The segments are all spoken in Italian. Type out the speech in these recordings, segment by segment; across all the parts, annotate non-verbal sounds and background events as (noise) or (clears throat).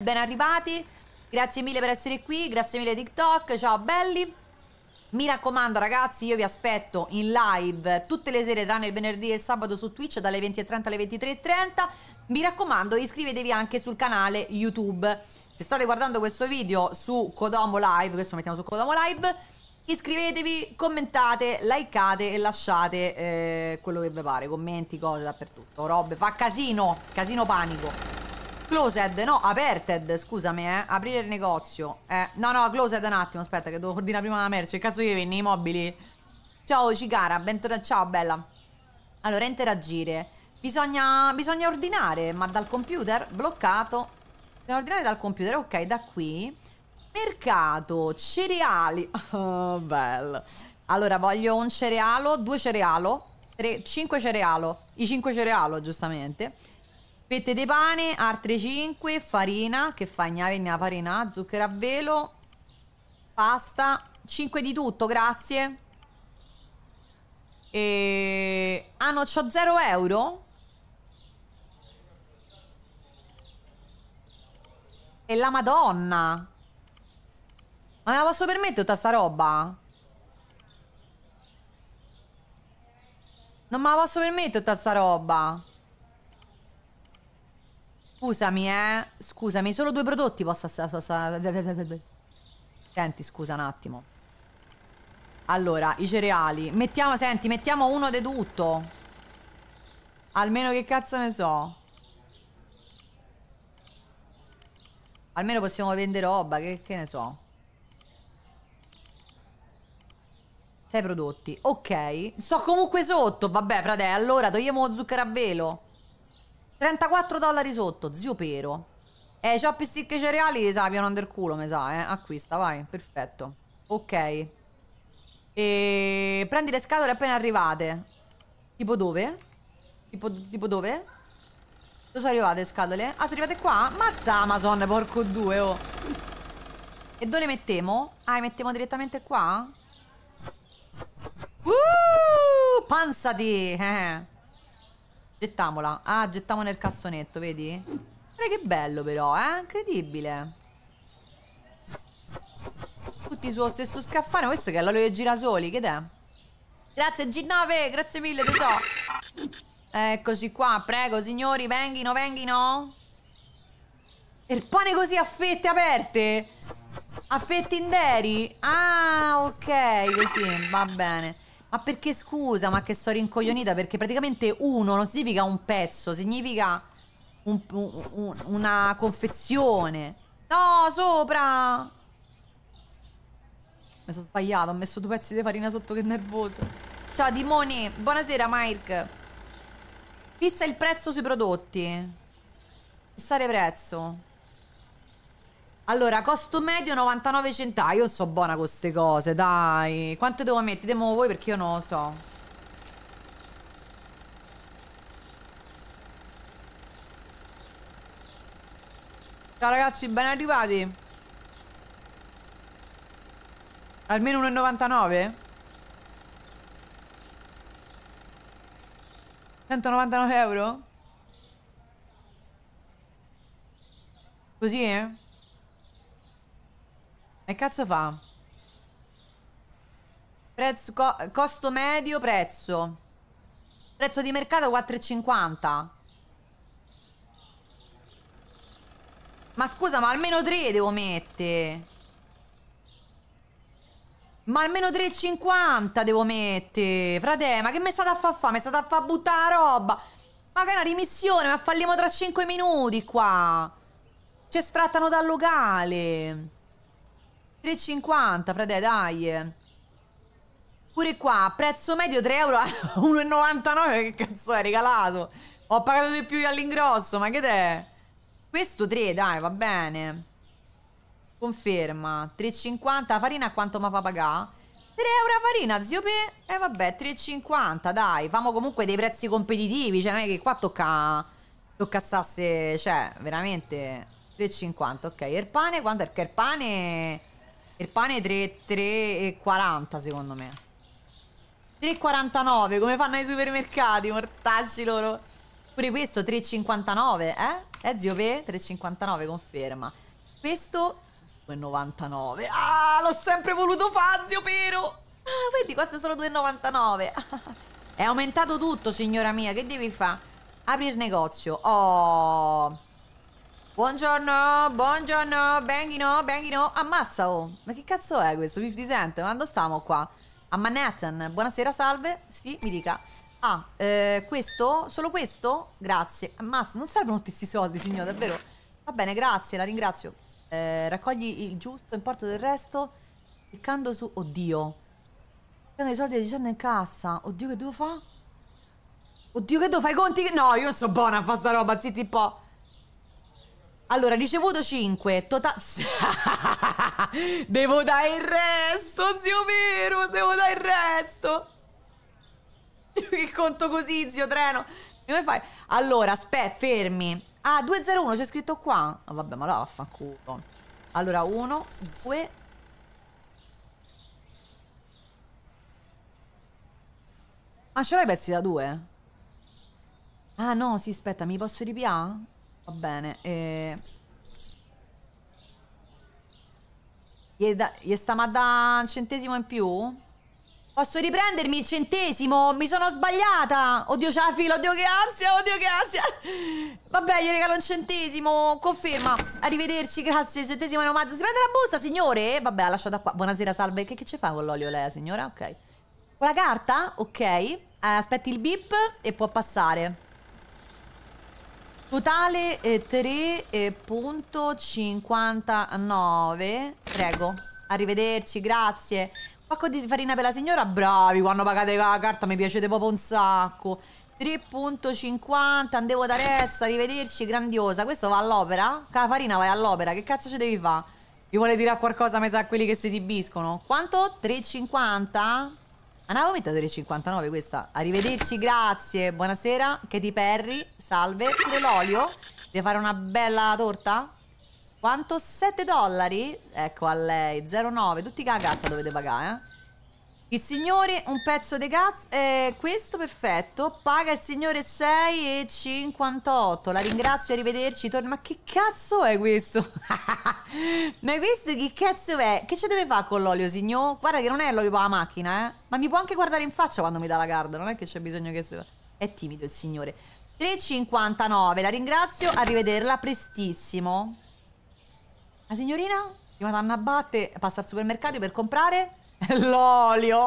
Ben arrivati, grazie mille per essere qui, grazie mille TikTok, ciao belli. Mi raccomando ragazzi, io vi aspetto in live tutte le sere tranne il venerdì e il sabato su Twitch dalle 20.30 alle 23.30. Mi raccomando iscrivetevi anche sul canale YouTube. Se state guardando questo video su Codomo Live, questo lo mettiamo su Codomo Live, iscrivetevi, commentate, likeate e lasciate eh, quello che vi pare, commenti, cose dappertutto, robe, fa casino, casino panico. Closed, no, aperted, scusami, eh. Aprire il negozio. Eh, no, no, closed un attimo, aspetta che devo ordinare prima la merce. Cazzo io venni i mobili. Ciao Cicara, bentornata. Ciao bella. Allora, interagire. Bisogna, bisogna ordinare, ma dal computer? Bloccato. Bisogna ordinare dal computer, ok, da qui. Mercato, cereali. (laughs) Oh, bello. Allora, voglio un cerealo, due cereali. tre, cinque cereali. I cinque cereali, giustamente. Fette di pane, altre 5, farina, che fa ignave mia farina, zucchero a velo, pasta, 5 di tutto, grazie. E... Ah, no, c'ho 0 euro? E la madonna! Ma me la posso permettere tutta sta roba? Non me la posso permettere tutta sta roba? Scusami, eh. Scusami, solo due prodotti posso... Senti, scusa un attimo. Allora, i cereali. Mettiamo, senti, mettiamo uno di tutto. Almeno che cazzo ne so. Almeno possiamo vendere roba, che, che ne so. Sei prodotti. Ok. Sto comunque sotto. Vabbè, frate, allora togliamo lo zucchero a velo. 34 dollari sotto, zio Pero. Eh, chopstick e cereali sappiano under culo, mi sa, eh. Acquista, vai, perfetto. Ok. E... Prendi le scatole appena arrivate. Tipo dove? Tipo, tipo dove? Dove sono arrivate le scatole? Ah, sono arrivate qua? Mazza Amazon, porco due, oh. E dove le mettiamo? Ah, le mettiamo direttamente qua? Uh, panzati, eh. Gettamola. Ah, gettiamo nel cassonetto, vedi? Guarda che bello però, eh? Incredibile. Tutti sullo stesso scaffale. Questo che è l'olio dei girasoli, che è? Grazie G9, grazie mille, tesoro. Eccoci qua, prego signori, venghino, venghino. il pane così a fette aperte? A fette fettinderi? Ah, ok, così, va bene. Ma perché scusa, ma che sto rincoglionita? Perché praticamente uno non significa un pezzo, significa un, un, una confezione. No, sopra! Mi sono sbagliato, ho messo due pezzi di farina sotto che nervoso. Ciao Dimoni, buonasera Mike. Fissa il prezzo sui prodotti. Fissare prezzo. Allora, costo medio 99 centai. Io so buona con queste cose, dai. Quanto devo mettere? Demo voi perché io non lo so. Ciao ragazzi, ben arrivati. Almeno 1,99? 199 euro? Così, eh? E cazzo fa? Prezzo, co costo medio, prezzo. Prezzo di mercato 4,50. Ma scusa, ma almeno 3 devo mettere. Ma almeno 3,50 devo mettere. Frate, ma che mi è stata a far fare? Mi è stata a far buttare la roba. Ma che è una rimissione, ma falliamo tra 5 minuti qua. Ci sfrattano dal locale. 3,50, frate, dai. Pure qua, prezzo medio 3 euro, 1,99, (laughs) che cazzo è regalato? Ho pagato di più all'ingrosso, ma che te? Questo 3, dai, va bene. Conferma, 3,50, farina quanto mi fa pagare? 3 euro a farina, zio Pe? E eh, vabbè, 3,50, dai, famo comunque dei prezzi competitivi, cioè non è che qua tocca, tocca stasse, cioè, veramente, 3,50, ok, il pane, quanto è che il pane il pane 3,40 secondo me. 3,49 come fanno ai supermercati, mortacci loro. Pure questo 3,59, eh? Eh zio P? 3,59 conferma. Questo 2,99. Ah, l'ho sempre voluto fare, zio Pero! Ah, vedi, questo è solo 2,99. È aumentato tutto, signora mia. Che devi fare? Apri il negozio. Oh... Buongiorno, buongiorno, benghino, benghino, ammazza oh. Ma che cazzo è questo 50 Cent? Quando stiamo qua? A Manhattan, buonasera, salve, sì, mi dica. Ah, eh, questo? Solo questo? Grazie, ammazza, non servono tutti questi soldi signore, davvero. Va bene, grazie, la ringrazio. Eh, raccogli il giusto importo del resto cliccando su... Oddio. Prendo i soldi di dicendo in cassa. Oddio che devo fare? Oddio che devo fare i conti? No, io non so buona a fare sta roba, zitti un po'. Allora, ricevuto 5. Totale. (laughs) devo dare il resto, zio Piero. Devo dare il resto. che (laughs) conto così, zio Treno. Come fai? Allora, aspetta, fermi. Ah, 201 c'è scritto qua. Oh, vabbè, ma là vaffanculo. Allora, 1, 2. Ah, ce l'hai pezzi da 2? Ah, no, sì, aspetta, mi posso ripiare? Va bene. E... Gli, da... Gli stiamo a dare un centesimo in più? Posso riprendermi il centesimo? Mi sono sbagliata! Oddio c'è la fila, oddio che ansia, oddio che ansia! Vabbè, gli regalo un centesimo, conferma. Arrivederci, grazie, il centesimo in omaggio. Si prende la busta, signore? Vabbè, ha lasciato qua. Buonasera, salve. Che, che ci fa con l'olio lei, signora? Ok. Con la carta? Ok. Eh, aspetti il bip e può passare. Totale 3.59. Eh, eh, Prego. Arrivederci, grazie. Pacco di farina per la signora, bravi, quando pagate la carta mi piacete proprio un sacco. 3.50, andevo da resta, arrivederci, grandiosa. Questo va all'opera? Farina vai all'opera, che cazzo ci devi fare? Vi vuole dire qualcosa, mi sa, a quelli che si esibiscono? Quanto? 3.50? Andavo delle 59 questa. Arrivederci, grazie. Buonasera, Katy Perry. Salve. Pure l'olio. Devi fare una bella torta? Quanto? 7 dollari? Ecco a lei, 0,9. Tutti cagata dovete pagare, eh. Il signore un pezzo di cazzo, eh, questo perfetto, paga il signore 6,58, la ringrazio, arrivederci, torna, ma che cazzo è questo? (laughs) ma questo che cazzo è? Che ci deve fare con l'olio signore? Guarda che non è l'olio per la macchina, eh? Ma mi può anche guardare in faccia quando mi dà la card. non è che c'è bisogno che... Si... È timido il signore. 3,59, la ringrazio, arrivederla prestissimo. La signorina? Prima a batte, passa al supermercato per comprare... (laughs) L'olio!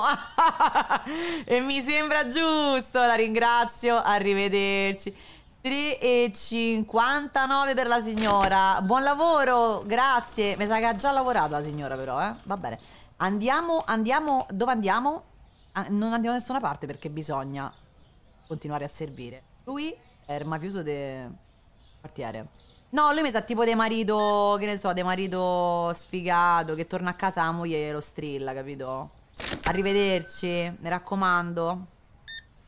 (laughs) e mi sembra giusto, la ringrazio, arrivederci. 3,59 per la signora. Buon lavoro, grazie. Mi sa che ha già lavorato la signora però, eh? Va bene. Andiamo, andiamo, dove andiamo? Ah, non andiamo da nessuna parte perché bisogna continuare a servire. Lui è il mafioso del quartiere. No, lui mi sa tipo dei marito, che ne so, dei marito sfigato che torna a casa la moglie e lo strilla, capito? Arrivederci, mi raccomando.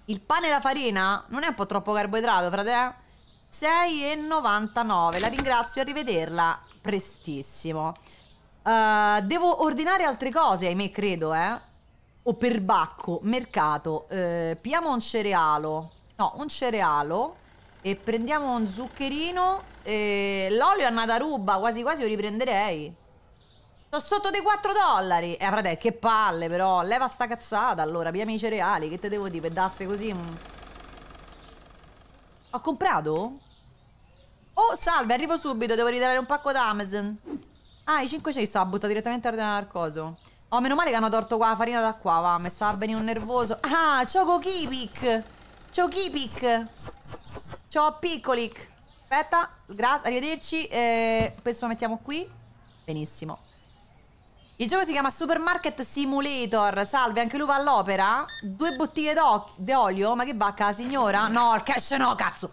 Il pane e la farina non è un po' troppo carboidrato, frate? 6,99. La ringrazio, arrivederla prestissimo. Uh, devo ordinare altre cose, ahimè, credo, eh. O per bacco, mercato. Uh, eh, piamo un cerealo. No, un cerealo. E prendiamo un zuccherino. E... L'olio è andata ruba, quasi quasi lo riprenderei. Sto sotto dei 4 dollari. Eh, frate, che palle però. Leva sta cazzata allora, pigliami i cereali. Che te devo dire, pedasse così? Mm. Ho comprato? Oh, salve, arrivo subito. Devo ritirare un pacco da Amazon. Ah, i 5 cei sta ah, buttata direttamente al coso. Oh, meno male che hanno torto qua la farina da qua, va. Mi stava venendo nervoso. Ah, Choco Kipik. Choco Kipik. Ciao Piccolic. Aspetta, grazie, arrivederci. Eh, questo lo mettiamo qui. Benissimo. Il gioco si chiama Supermarket Simulator. Salve, anche lui va all'opera? Due bottiglie d'olio? Ma che bacca, signora? No, il cash no, cazzo!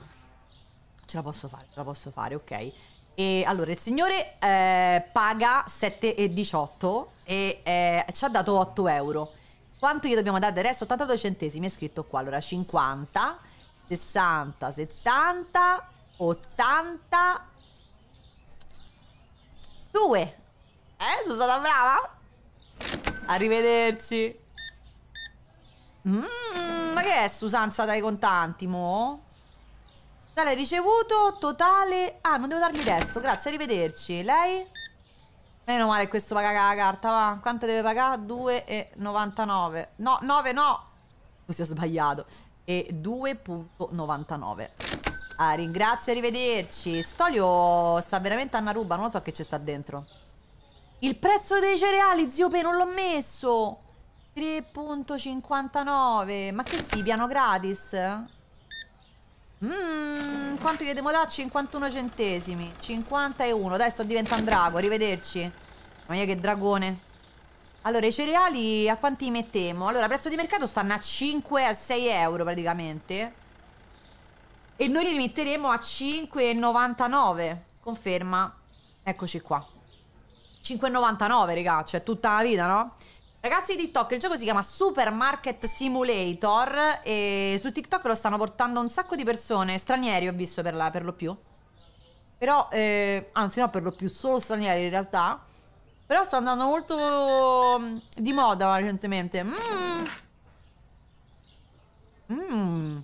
Ce la posso fare, ce la posso fare, ok. E allora, il signore eh, paga 7,18 e eh, ci ha dato 8 euro. Quanto gli dobbiamo dare adesso? 82 centesimi, è scritto qua. Allora, 50 60, 70, 80, 2. Eh, sono stata brava? Arrivederci. Mm, ma che è Susanza dai contanti, mo'? Totale ricevuto, totale... Ah, non devo darmi adesso, grazie, arrivederci. Lei? Meno male questo paga la carta, va. Quanto deve pagare? 2,99. No, 9 no! Così ho sbagliato e 2.99. Ah, ringrazio e arrivederci. Stolio sta veramente a una ruba, non lo so che ci sta dentro. Il prezzo dei cereali, zio P, non l'ho messo. 3.59. Ma che si, piano gratis? Mmm, quanto gli devo dare? 51 centesimi. 51. Dai, sto diventando drago, arrivederci. Ma che dragone. Allora, i cereali a quanti mettiamo? Allora, prezzo di mercato stanno a 5 a 6 euro praticamente. E noi li metteremo a 5,99. Conferma. Eccoci qua. 5,99, raga, cioè tutta la vita, no? Ragazzi TikTok, il gioco si chiama Supermarket Simulator e su TikTok lo stanno portando un sacco di persone, stranieri ho visto per, la, per lo più. Però, eh, anzi no, per lo più solo stranieri in realtà. Però sta andando molto mm, di moda recentemente. Mmm. Mmm.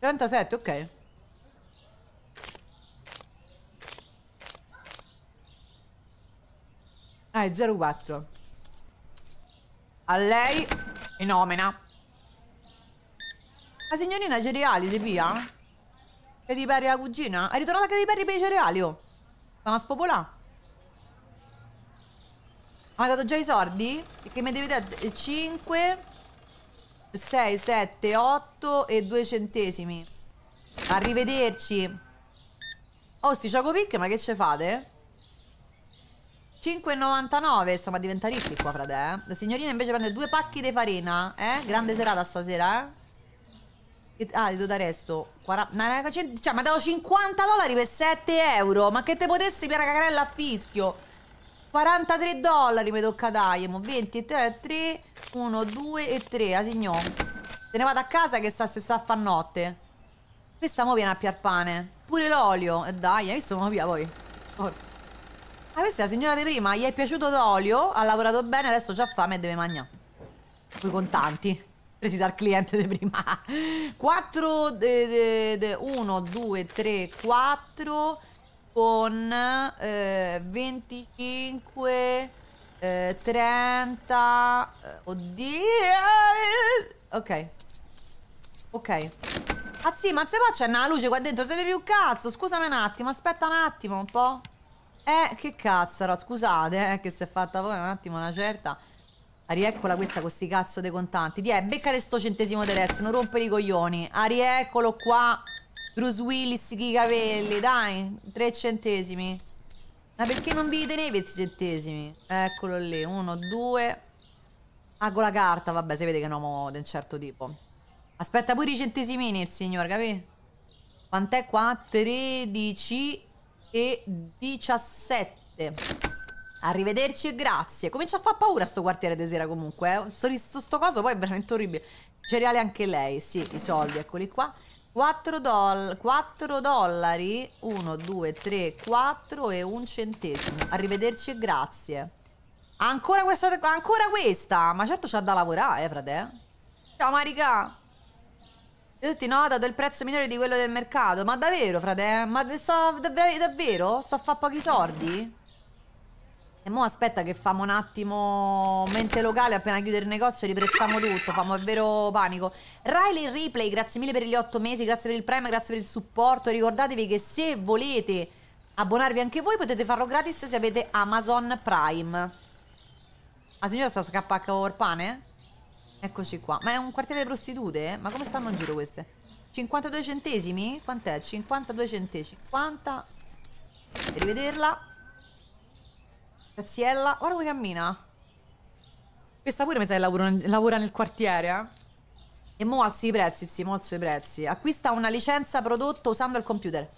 37, ok. Ah, è 04. A lei e nomina. La signorina cereali, si via? Katy perri la cugina? È ritornata Katy perri per i cereali, oh. Fa una spopolà. Ma hai dato già i sordi? Che mi devi dare 5, 6, 7, 8 e 2 centesimi. Arrivederci. Oh, sti ciocopicche, ma che ce fate? 5,99 stiamo a diventare ricchi qua frate eh? la signorina invece prende due pacchi di farina eh? grande serata stasera eh? ah ti do da resto 40... cioè mi ha dato 50 dollari per 7 euro ma che te potessi per cacarella a fischio 43 dollari mi tocca tagliamo 23, 3, 1, 2 e 3 a ah, Te ne vado a casa che sta se sta a fa notte Questa mo viene a piar pane Pure l'olio E eh, dai, hai visto come via poi oh. Ah questa è la signora di prima Gli è piaciuto l'olio Ha lavorato bene Adesso c'ha fame e deve mangiare Con i contanti presi dal cliente di prima 4 1 2 3 4 con eh, 25, eh, 30, eh, oddio, eh, ok, ok. Ah sì, ma se qua c'è una luce qua dentro, siete più cazzo, scusami un attimo, aspetta un attimo un po'. Eh, che cazzaro, scusate, eh, che si è fatta voi un attimo una certa. Arieccola questa con sti cazzo dei contanti. Ti è, eh, beccate sto centesimo tedesco, non rompere i coglioni. Arieccolo qua. Bruce Willis chi i capelli, dai, tre centesimi. Ma perché non vi tenete i centesimi? Eccolo lì, uno, due. Ah, con la carta, vabbè, si vede che è un uomo di un certo tipo. Aspetta pure i centesimini il signor, capì? Quant'è qua? 13 e 17. Arrivederci e grazie. Comincia a far paura sto quartiere di sera comunque. Eh. Sto, sto, sto coso poi è veramente orribile. Cereali anche lei, sì, i soldi, eccoli qua. 4, doll 4 dollari, 1, 2, 3, 4 e un centesimo. Arrivederci e grazie. Ancora questa, ancora questa? Ma certo c'ha da lavorare, eh, frate. Ciao Marica. Io ti no, ho dato il prezzo minore di quello del mercato. Ma davvero, frate? Eh? Ma sto, davvero? Sto a fare pochi soldi? E mo aspetta che famo un attimo mente locale, appena chiude il negozio riprestiamo tutto, famo davvero panico. Riley Replay, grazie mille per gli otto mesi, grazie per il premio, grazie per il supporto. Ricordatevi che se volete abbonarvi anche voi potete farlo gratis se avete Amazon Prime. La signora sta scappando a il pane? Eccoci qua. Ma è un quartiere di prostitute? Ma come stanno in giro queste? 52 centesimi? Quant'è? 52 centesimi. 50. Per rivederla. Graziella, guarda come cammina. Questa pure mi sa che lavora, lavora nel quartiere. Eh? E mo alzi i prezzi, sì, mo alzo i prezzi. Acquista una licenza prodotto usando il computer.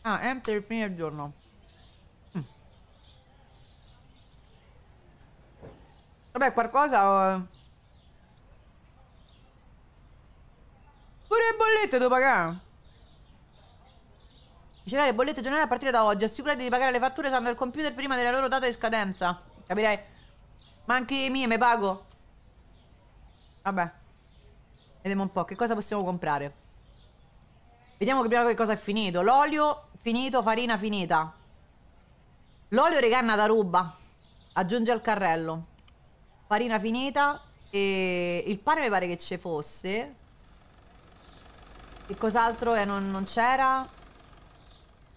Ah, empty il fine del giorno. Mm. Vabbè, qualcosa... Oh, eh. Pure le bollette devo pagare. Riceverai le bollette giornali a partire da oggi. Assicurati di pagare le fatture usando il computer prima della loro data di scadenza. Capirei? Ma anche le mie, me pago. Vabbè. Vediamo un po', che cosa possiamo comprare? Vediamo che prima che cosa è finito. L'olio finito, farina finita. L'olio reganna da ruba. Aggiunge al carrello. Farina finita. E il pane mi pare che ci fosse. Che cos'altro eh, non, non c'era?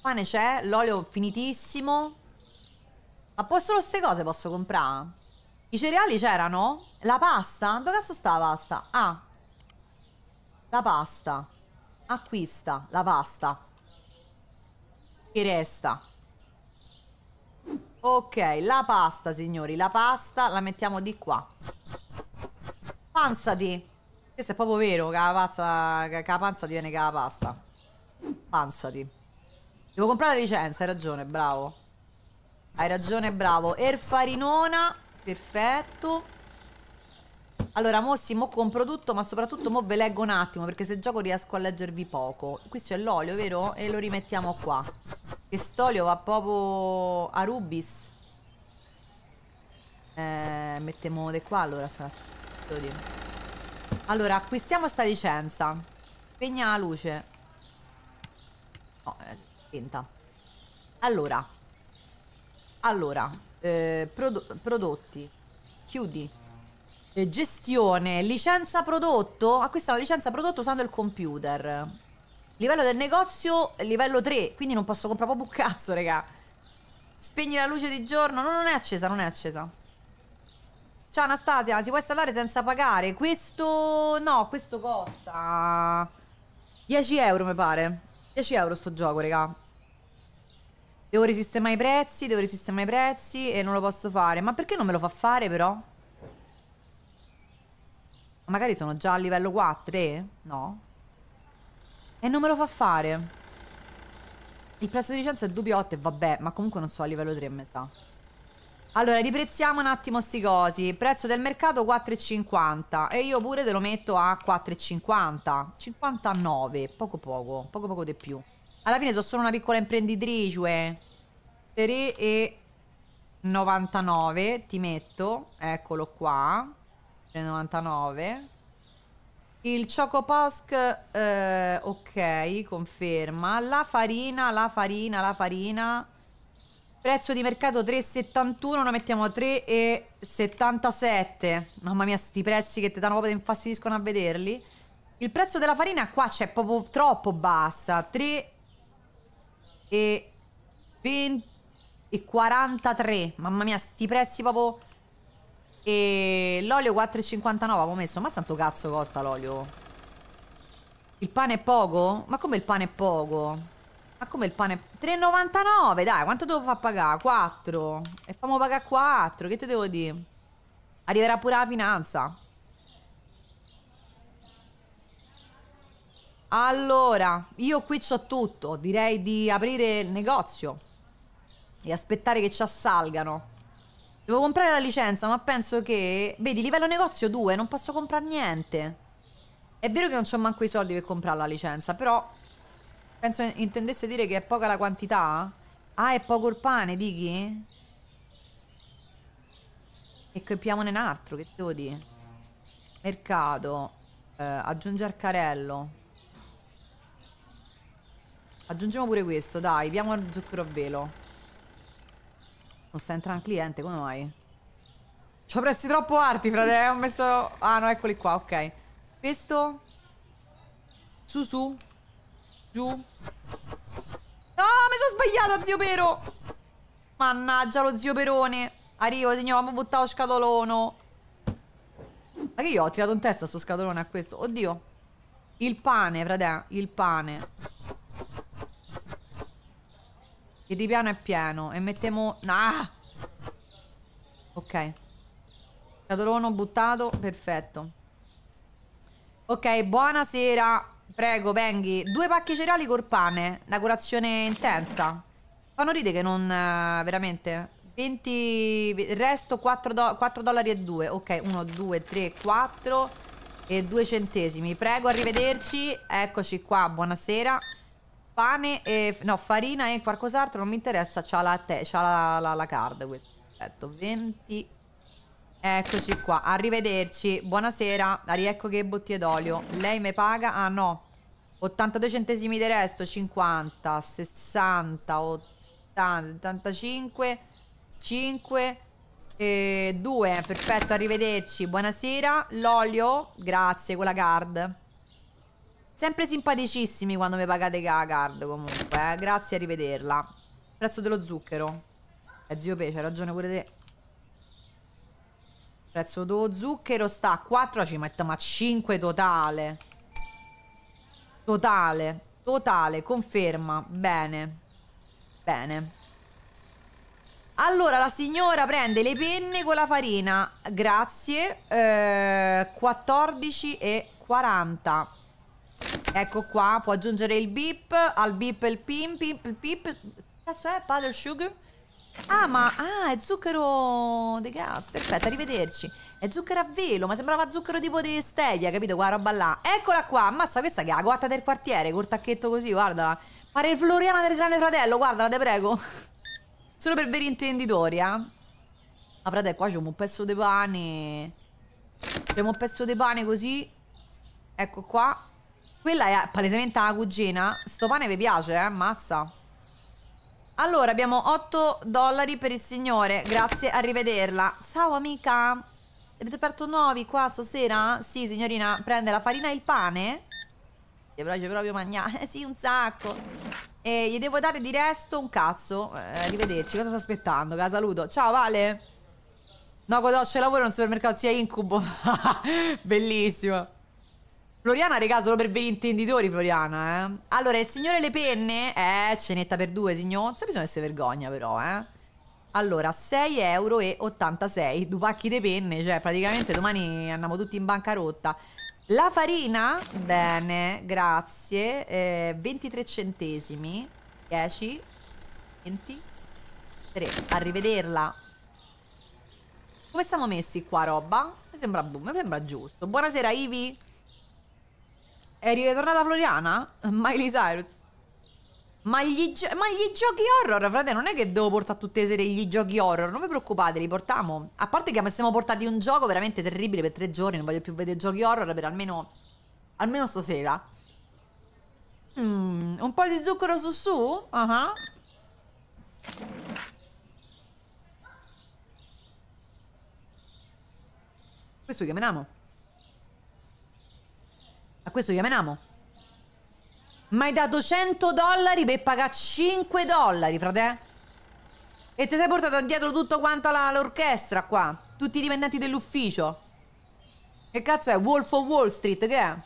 Pane c'è, l'olio finitissimo. Ma poi solo queste cose posso comprare? I cereali c'erano? La pasta? Dove cazzo sta la pasta? Ah. La pasta. Acquista la pasta. Che resta. Ok, la pasta, signori. La pasta la mettiamo di qua. Panzati. Questo è proprio vero, che la, pazza, che la panza diviene che la pasta. Panzati. Devo comprare la licenza, hai ragione, bravo. Hai ragione, bravo. Erfarinona, perfetto. Allora, mo sì, mo compro tutto, ma soprattutto mo ve leggo un attimo, perché se gioco riesco a leggervi poco. Qui c'è l'olio, vero? E lo rimettiamo qua. Quest'olio va proprio a Rubis. Eh, mettiamo di qua, allora, devo Allora, acquistiamo sta licenza. Pegna la luce. No, eh, attenta. Allora, allora eh, prodo prodotti, chiudi. Eh, gestione, licenza prodotto. Acquista ah, una licenza prodotto usando il computer. Livello del negozio, livello 3. Quindi non posso comprare proprio un cazzo, raga. Spegni la luce di giorno. No, non è accesa, non è accesa. Ciao Anastasia, si può installare senza pagare. Questo... No, questo costa... 10 euro mi pare. 10 euro sto gioco, raga. Devo risistemare i prezzi, devo risistemare i prezzi e non lo posso fare. Ma perché non me lo fa fare però? Magari sono già a livello 4, eh? No. E non me lo fa fare. Il prezzo di licenza è dubbio e vabbè, ma comunque non so a livello 3 mi sta. Allora, riprezziamo un attimo sti cosi. Prezzo del mercato 4,50 e io pure te lo metto a 4,50. 59, poco poco, poco poco di più. Alla fine sono solo una piccola imprenditrice. 3 e 99 ti metto. Eccolo qua. 99. Il Choco Posk, eh, ok, conferma. La farina, la farina, la farina. Prezzo di mercato 3,71, noi mettiamo 3,77. Mamma mia, sti prezzi che ti danno proprio, ti infastidiscono a vederli. Il prezzo della farina qua c'è proprio troppo bassa, 3,77 e 20 e 43. Mamma mia, sti prezzi proprio... E l'olio 4,59 avevo messo. Ma santo cazzo costa l'olio? Il pane è poco? Ma come il pane è poco? Ma come il pane 3,99 dai, quanto devo far pagare? 4. E famo pagare 4, che te devo dire? Arriverà pure la finanza. Allora, io qui c'ho tutto, direi di aprire il negozio e aspettare che ci assalgano. Devo comprare la licenza, ma penso che... Vedi, livello negozio 2, non posso comprare niente. È vero che non ho manco i soldi per comprare la licenza, però... Penso intendesse dire che è poca la quantità. Ah, è poco il pane, dichi? E colpiamone un altro, che devo dire? Mercato, eh, aggiungere carello. Aggiungiamo pure questo, dai, piamo lo zucchero a velo. Non sta entrando un cliente, come mai? C'ho prezzi troppo alti, frate, eh, ho messo... Ah, no, eccoli qua, ok. Questo... Su, su. Giù. No, mi sono sbagliata, zio Pero! Mannaggia, lo zio Perone. Arrivo, signore, mi buttato scatolone. Ma che io ho tirato in testa sto scatolone a questo? Oddio. Il pane, frate, il pane. Il ripiano è pieno e mettiamo... Ah! Ok. Cadolono buttato, perfetto. Ok, buonasera. Prego, venghi. Due pacchi cereali col pane. Una colazione intensa. Fanno ride che non... Eh, veramente... 20... Il resto 4, do... 4 dollari e 2. Ok, 1, 2, 3, 4 e 2 centesimi. Prego, arrivederci. Eccoci qua, buonasera pane e... no, farina e qualcos'altro, non mi interessa, c'ha la, te, c'ha la, la, la card questo. Aspetta, 20... Eccoci qua, arrivederci, buonasera, riecco che bottiglie d'olio. Lei mi paga? Ah no, 82 centesimi di resto, 50, 60, 80, 85, 5... E due, perfetto, arrivederci. Buonasera, l'olio, grazie con la card. Sempre simpaticissimi quando mi pagate la card comunque, eh. Grazie, arrivederla. Prezzo dello zucchero. Eh, zio Pe, c'hai ragione pure te. Prezzo dello zucchero sta a 4, ci metto ma 5 totale. Totale. Totale, conferma. Bene. Bene. Allora, la signora prende le penne con la farina. Grazie. Eh, 14 e 40. Ecco qua, può aggiungere il beep, al beep il pim, pim, il pip. Cazzo è? Powder sugar? Ah, ma ah, è zucchero di gas. Perfetto, arrivederci. È zucchero a velo, ma sembrava zucchero tipo di stevia, capito? Qua roba là. Eccola qua, ammazza questa che è la guatta del quartiere, col tacchetto così, guardala. Pare il Floriana del Grande Fratello, guardala, te prego. (laughs) Solo per veri intenditori, eh. Ma frate, qua c'è un pezzo di pane. C'è un pezzo di pane così. Ecco qua. Quella è palesemente la cugina. Sto pane vi piace, eh? Mazza. Allora, abbiamo 8 dollari per il signore. Grazie, arrivederla. Ciao, amica. Avete aperto nuovi qua stasera? Sì, signorina. Prende la farina e il pane? Gli piace proprio mangiare. (laughs) sì, un sacco. E gli devo dare di resto un cazzo. Eh, arrivederci. Cosa sta aspettando? la saluto. Ciao, Vale. No, Codò, c'è lavoro in un supermercato, sia incubo. (laughs) Bellissimo. Floriana, regà, solo per veri intenditori, Floriana, eh. Allora, il signore Le Penne, eh, cenetta per due, signor. bisogna essere vergogna, però, eh. Allora, 6,86 euro, due pacchi di penne, cioè praticamente domani andiamo tutti in bancarotta. La farina, bene, grazie, eh, 23 centesimi, 10, 20, 3, arrivederla. Come stiamo messi qua, roba? Mi sembra, mi sembra giusto. Buonasera, Ivi. Eri ritornata Floriana? Miley Cyrus. Ma gli, ma gli, giochi horror, frate, non è che devo portare tutte le sere gli giochi horror, non vi preoccupate, li portiamo. A parte che mi siamo portati un gioco veramente terribile per tre giorni, non voglio più vedere giochi horror per almeno, almeno stasera. Mm, un po' di zucchero su su? Uh -huh. Questo chiamiamo. A questo io me chiamiamo. Mi hai dato 100 dollari per pagare 5 dollari, frate. E ti sei portato dietro tutto quanto la, l'orchestra qua. Tutti i dipendenti dell'ufficio. Che cazzo è? Wolf of Wall Street, che è?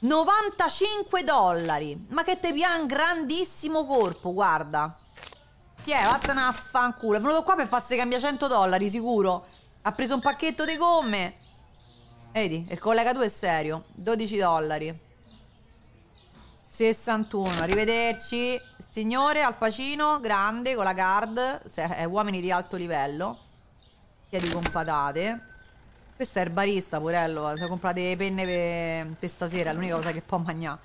95 dollari. Ma che te pia un grandissimo corpo, guarda. Ti è, vattene a fanculo. È venuto qua per farsi cambiare 100 dollari, sicuro. Ha preso un pacchetto di gomme. Vedi, il collega 2 è serio. 12 dollari. 61. Arrivederci. Signore Al Pacino, grande, con la card. Se, uomini di alto livello. Chiedi con patate. Questa è erbarista, barista, Purello. Se comprate le penne per pe stasera, è l'unica cosa che può mangiare.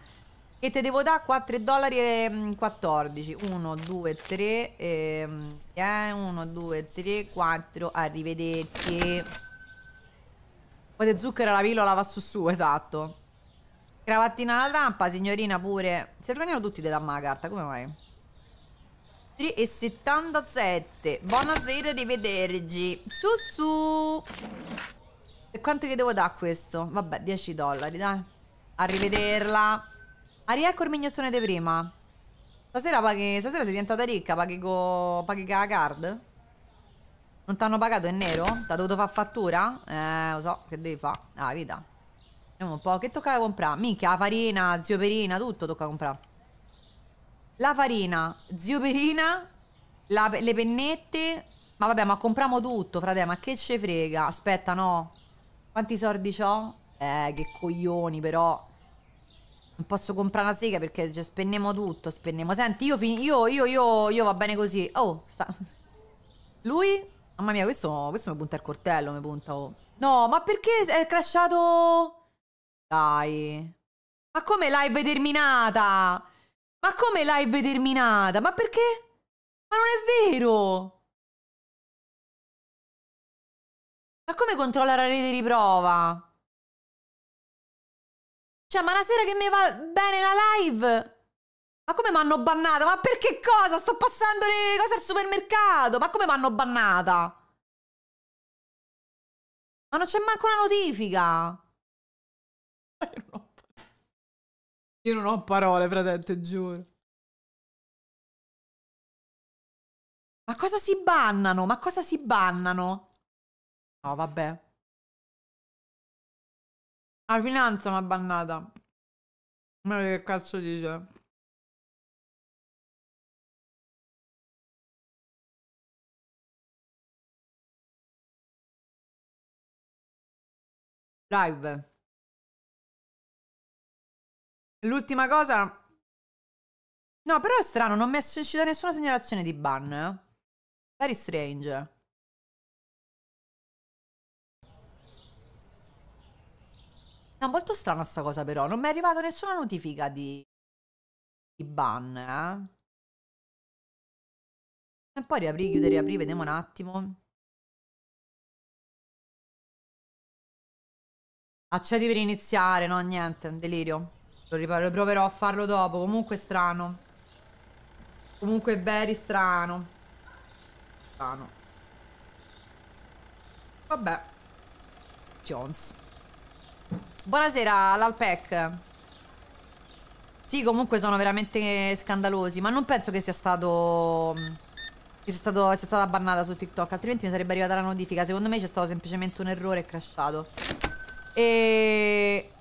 E te devo dare 4 dollari e 14. 1, 2, 3. 1, 2, 3, 4. Arrivederci. Poi zucchero la pillola va su su, esatto. Cravattina alla trampa, signorina pure. Se prendono tutti te damma la carta, come e 77. Buonasera, arrivederci. Su su. E quanto gli devo dare a questo? Vabbè, 10 dollari, dai. Arrivederla. Ariecco il mignottone di prima. Stasera, paghi, stasera sei diventata ricca, paghi con la card? Non ti hanno pagato, in nero? Ti ha dovuto fare fattura? Eh, lo so, che devi fare? Ah, vita. Vediamo un po', che tocca comprare? Minchia, la farina, zio Perina, tutto tocca comprare. La farina, zio Perina, la, le pennette... Ma vabbè, ma compriamo tutto, frate, ma che ce frega? Aspetta, no. Quanti soldi ho? Eh, che coglioni, però. Non posso comprare una sega perché cioè, spenniamo tutto, spenniamo. Senti, io, io, io, io, io va bene così. Oh, sta... (laughs) Lui? Mamma mia, questo, questo mi punta il cortello, mi punta, oh. No, ma perché è crashato? Dai. Ma come live terminata? Ma come live terminata? Ma perché? Ma non è vero! Ma come controlla la rete di riprova? Cioè, ma una sera che mi va bene la live... Ma come mi hanno bannata? Ma per che cosa? Sto passando le cose al supermercato. Ma come mi hanno bannata? Ma non c'è manco una notifica. (laughs) Io non ho, Io non ho parole, fratello, giuro. Ma cosa si bannano? Ma cosa si bannano? No, vabbè. La finanza mi ha bannata. Ma che cazzo dice? live. L'ultima cosa... No, però è strano, non mi è uscita nessuna segnalazione di ban. Eh. Very strange. No, molto strana sta cosa però, non mi è arrivata nessuna notifica di, di ban, eh. E poi riapri, chiudere, riapri, vediamo un attimo. Accedi ah, per iniziare, no niente, un delirio. Lo riparo, proverò a farlo dopo, comunque è strano. Comunque è very strano. Strano. Vabbè. Jones. Buonasera, l'Alpec. Sì, comunque sono veramente scandalosi, ma non penso che sia stato... Che sia, stato, sia stata bannata su TikTok, altrimenti mi sarebbe arrivata la notifica. Secondo me c'è stato semplicemente un errore e crashato. E...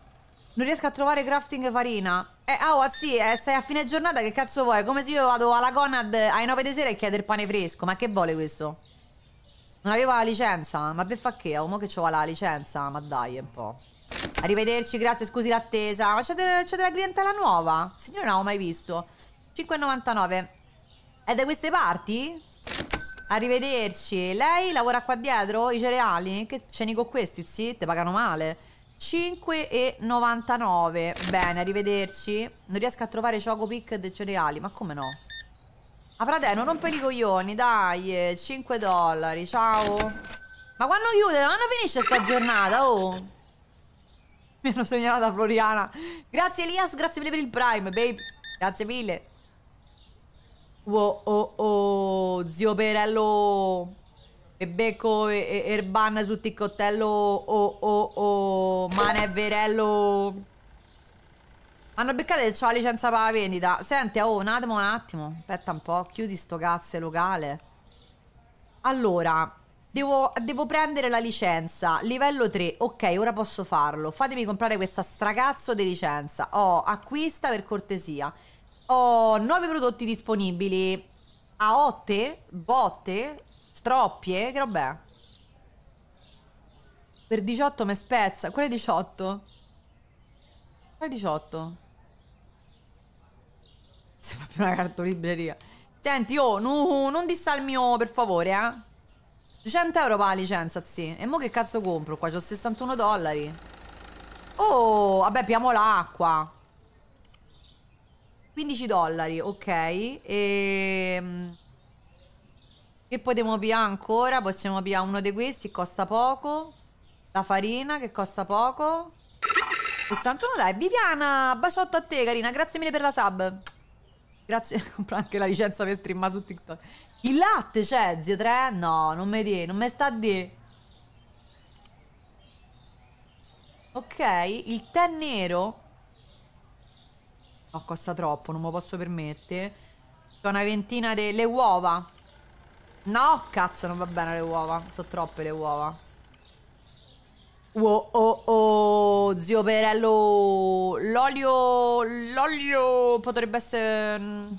Non riesco a trovare crafting e farina. Eh, ah, oh, sì, eh, stai a fine giornata, che cazzo vuoi? Come se io vado alla Conad alle 9 di sera e chiedo il pane fresco. Ma che vuole questo? Non aveva la licenza? Ma per fa che? Oh, mo che c'ho la licenza? Ma dai, un po'. Arrivederci, grazie, scusi l'attesa. Ma c'è, de della clientela nuova? Signore, non l'avevo mai visto. 5,99. È da queste parti? Arrivederci. Lei lavora qua dietro? I cereali? Che ceni con questi, sì? Te pagano male. 5,99 Bene, arrivederci Non riesco a trovare Choco Pic dei cereali Ma come no? Ah frate, non rompere i coglioni, dai 5 eh, dollari, ciao Ma quando chiude? Quando finisce sta giornata, oh? Mi hanno segnalata Floriana Grazie Elias, grazie mille per il Prime, babe Grazie mille Wow, oh, oh, zio Perello Becco e, e Erban su ticottello o oh, oh, oh, Mane Verello. Hanno beccato che c'ho la licenza per la vendita. Senti, oh, un attimo, un attimo. Aspetta un po', chiudi sto cazzo locale. Allora, devo, devo prendere la licenza. Livello 3. Ok, ora posso farlo. Fatemi comprare questa stracazzo di licenza. Oh, acquista per cortesia. Ho oh, 9 prodotti disponibili. A otte? Botte? Stroppie? Eh, che roba è? Per 18 me spezza. Quale 18? Quale 18? Sembra più una cartolibreria. Senti, oh, no, non dissa il mio, per favore, eh. 200 euro va la licenza, sì. E mo che cazzo compro qua? C'ho 61 dollari. Oh, vabbè, abbiamo l'acqua. 15 dollari, ok. E... Ehm, che possiamo pigliare ancora? Possiamo pigliare uno di questi, costa poco. La farina, che costa poco. Costantuno, dai. Viviana, baciotto a te, carina. Grazie mille per la sub. Grazie, (laughs) compro anche la licenza per streamare su TikTok. Il latte c'è, zio 3? No, non mi di, non mi sta di. Ok, il tè nero. No, costa troppo, non me lo posso permettere. C'è una ventina delle uova. No, cazzo, non va bene le uova. Sono troppe le uova. Oh, oh, oh, zio Perello. L'olio... L'olio potrebbe essere... Mm,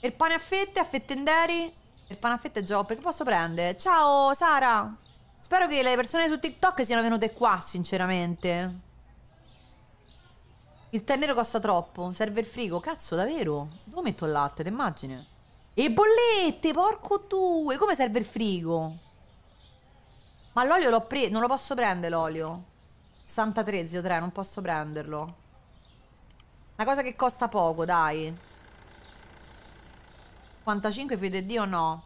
il pane a fette, a fette inderi. Il pane a fette già, perché posso prendere? Ciao, Sara. Spero che le persone su TikTok siano venute qua, sinceramente. Il tè nero costa troppo. Serve il frigo. Cazzo, davvero? Dove metto il latte? Ti immagini? E bollette, porco due! Come serve il frigo? Ma l'olio l'ho preso, non lo posso prendere l'olio. 63, zio 3, non posso prenderlo. Una cosa che costa poco, dai. 55 fede di o no?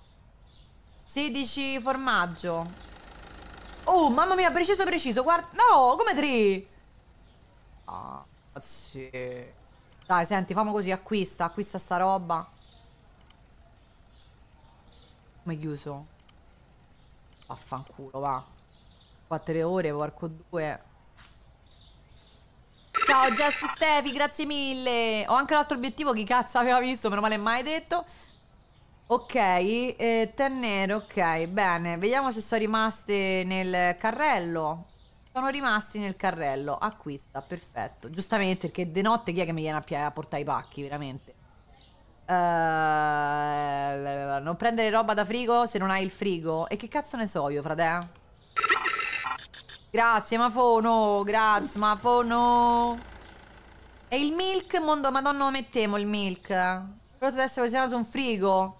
16 formaggio. Oh, mamma mia, preciso, preciso, guarda... No, come 3? Ah, sì. Dai, senti, famo così, acquista, acquista sta roba. Ma è chiuso? Vaffanculo, va. 4 ore, porco due. Ciao Jess Stefi, grazie mille. Ho anche l'altro obiettivo, chi cazzo aveva visto, meno male mai detto. Ok, eh, tennere, ok, bene. Vediamo se sono rimaste nel carrello. Sono rimasti nel carrello. Acquista, perfetto. Giustamente, perché de notte chi è che mi viene a portare i pacchi, veramente? Uh, non prendere roba da frigo se non hai il frigo. E che cazzo ne so io, frate? Eh? Grazie, Mafono. Grazie, Mafono. E il milk, mondo, madonna, lo mettiamo il milk. Però deve essere posizionato su un frigo.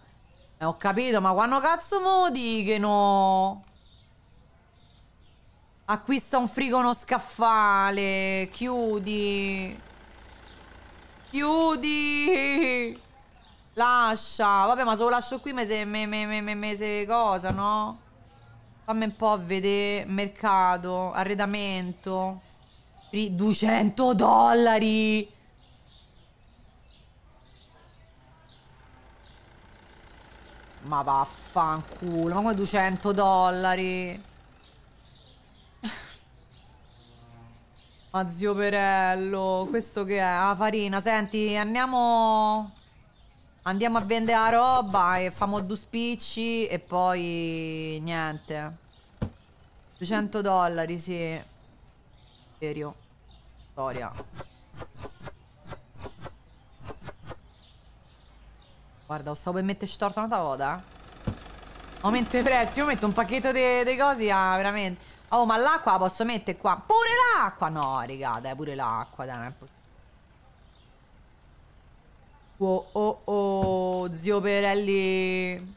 Eh, ho capito, ma quando cazzo mo dicono? Acquista un frigo, uno scaffale. Chiudi. Chiudi. Chiudi. Lascia, vabbè, ma se lo lascio qui mese, me, me, me, mese cosa, no? Fammi un po' vedere mercato, arredamento. 200 dollari! Ma vaffanculo, ma come 200 dollari? (laughs) ma zio Perello, questo che è? Ah, farina, senti, andiamo... Andiamo a vendere la roba e famo due spicci e poi niente. 200 dollari, sì. Serio. Storia. Guarda, stavo per metterci torta una tavola. Eh. Aumento i prezzi, io metto un pacchetto di cose, ah, veramente. Oh, ma l'acqua la posso mettere qua? Pure l'acqua! No, raga, dai, pure l'acqua, dai, non è possibile. Oh oh oh, zio Perelli.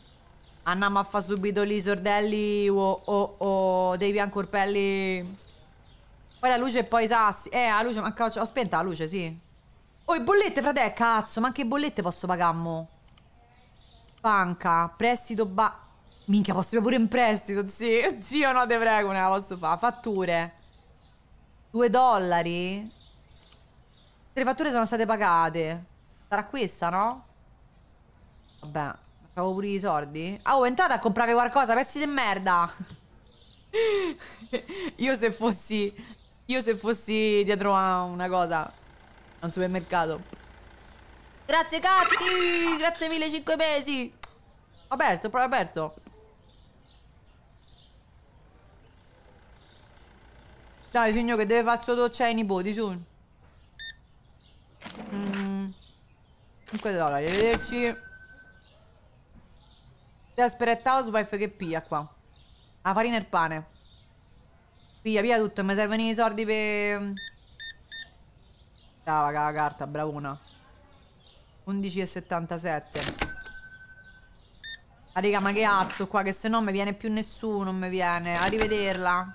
Andiamo a fa subito lì, sordelli. Oh oh oh, dei biancorpelli. Poi la luce e poi i sassi. Eh, la luce manca... Ho spenta la luce, sì. Oh, i bollette, frate, cazzo. Ma anche i bollette posso pagammo. Banca, prestito ba... Minchia, posso pure in prestito, zio. (laughs) Zio, no, te prego, non la posso fare. Fatture. Due dollari? Le fatture sono state pagate. Sarà questa, no? Vabbè, avevo pure i soldi. Ah, oh, entrate a comprare qualcosa, pezzi di merda. (laughs) io se fossi... Io se fossi dietro a una cosa. A un supermercato. Grazie Catti! Grazie mille cinque mesi! Aperto, proprio aperto. Dai, signore, che deve fare solo doccia ai nipoti, su. Mm. 5 dollari, arrivederci. Desperate Housewife che pia qua. La farina e il pane. Pia, pia tutto, mi servono i soldi per... Brava cava carta, bravuna. 11,77. Ma raga, ma che arzo qua, che se no mi viene più nessuno, mi viene. Arrivederla.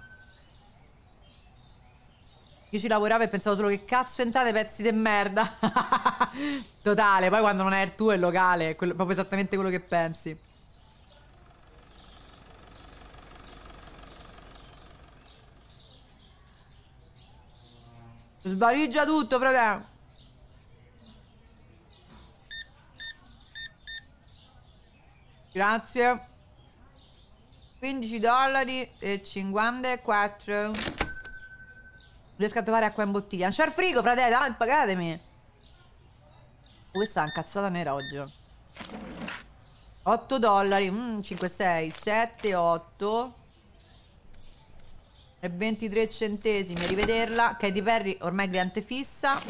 Io ci lavoravo e pensavo solo che cazzo entrate pezzi di merda. (laughs) Totale, poi quando non è il tuo è il locale, è quello, proprio esattamente quello che pensi. Svaliggia tutto, fratello. Grazie. 15 dollari e 54. Riesco a trovare acqua in bottiglia. Non c'è il frigo, fratello, ah, pagatemi. Questa è una cazzata nera oggi. 8 dollari. Mm, 5, 6, 7, 8. E 23 centesimi. Rivederla. Katy Perry ormai è cliente fissa.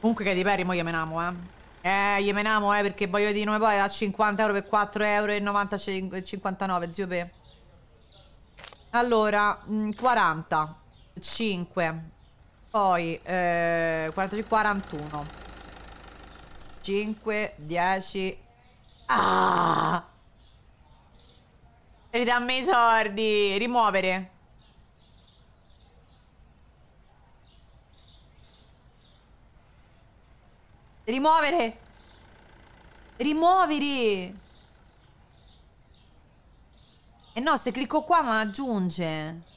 Comunque Katy Perry, mo' io me namo, eh. Eh, gli menamo, eh, perché voglio dire, come poi a 50 euro per 4 euro e 95, 59, zio P. Allora, 40. Mm, 5 poi eh, 45 41 5 10 ah ridammi i sordi rimuovere rimuovere rimuovere e eh no se clicco qua mi aggiunge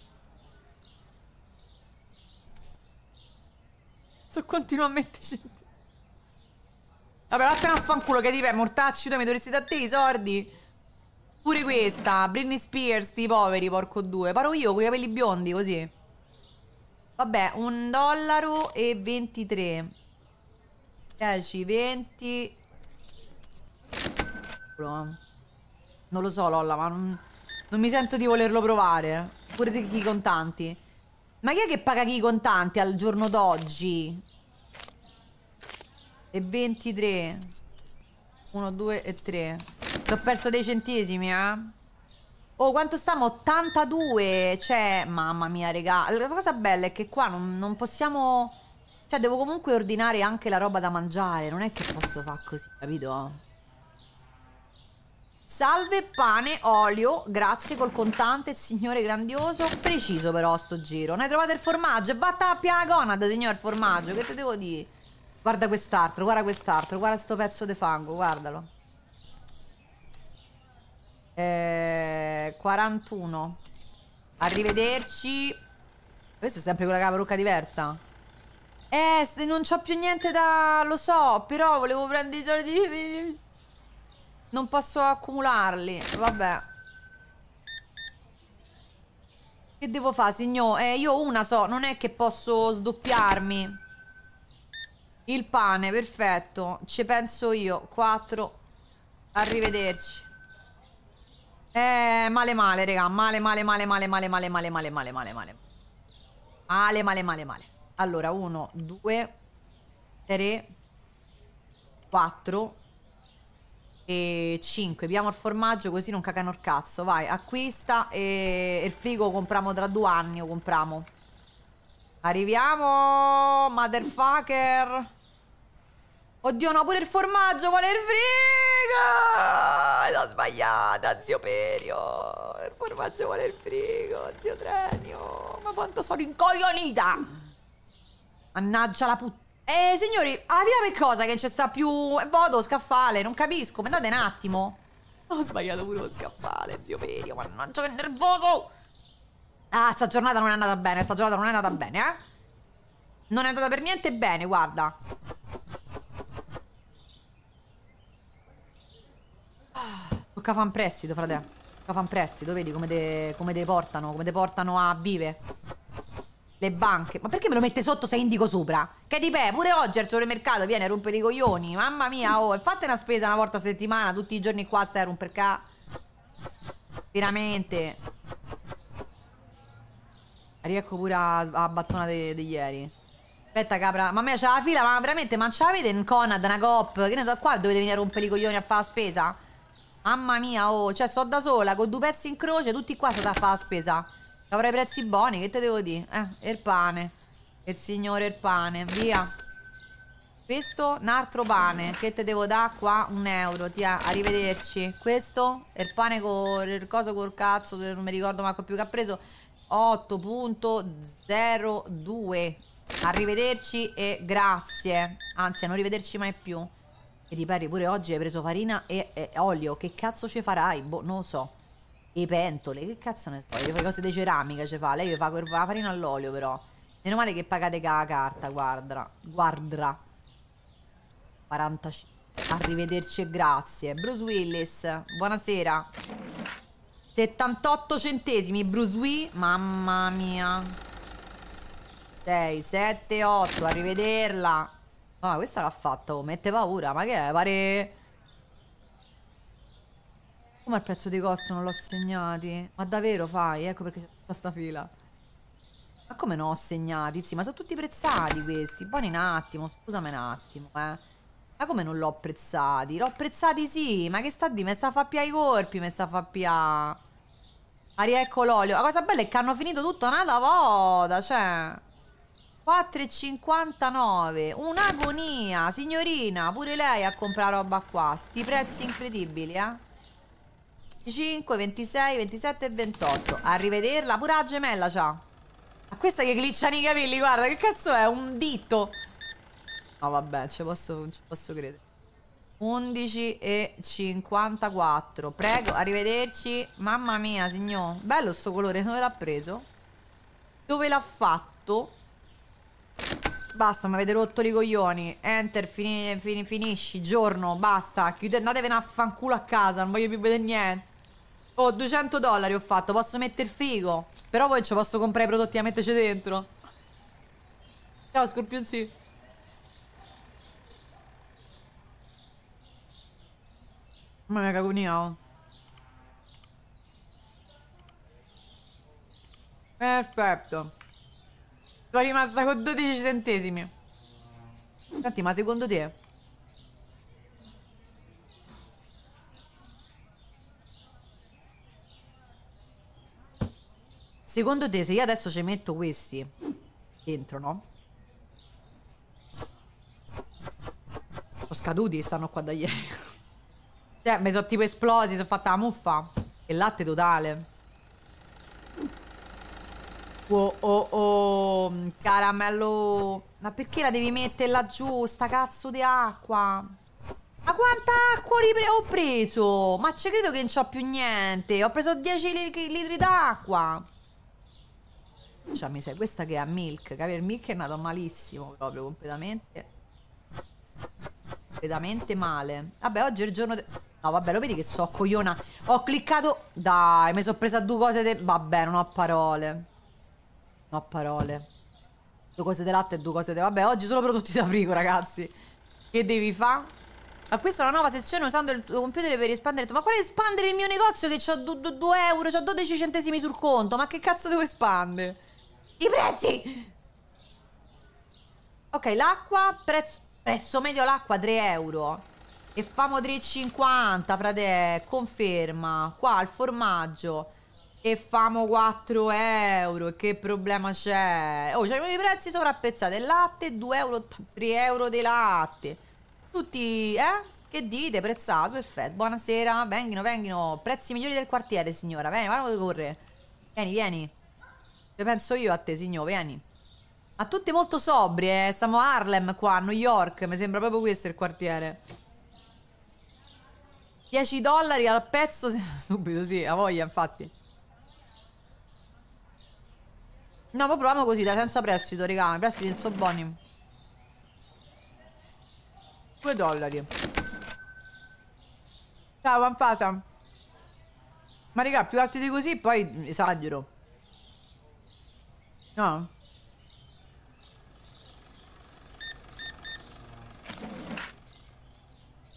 Sto continuamente scendendo. Vabbè, vattene a fanculo che tipo è mortacci, tu mi dovresti dare te i sordi. Pure questa, Britney Spears, sti poveri, porco due. Paro io, con i capelli biondi, così. Vabbè, un dollaro e 23. 10, 20. Non lo so, Lolla, ma non, non mi sento di volerlo provare. Pure dei contanti. Ma chi è che paga i contanti al giorno d'oggi? E 23. 1, 2 e 3. Ti ho perso dei centesimi, eh? Oh, quanto stiamo? 82. Cioè, mamma mia, regà. La cosa bella è che qua non, non possiamo... Cioè, devo comunque ordinare anche la roba da mangiare. Non è che posso far così, capito? Salve, pane, olio, grazie col contante, il signore grandioso. Preciso però sto giro. Non hai trovato il formaggio? Vatta a da signor formaggio, che te devo dire? Guarda quest'altro, guarda quest'altro, guarda sto pezzo di fango, guardalo. Eh, 41. Arrivederci. Questa è sempre quella caparrucca diversa. Eh, non c'ho più niente da... Lo so, però volevo prendere i soldi... Non posso accumularli, vabbè. Che devo fare, signor? Eh, io una so, non è che posso sdoppiarmi. Il pane, perfetto. Ci penso io. 4. Arrivederci. Eh, male male, raga. Male, male, male, male, male, male, male, male, male, male, male. Male, male, male, male. Allora, 1, 2, 3, 4, e 5 abbiamo il formaggio così non cacano il cazzo vai acquista e il frigo compriamo tra due anni o compriamo arriviamo motherfucker oddio no pure il formaggio vuole il frigo l'ho sbagliata zio Perio il formaggio vuole il frigo zio Trenio ma quanto sono incoglionita mannaggia la puttana eh, signori, alla fine per cosa che c'è sta più... Voto, scaffale, non capisco, mandate un attimo. Ho sbagliato pure lo scaffale, zio Perio, mannaggia che nervoso! Ah, sta giornata non è andata bene, sta giornata non è andata bene, eh? Non è andata per niente bene, guarda. Tocca tocca fan prestito, frate. Tocca fan prestito, vedi come te portano, come te portano a vive. Le banche. Ma perché me lo mette sotto se indico sopra? Che di pe, pure oggi al supermercato viene a rompere i coglioni. Mamma mia, oh, e fate una spesa una volta a settimana, tutti i giorni qua stai a romper ca. Veramente. Riecco pure a, a battona di, di ieri. Aspetta, capra. Mamma mia, c'è la fila, ma veramente, ma ce l'avete in Conad, una cop? Che ne so, qua dovete venire a rompere i coglioni a fare la spesa? Mamma mia, oh, cioè, sto da sola, con due pezzi in croce, tutti qua sono a fare la spesa. Avrei prezzi buoni, che te devo dire? Eh, il pane. Il signore il pane, via. Questo, un altro pane, che te devo dare qua? Un euro, ti arrivederci. Questo, il pane con il coso col cazzo, non mi ricordo manco più che ha preso. 8.02 Arrivederci e grazie Anzi a non rivederci mai più E di Perry pure oggi hai preso farina e, e olio Che cazzo ci farai? Boh, non lo so e pentole, che cazzo ne so? Io fai cose di ceramica, ce fa. Lei fa la farina all'olio, però. Meno male che pagate la carta, guarda. Guarda. 45. Arrivederci e grazie. Bruce Willis, buonasera. 78 centesimi, Bruce Willis, mamma mia. 6, 7, 8, arrivederla. Ma questa l'ha fatta, oh, mette paura, ma che è? Pare... Come al prezzo di costo non l'ho segnati? Ma davvero fai? Ecco perché c'è tutta sta fila. Ma come no segnati? Sì, ma sono tutti prezzati questi. Buoni un attimo, scusami un attimo, eh. Ma come non l'ho apprezzati? L'ho apprezzati sì, ma che sta di? Me sta a fa pia i corpi, me sta a fa pia... Ariecco l'olio. La cosa bella è che hanno finito tutto una volta, cioè... 4,59 Un'agonia Signorina Pure lei a comprare roba qua Sti prezzi incredibili eh 25, 26, 27 e 28. Arrivederla, pure la gemella c'ha. A questa che glitchano i capelli, guarda, che cazzo è? Un dito No, vabbè, ci posso, ci posso credere. 11 e 54. Prego, arrivederci. Mamma mia, signor. Bello sto colore, dove l'ha preso? Dove l'ha fatto? Basta, mi avete rotto i coglioni. Enter, fini, fini, finisci, giorno, basta. Chiude, andatevene a fanculo a casa, non voglio più vedere niente. Oh, 200 dollari ho fatto, posso mettere frigo. Però poi ci posso comprare i prodotti da metterci dentro. Ciao, Scorpion, sì. Mamma mia, cagonia, oh. Perfetto. Sono rimasta con 12 centesimi. Senti, ma secondo te... Secondo te, se io adesso ci metto questi dentro, no? Sono scaduti, stanno qua da ieri. (laughs) cioè, mi sono tipo esplosi, sono fatta la muffa. E latte totale. Oh, oh, oh, caramello. Ma perché la devi mettere laggiù, sta cazzo di acqua? Ma quanta acqua ho preso? Ma ci credo che non c'ho più niente. Ho preso 10 litri d'acqua cioè mi sei questa che è a Milk, capire Milk è nato malissimo proprio, completamente completamente male. Vabbè, oggi è il giorno de... No, vabbè, lo vedi che so, cogliona. Ho cliccato... Dai, mi sono presa due cose de... Vabbè, non ho parole. Non ho parole. Due cose di latte e due cose di... Vabbè, oggi sono prodotti da frigo, ragazzi. Che devi fare? acquista una nuova sezione usando il tuo computer per espandere. Ma quale espandere il mio negozio che ho 2 euro, ho 12 centesimi sul conto? Ma che cazzo devo espandere? I prezzi! Ok, l'acqua, prezzo, prezzo medio l'acqua 3 euro. E famo 3,50, frate, conferma. Qua il formaggio. E famo 4 euro. Che problema c'è? Oh, c'è i prezzi sovrappezzati. Il latte 2 euro, 3 euro di latte. Tutti, eh? Che dite? Prezzato, perfetto. Buonasera, venghino, venghino. Prezzi migliori del quartiere, signora. Vieni, guarda come corre. Vieni, vieni. Io penso io a te, signore, vieni. Ma tutti molto sobri, eh. Siamo a Harlem qua, a New York. Mi sembra proprio questo il quartiere. 10 dollari al pezzo. (laughs) Subito, sì, a voglia, infatti. No, ma proviamo così, da senza prestito, raga. Prestiti senza buoni. 2 dollari. Ciao, Vampasa. Ma raga, più alti di così, poi esagero. No.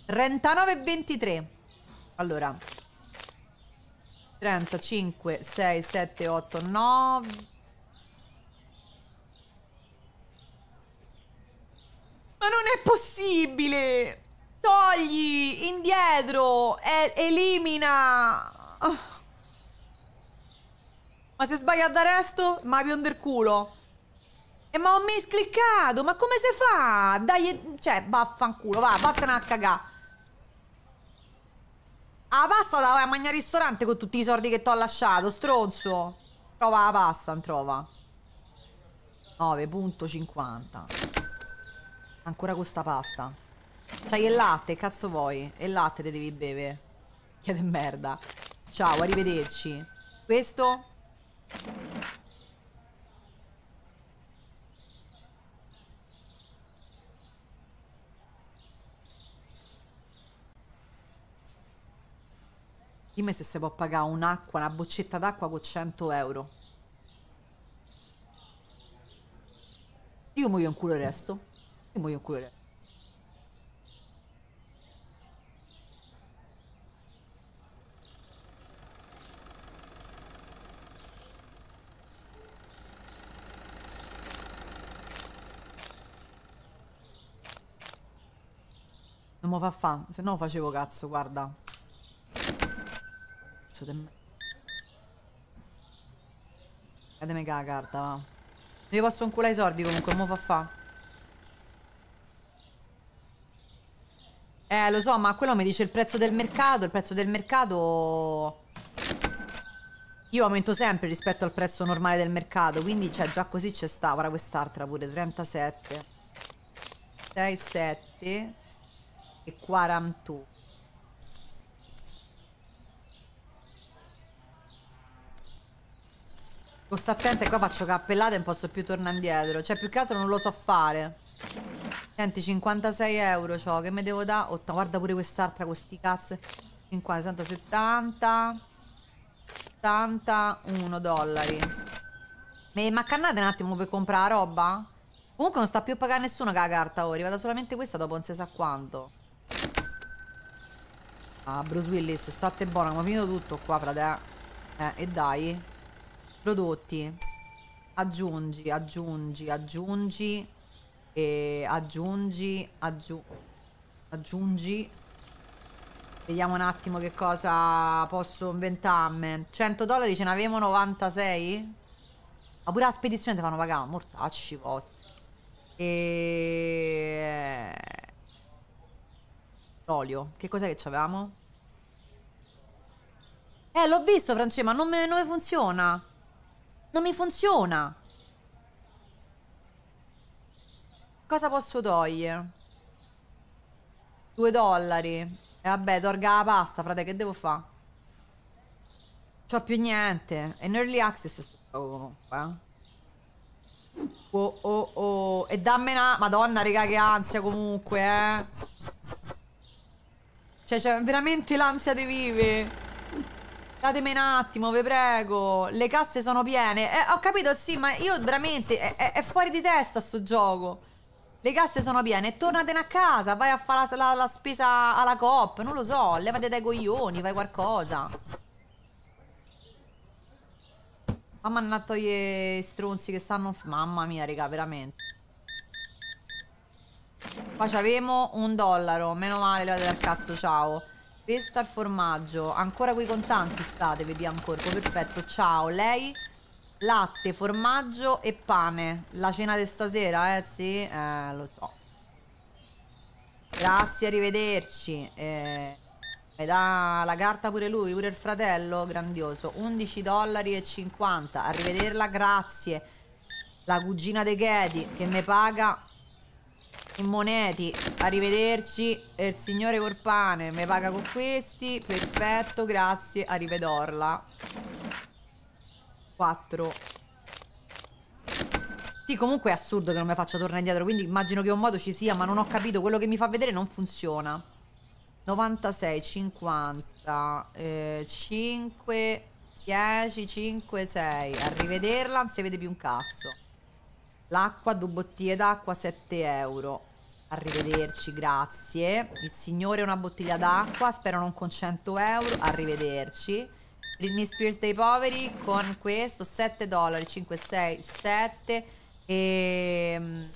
Trentanove e ventitré. Allora. 35, 6, 7, 8, 9... Ma non è possibile! Togli! Indietro! El elimina! Oh. Ma se sbaglia da resto, ma pion del culo. E ma ho miscliccato, ma come si fa? Dai, cioè, vaffanculo, va, vattene a cagà. La pasta la vai a mangiare ristorante con tutti i soldi che ti ho lasciato, stronzo. Trova la pasta, trova. 9.50. Ancora questa pasta. C'hai il latte, cazzo vuoi? E il latte te devi bere. Che merda. Ciao, arrivederci. Questo Dimmi se si può pagare un'acqua, una boccetta d'acqua con 100 euro. Io muoio in culo il resto. Io muoio in culo il resto. Mo fa fa, se no facevo cazzo, guarda. Cazzo te... Vedeme che la carta, va. Io posso un culo ai sordi comunque, mo fa fa. Eh, lo so, ma quello mi dice il prezzo del mercato, il prezzo del mercato... Io aumento sempre rispetto al prezzo normale del mercato, quindi cioè, già così c'è sta, guarda quest'altra pure, 37. 6, 7, e 41. Devo stare attenta qua faccio cappellate e non posso più tornare indietro. Cioè, più che altro non lo so fare. Senti, 56 euro ciò che mi devo dare. Oh, guarda pure quest'altra questi cazzo. 50, 60, 70, 71 dollari. Ma cannate un attimo per comprare la roba? Comunque non sta più a pagare nessuno che ha la carta ora, oh. rivada solamente questa dopo non si sa quanto. Ah, Bruce Willis, state buona, ma finito tutto qua, frate. Eh. eh, e dai. Prodotti. Aggiungi, aggiungi, aggiungi. E aggiungi, aggiungi. Aggiungi. Vediamo un attimo che cosa posso inventarmi. 100 dollari ce ne avevo 96? Ma pure la spedizione ti fanno pagare, mortacci vostri. E... L'olio. Che cos'è che c'avevamo? Eh, l'ho visto, Francesco, ma non, me, non mi funziona. Non mi funziona. Cosa posso togliere? Due dollari. E eh, vabbè, torga la pasta, frate, che devo fare? C'ho più niente. E in early access sto comunque. Eh. Oh, oh, oh. E dammela... Madonna, raga, che ansia comunque, eh. Cioè, c'è veramente l'ansia di vive. Datemi un attimo, vi prego. Le casse sono piene. Eh, ho capito, sì, ma io veramente... È, è, è, fuori di testa sto gioco. Le casse sono piene. Tornatene a casa, vai a fare la, la, la spesa alla COP. Non lo so, levate dai coglioni, fai qualcosa. Mamma mannatto gli stronzi che stanno... Mamma mia, raga, veramente. Qua c'avevamo un dollaro, meno male, levate dal cazzo, ciao. Pesta al formaggio, ancora quei contanti state, vediamo ancora. Oh, perfetto, ciao. Lei, latte, formaggio e pane. La cena di stasera, eh, sì, eh, lo so. Grazie, arrivederci. Eh, e dà la carta pure lui, pure il fratello, grandioso. 11 dollari e 50, arrivederla, grazie. La cugina dei Chedi che mi paga in moneti, arrivederci. Eh, il signore Corpane mi paga con questi. Perfetto, grazie. Arrivedorla. 4. Sì, comunque è assurdo che non mi faccia tornare indietro, quindi immagino che un modo ci sia, ma non ho capito, quello che mi fa vedere non funziona. 96, 50, eh, 5, 10, 5, 6. Arrivederla, non si vede più un cazzo. L'acqua, due bottiglie d'acqua, 7 euro. Arrivederci, grazie. Il signore una bottiglia d'acqua, spero non con 100 euro. Arrivederci. Britney Spears dei poveri con questo 7 dollari, 5, 6, 7 e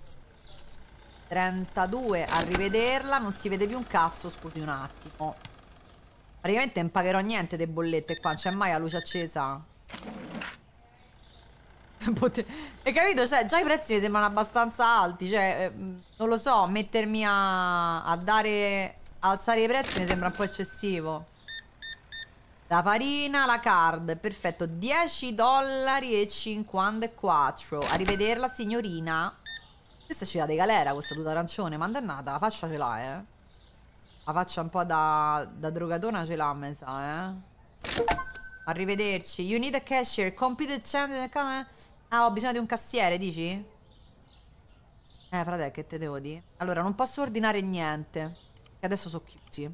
32. Arrivederla, non si vede più un cazzo, scusi un attimo. Praticamente non pagherò niente delle bollette qua, non c'è mai la luce accesa. (laughs) E capito? Cioè, già i prezzi mi sembrano abbastanza alti. Cioè, eh, mm, non lo so, mettermi a, a dare. A alzare i prezzi mi sembra un po' eccessivo. La farina, la card, perfetto, 10 dollari e 54. Arrivederla signorina. Questa ce l'ha di galera, questa tuta arancione, mandannata, la faccia ce l'ha, eh. La faccia un po' da, da drogatona ce l'ha, mi sa, eh. Arrivederci. You need a cashier, complete the channel. Ah, ho bisogno di un cassiere, dici? Eh, frate, che te devo dire? Allora, non posso ordinare niente. Che adesso sono chiusi.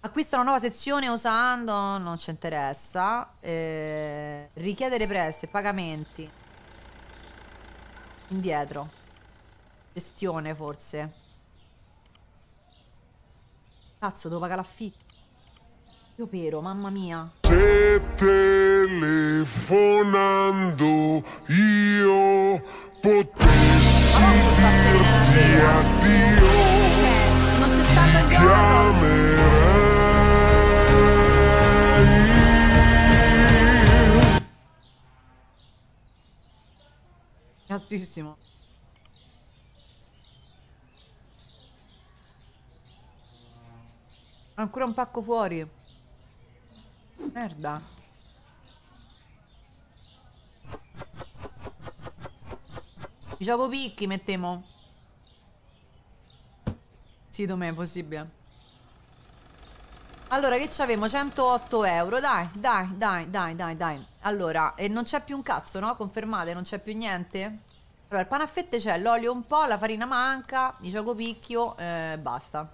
Acquista una nuova sezione usando... Non ci interessa. Eh, richiedere presse, pagamenti. Indietro. Gestione, forse. Cazzo, devo pagare l'affitto. Io pero, mamma mia. Se telefonando io potessi dirti addio. Cioè, non ci sta il chiamerei. Altissimo. Ancora un pacco fuori. Merda. Gioco diciamo picchi, mettiamo. Sì, dom'è possibile. Allora, che c'avevo? 108 euro. Dai, dai, dai, dai, dai, dai. Allora, e non c'è più un cazzo, no? Confermate, non c'è più niente? Allora, il panaffette c'è, l'olio un po', la farina manca, il gioco diciamo picchio, eh, basta.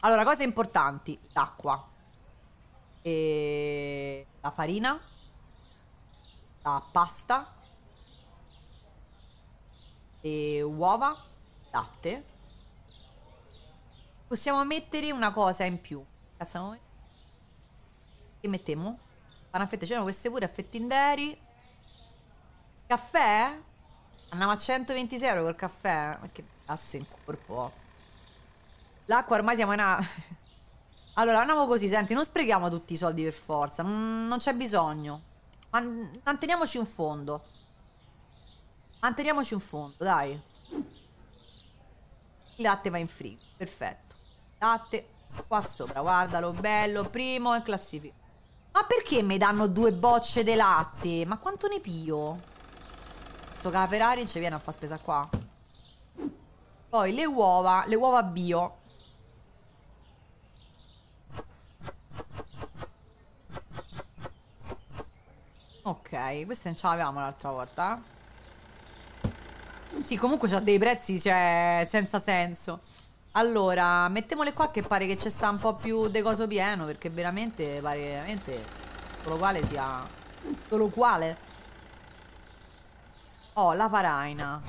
Allora, cose importanti. L'acqua e la farina, la pasta, e uova, latte. Possiamo mettere una cosa in più. Cazzo, che mettiamo? Panafette, c'erano cioè, queste pure, affettinderi. Caffè? Andiamo a 126 euro col caffè. Ma che asse in corpo L'acqua ormai siamo in una... (laughs) Allora, andiamo così, senti, non sprechiamo tutti i soldi per forza, mm, non, c'è bisogno. manteniamoci un fondo. Manteniamoci un fondo, dai. Il latte va in frigo, perfetto. Latte qua sopra, guardalo, bello, primo in classifica. Ma perché mi danno due bocce di latte? Ma quanto ne pio? Sto Ferrari ci viene a fare spesa qua. Poi le uova, le uova bio. Ok, questa non ce l'avevamo l'altra volta. Sì, comunque c'ha dei prezzi, cioè, senza senso. Allora, mettiamole qua che pare che ci sta un po' più de coso pieno, perché veramente, pare, veramente, solo quale sia... Solo quale? Oh, la faraina.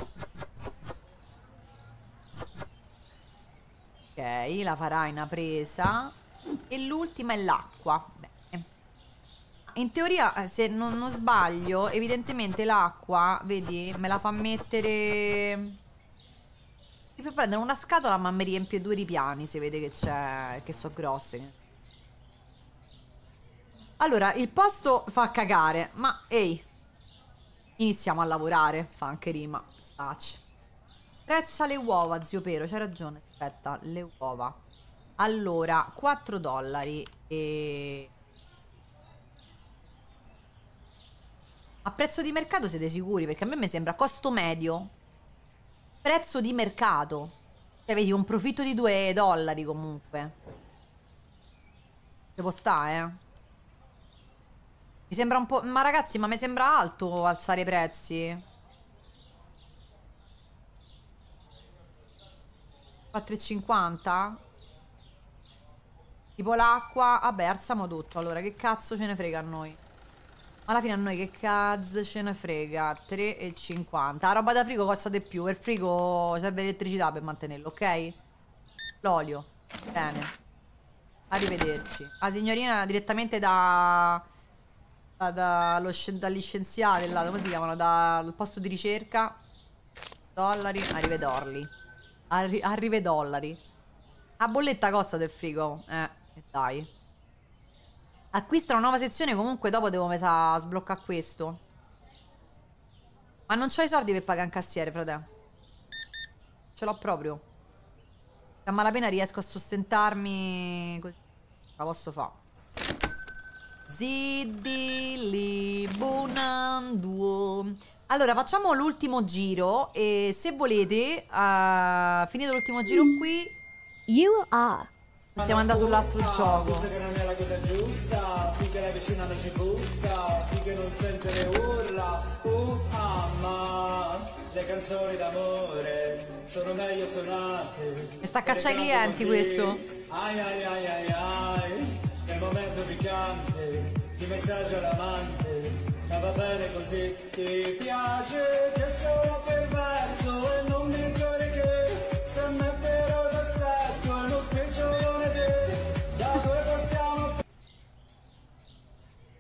Ok, la faraina presa. E l'ultima è l'acqua in teoria, eh, se non, non sbaglio, evidentemente l'acqua, vedi, me la fa mettere... Mi fa prendere una scatola ma mi riempie due ripiani, se vede che c'è... che sono grossi. Allora, il posto fa cagare, ma ehi, iniziamo a lavorare, fa anche rima, staci. Prezza le uova, zio Pero, c'hai ragione, aspetta, le uova. Allora, 4 dollari e... A prezzo di mercato siete sicuri? Perché a me mi sembra costo medio. Prezzo di mercato. Cioè, vedi, un profitto di 2 dollari comunque. Ci può stare, eh. Mi sembra un po'... Ma ragazzi, ma mi sembra alto alzare i prezzi. 4,50? Tipo l'acqua... Vabbè, alziamo tutto. Allora, che cazzo ce ne frega a noi? Alla fine a noi che cazzo ce ne frega 3,50 La roba da frigo costa di più Per frigo serve elettricità per mantenerlo, ok? L'olio Bene Arrivederci La signorina direttamente da... da, da lo, dagli scienziati là, Come si chiamano? Da, Dal posto di ricerca Dollari Arrivedorli Arri, Arrivedollari A bolletta costa del frigo Eh, dai Acquista una nuova sezione, comunque dopo devo messa sbloccare questo. Ma non c'ho i soldi per pagare un cassiere, frate. Ce l'ho proprio. A malapena riesco a sostentarmi... La posso fare. Zidili bonanduo. Allora, facciamo l'ultimo giro e se volete, uh, finito l'ultimo giro qui... You are siamo andati sull'altro ah, gioco. Visto che non è la cosa giusta, finché la vicina non ci bussa, finché non sente le urla, uh, amma, ah, le canzoni d'amore sono meglio suonate. E sta a cacciare i clienti questo. Ai ai ai ai ai, nel momento piccante, ti messaggio all'amante, ma va bene così, ti piace che sono perverso e non mi giuri che se me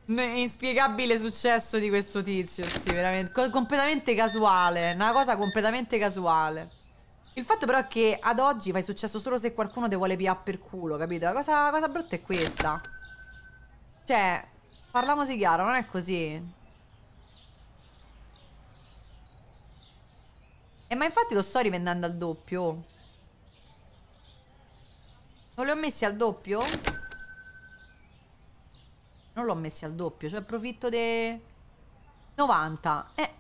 Inspiegabile successo di questo tizio, sì, veramente. Co completamente casuale, una cosa completamente casuale. Il fatto però è che ad oggi fai successo solo se qualcuno ti vuole pià per culo, capito? La cosa, la cosa brutta è questa. Cioè, parliamoci chiaro, non è così. E eh, ma infatti lo sto rivendendo al doppio. Non li ho messi al doppio? Non l'ho messi al doppio, cioè profitto di 90. Eh.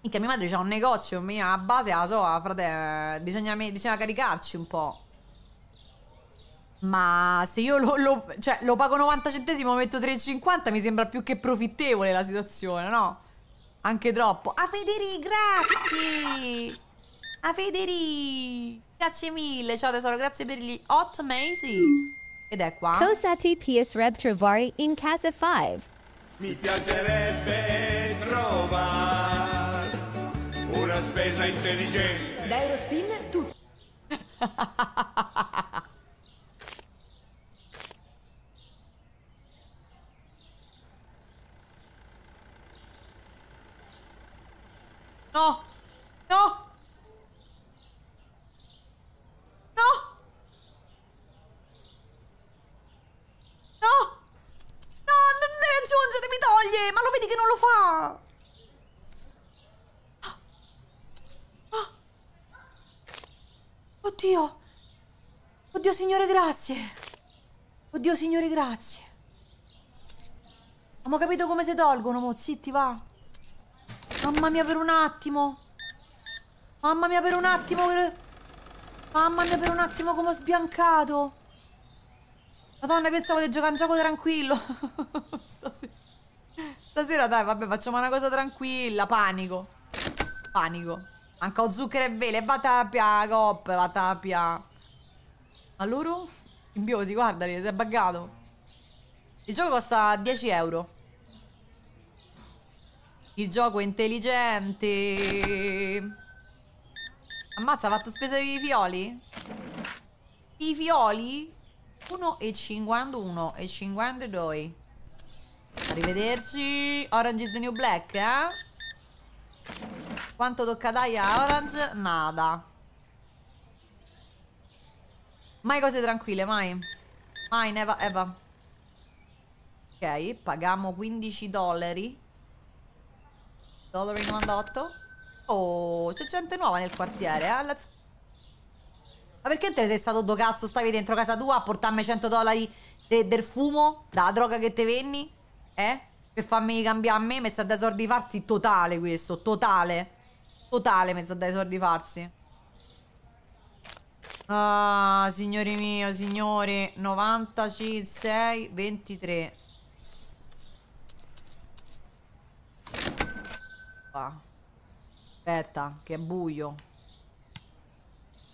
Minchia, mia madre c'ha un negozio, mia base la so, frate, eh, bisogna, bisogna caricarci un po'. Ma se io lo, lo, cioè, lo pago 90 centesimi e metto 3,50 mi sembra più che profittevole la situazione, no? Anche troppo. A Federi, grazie! A Federi! Grazie mille, ciao tesoro, grazie per gli hot maisy! Ed è qua. Cosati PS Reb Travari in casa 5. Mi piacerebbe trovare una spesa intelligente. Da Eurospin tu. no! Ma lo vedi che non lo fa! Oh. Oddio! Oddio signore, grazie! Oddio signore, grazie! Abbiamo capito come si tolgono, mo, va! Mamma mia, per un attimo! Mamma mia, per un attimo! Mamma mia, per un attimo come ho sbiancato! Madonna, pensavo di giocare un gioco tranquillo! (laughs) Stasera... Stasera dai, vabbè, facciamo una cosa tranquilla. Panico. Panico. Manca zucchero e vele. Vatapia, cop, vatapia. Ma loro? Simbiosi, guardali, si è buggato. Il gioco costa 10 euro. Il gioco è intelligente. Ammazza, ha fatto spesa per i fioli? I fioli? 1,51 e 52. Arrivederci. Orange is the new black, eh? Quanto tocca dai a Orange? Nada. Mai cose tranquille, mai. Mai, Eva, Eva. Ok, paghiamo 15 dollari. Dollari 98. Oh, c'è gente nuova nel quartiere, eh? Let's... Ma perché te sei stato do cazzo? Stavi dentro casa tua a portarmi 100 dollari de del fumo? Da droga che te venni? eh? Per farmi cambiare a me, mi sta da sordi farsi totale questo, totale. Totale mi sta da sordi farsi. Ah, signori mio, signori, 96, 23. Ah. Aspetta, che è buio.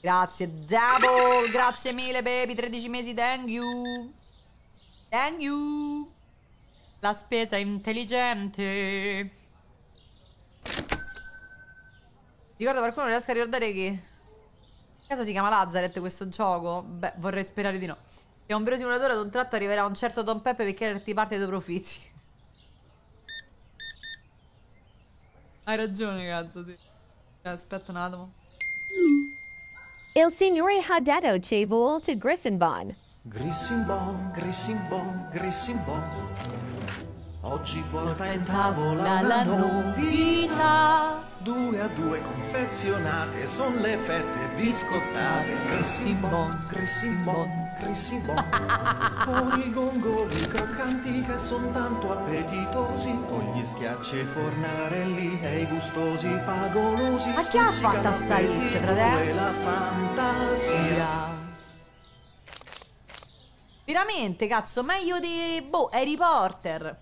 Grazie, Double. Grazie mille, baby. 13 mesi, thank you. Thank you. La spesa intelligente. Ricordo qualcuno non riesca a ricordare che... caso si chiama Lazaret questo gioco? Beh, vorrei sperare di no. È un vero simulatore, ad un tratto arriverà un certo Don Peppe per chiederti parte dei tuoi profitti. (laughs) Hai ragione, cazzo, sì. Eh, aspetta un attimo. Il signore ha dato cevol to Grissenbon. Grissimbon, grissimbon, grissimbon. Oggi porta in tavola la novità. Due a due confezionate Son le fette biscottate. Grissimbon, grissimbon, grissimbon. Con (laughs) i gongoli croccanti che sono tanto appetitosi. Con gli schiacci e fornarelli e i gustosi fagolosi. Ma chi ha fatto sta hit, fratello? Eh? la fantasia. Ah. Veramente, cazzo, meglio di... Boh, Harry Potter.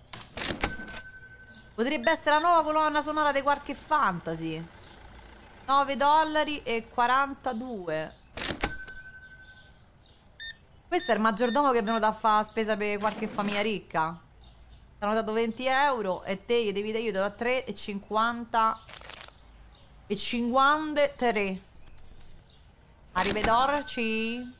Potrebbe essere la nuova colonna sonora di qualche fantasy. 9 dollari e 42. Questo è il maggiordomo che è venuto a fare spesa per qualche famiglia ricca. Ti hanno dato 20 euro e te gli devi dare io da 3 e 50 e 53. Arrivederci.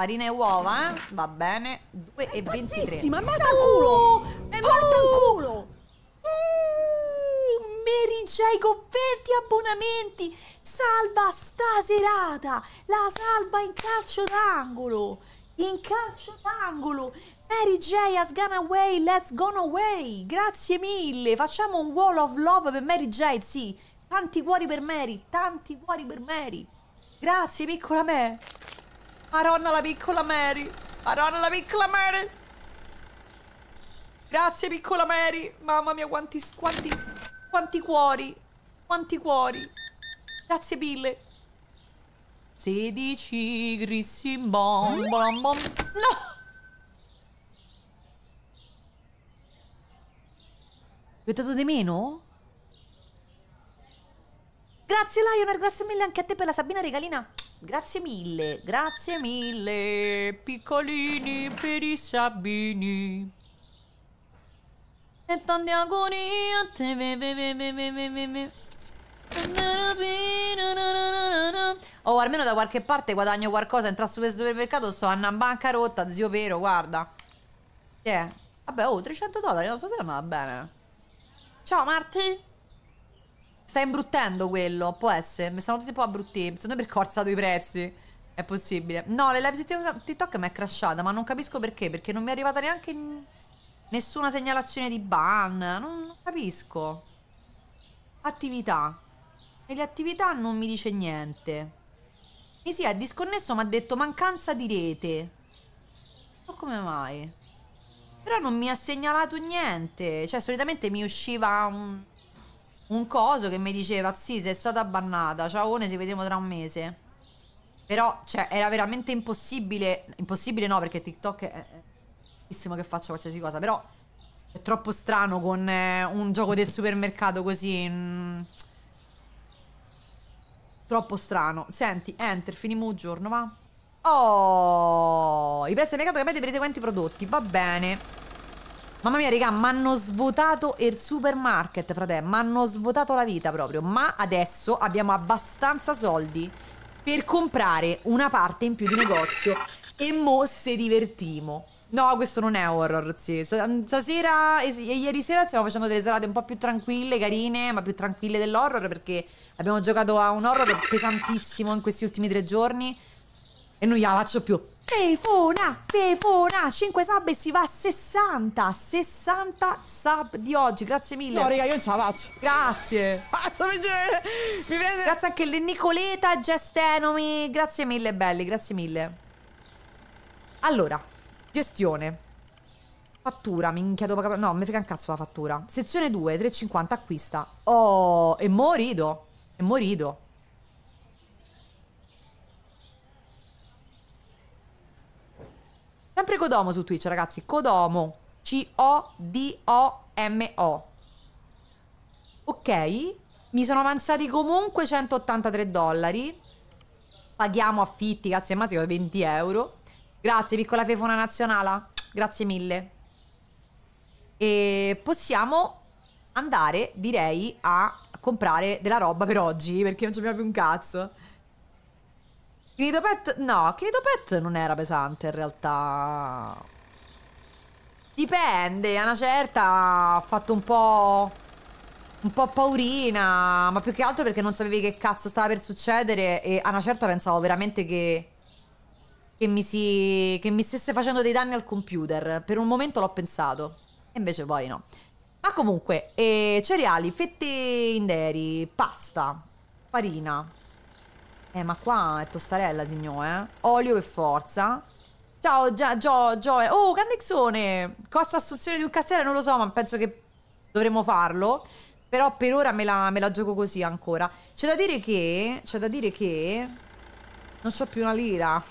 Farina e uova, va bene. 2 e 23. Ma manda culo! E oh! culo! Uh, Mary J con 20 abbonamenti! Salva sta La salva in calcio d'angolo! In calcio d'angolo! Mary J has gone away, let's gone away! Grazie mille! Facciamo un wall of love per Mary J, sì! Tanti cuori per Mary, tanti cuori per Mary! Grazie piccola me! Maronna la piccola Mary. Maronna la piccola Mary. Grazie piccola Mary. Mamma mia, quanti, quanti, quanti cuori. Quanti cuori. Grazie mille. 16 grissi bom bom bom. No! Ho aspettato di meno? Grazie Lioner, grazie mille anche a te per la Sabina Regalina. Grazie mille, grazie mille, piccolini per i Sabini. E tanti agonie a te, ve, ve, ve, ve, ve, ve, ve. Oh, almeno da qualche parte guadagno qualcosa. Entra su questo supermercato, sto andando in bancarotta, zio vero, guarda. Yeah. Vabbè, oh, 300 dollari, no, stasera non va bene. Ciao, Marti. Sta imbruttendo quello, può essere. Mi stanno tutti un po' abbrutti. Secondo me per corsa dei prezzi. È possibile. No, le live su TikTok mi è crashata, ma non capisco perché. Perché non mi è arrivata neanche nessuna segnalazione di ban. Non, capisco. Attività. Nelle attività non mi dice niente. Mi si è disconnesso, ma ha detto mancanza di rete. Ma come mai? Però non mi ha segnalato niente. Cioè, solitamente mi usciva un un coso che mi diceva sì sei stata bannata ciao ciaone si vediamo tra un mese però cioè era veramente impossibile impossibile no perché TikTok è bellissimo che faccia qualsiasi cosa però è troppo strano con eh, un gioco del supermercato così mh. Mm, troppo strano senti enter finiamo un giorno va Oh, i prezzi del mercato cambiati per i seguenti prodotti. Va bene. Mamma mia, raga, mi hanno svuotato il supermarket, frate. Mi hanno svuotato la vita proprio. Ma adesso abbiamo abbastanza soldi per comprare una parte in più di negozio. E mo se divertimo. No, questo non è horror, sì. Mm, stasera e ieri sera stiamo facendo delle serate un po' più tranquille, carine, ma più tranquille dell'horror perché abbiamo giocato a un horror pesantissimo in questi ultimi tre giorni e non gliela faccio più. Pefona, Pefona, 5 sub e si va a 60, 60 sub di oggi, grazie mille. No, raga, io non ce la faccio. Grazie. Faccio, mi viene... Grazie anche a Nicoleta, Gestenomi, grazie mille belli, grazie mille. Allora, gestione. Fattura, minchia, dopo capo... No, mi frega un cazzo la fattura. Sezione 2, 3,50, acquista. Oh, e morido, e morido. Sempre Codomo su Twitch, ragazzi. Codomo. C-O-D-O-M-O. Ok. Mi sono avanzati comunque 183 dollari. Paghiamo affitti, cazzo, è Massimo, 20 euro. Grazie, piccola fefona nazionale. Grazie mille. E possiamo andare, direi, a comprare della roba per oggi, perché non c'è più un cazzo. Credo Pet... No, Credo Pet non era pesante in realtà. Dipende, a una certa ha fatto un po'... Un po' paurina, ma più che altro perché non sapevi che cazzo stava per succedere e a una certa pensavo veramente che... Che mi, si, che mi stesse facendo dei danni al computer. Per un momento l'ho pensato. E invece poi no. Ma comunque, eh, cereali, fette in inderi, pasta, farina, eh, ma qua è tostarella, signore. Eh. Olio e forza. Ciao, Gio, Gio, Gio. Oh, Cannexone! Costo assunzione di un cassiere, non lo so, ma penso che dovremmo farlo. Però per ora me la, me la gioco così ancora. C'è da dire che... C'è da dire che... Non c'ho più una lira.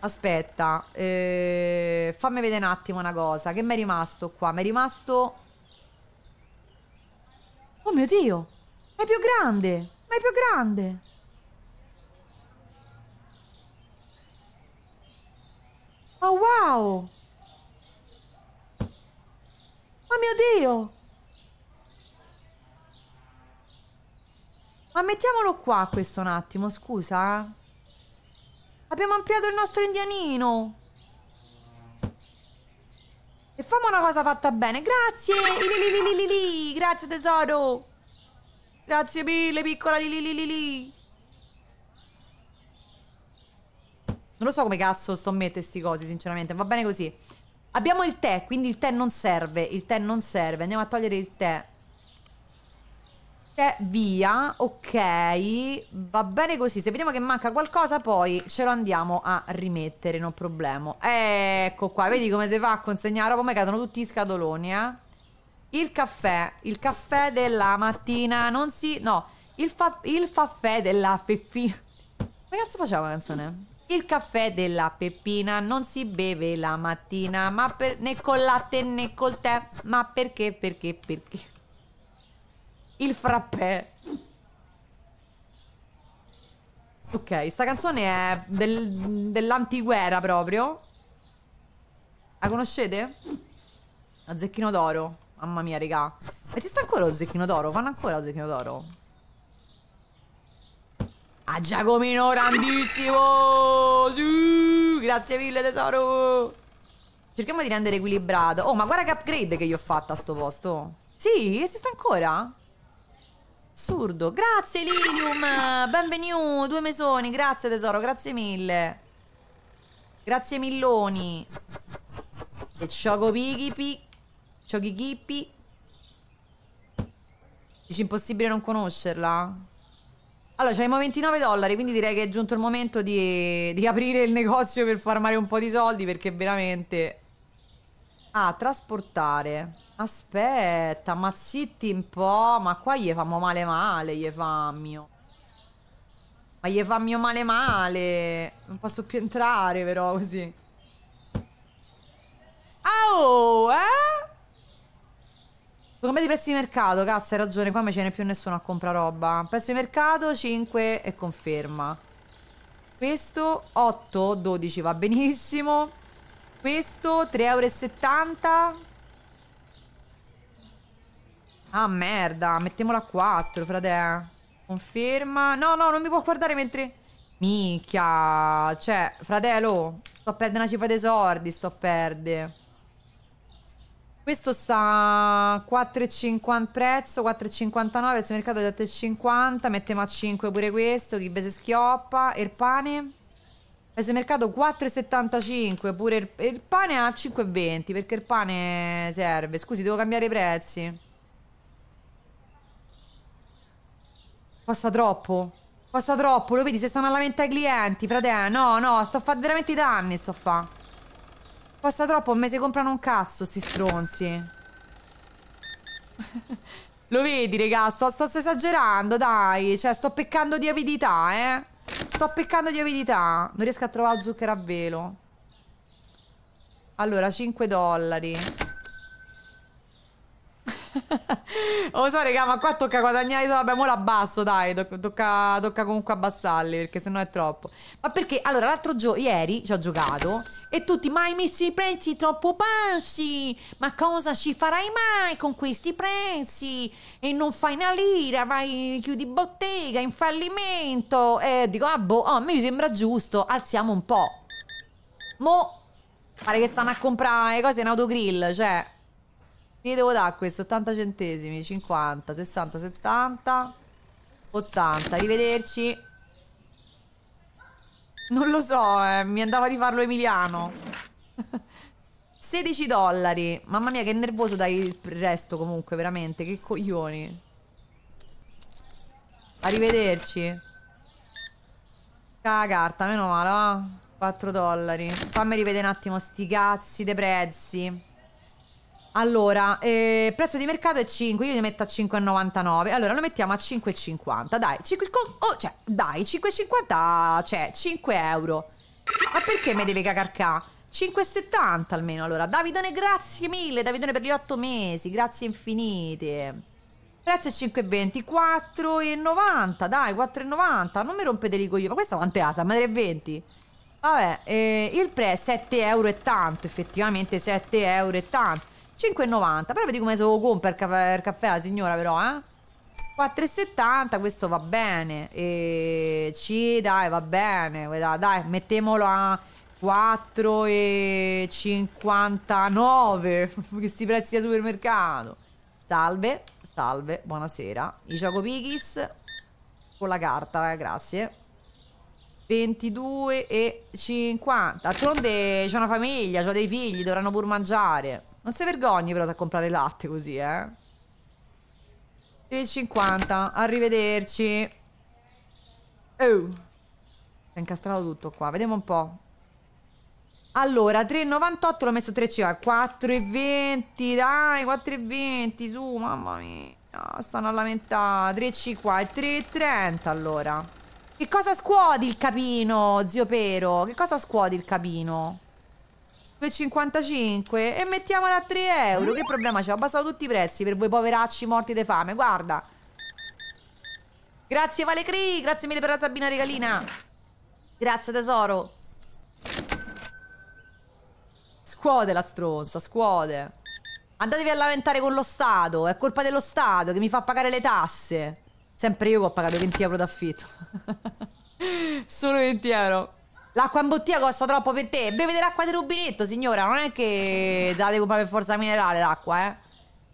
Aspetta. Eh, fammi vedere un attimo una cosa. Che mi è rimasto qua? Mi è rimasto... Oh mio Dio! È più grande! Ma è più grande! oh, wow! oh, mio Dio! Ma mettiamolo qua questo un attimo, scusa. Abbiamo ampliato il nostro indianino. E fammi una cosa fatta bene. Grazie! Lili, lili, lili, Grazie tesoro! Grazie mille, piccola Lili. Non lo so come cazzo sto a mettere sti cosi, sinceramente. Va bene così. Abbiamo il tè, quindi il tè non serve. Il tè non serve. Andiamo a togliere il tè. Tè via. Ok. Va bene così. Se vediamo che manca qualcosa, poi ce lo andiamo a rimettere. Non problema. Ecco qua. Vedi come si fa a consegnare roba? Mi cadono tutti i scatoloni, eh. Il caffè. Il caffè della mattina. Non si... No. Il, fa... il faffè della feffina. Come cazzo facciamo la canzone? Il caffè della Peppina non si beve la mattina, ma per, né col latte né col tè. Ma perché, perché, perché? Il frappè. Ok, sta canzone è del, dell'antiguerra proprio. La conoscete? Lo zecchino d'oro. Mamma mia, regà. Ma esiste ancora lo zecchino d'oro? Fanno ancora lo zecchino d'oro? a Giacomino grandissimo! Sì, grazie mille tesoro! Cerchiamo di rendere equilibrato. Oh, ma guarda che upgrade che gli ho fatta a sto posto. Sì, esiste ancora? Assurdo. Grazie Lilium, benvenuto, due mesoni, grazie tesoro, grazie mille. Grazie milloni. E Choco Pigipi. Choco Dici impossibile non conoscerla? Allora, c'hai 29 dollari, quindi direi che è giunto il momento di, di aprire il negozio per farmare un po' di soldi, perché veramente... Ah, trasportare. Aspetta, ma zitti un po', ma qua gli famo male male, gli fammo. Ma gli fammo male male. Non posso più entrare però così. Ah, oh, eh? Secondo me di prezzi di mercato, cazzo, hai ragione, qua non ce n'è più nessuno a comprare roba. Prezzo di mercato 5 e conferma. Questo 8, 12 va benissimo. Questo 3,70 euro. Ah merda, mettiamola a 4, frate. Conferma. No, no, non mi può guardare mentre... Minchia, cioè, fratello, sto a perdere una cifra dei sordi, sto a perdere. Questo sta 4,50 prezzo, 4,59 prezzo mercato di 8,50, mettiamo a 5 pure questo, chi se schioppa, e il pane? Prezzo mercato 4,75, pure il, il pane a 5,20 perché il pane serve, scusi devo cambiare i prezzi. Costa troppo, costa troppo, lo vedi se stanno a lamentare i clienti, frate, no no, sto a fare veramente i danni, sto a fare. Costa troppo, un mese comprano un cazzo sti stronzi. (laughs) Lo vedi, regà, sto, sto esagerando, dai. Cioè, sto peccando di avidità, eh. Sto peccando di avidità. Non riesco a trovare zucchero a velo. Allora, 5 dollari. Lo (laughs) oh, so, raga, ma qua tocca guadagnare. Vabbè, mo l'abbasso, dai. Tocca, tocca comunque abbassarli, perché sennò è troppo. Ma perché? Allora, l'altro giorno, ieri, ci ho giocato. E tutti, ma hai messo i prezzi troppo bassi, ma cosa ci farai mai con questi prezzi? E non fai una lira, vai, chiudi bottega, in fallimento. E dico, ah boh, oh, a me mi sembra giusto, alziamo un po'. Mo, pare che stanno a comprare cose in autogrill, cioè... Gli devo dare questo, 80 centesimi, 50, 60, 70, 80, arrivederci. Non lo so, eh, mi andava di farlo Emiliano. 16 (laughs) dollari. Mamma mia, che nervoso dai il resto comunque, veramente. Che coglioni. Arrivederci. La carta, meno male, va. 4 dollari. Fammi rivedere un attimo sti cazzi dei prezzi. Allora, eh, prezzo di mercato è 5, io ne metto a 5,99. Allora, lo mettiamo a 5,50. Dai, 5, oh, cioè, dai, 5,50, cioè 5 euro. Ma perché mi devi cacarcà? 5,70 almeno. Allora, Davidone, grazie mille. Davidone per gli 8 mesi, grazie infinite. Prezzo è 5,20, 4,90. Dai, 4,90. Non mi rompete i coglioni. Ma questa quant'è alta? Ma 3,20. Vabbè, eh, il pre è 7 euro e tanto, effettivamente 7 euro e tanto. 5,90. Però vedi come se lo compra il caffè la signora però, eh? 4,70 questo va bene e ci dai va bene dai mettiamolo a 4,59 questi (laughs) prezzi da supermercato salve salve buonasera i Chocopichis con la carta eh, grazie 22,50 d'altronde c'è una famiglia ho dei figli dovranno pur mangiare non si vergogni però a comprare latte così, eh. 3,50. Arrivederci. Oh. È incastrato tutto qua. Vediamo un po'. Allora, 3,98 l'ho messo 3,50. 4,20. Dai, 4,20. Su, mamma mia. Stanno a lamentare. 3,50. 3,30 allora. Che cosa scuoti il capino, zio Pero? Che cosa scuoti il capino? 2,55 e mettiamola a 3 euro. Che problema c'è? Ho abbassato tutti i prezzi per voi poveracci morti di fame. Guarda. Grazie Vale Cri, grazie mille per la Sabina Regalina. Grazie tesoro. Scuote la stronza, scuote. Andatevi a lamentare con lo Stato, è colpa dello Stato che mi fa pagare le tasse. Sempre io che ho pagato 20 euro d'affitto. (laughs) Solo 20 euro. L'acqua in bottiglia costa troppo per te. Bevete l'acqua di rubinetto, signora. Non è che date devo comprare per forza minerale l'acqua, eh.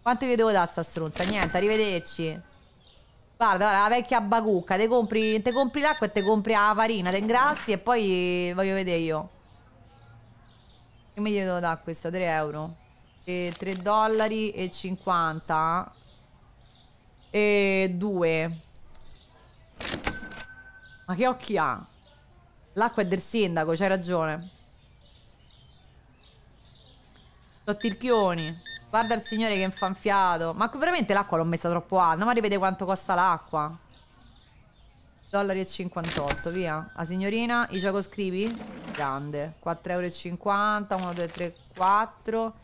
Quanto gli devo dare a sta stronza? Niente, arrivederci. Guarda, guarda, la vecchia bagucca. Te compri, te compri l'acqua e te compri la farina, te ingrassi e poi voglio vedere io. Che mi devo dare questa? 3 euro. E 3 dollari e 50. E 2. Ma che occhi ha? L'acqua è del sindaco, c'hai ragione. Sottirchioni. Guarda il signore che è infanfiato. Ma veramente l'acqua l'ho messa troppo alta. Ma rivede quanto costa l'acqua. Dollari e 58, via. La signorina, i gioco scrivi? Grande. 4,50 euro, 1, 2, 3, 4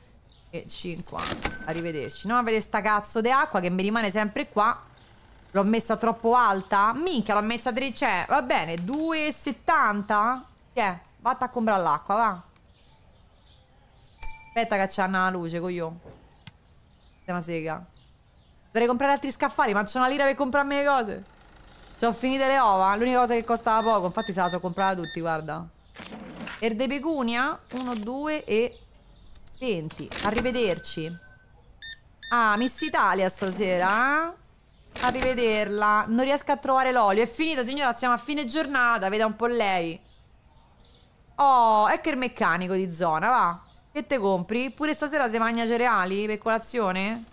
e 50. Arrivederci. No, avete sta cazzo di acqua che mi rimane sempre qua. L'ho messa troppo alta? Minchia, l'ho messa 3, cioè, va bene, 2,70? Che è? Vatta a comprare l'acqua, va. Aspetta che c'è una luce, coglio. È una sega. Dovrei comprare altri scaffali, ma c'è una lira per comprarmi le cose. Cioè, ho finite le ova, l'unica cosa che costava poco. Infatti se la so comprare tutti, guarda. Erde pecunia, 1, 2 e 20. Arrivederci. Ah, Miss Italia stasera, eh? a rivederla. Non riesco a trovare l'olio. È finito, signora, siamo a fine giornata. Veda un po' lei. Oh, è che il meccanico di zona, va. Che te compri? Pure stasera si mangia cereali per colazione?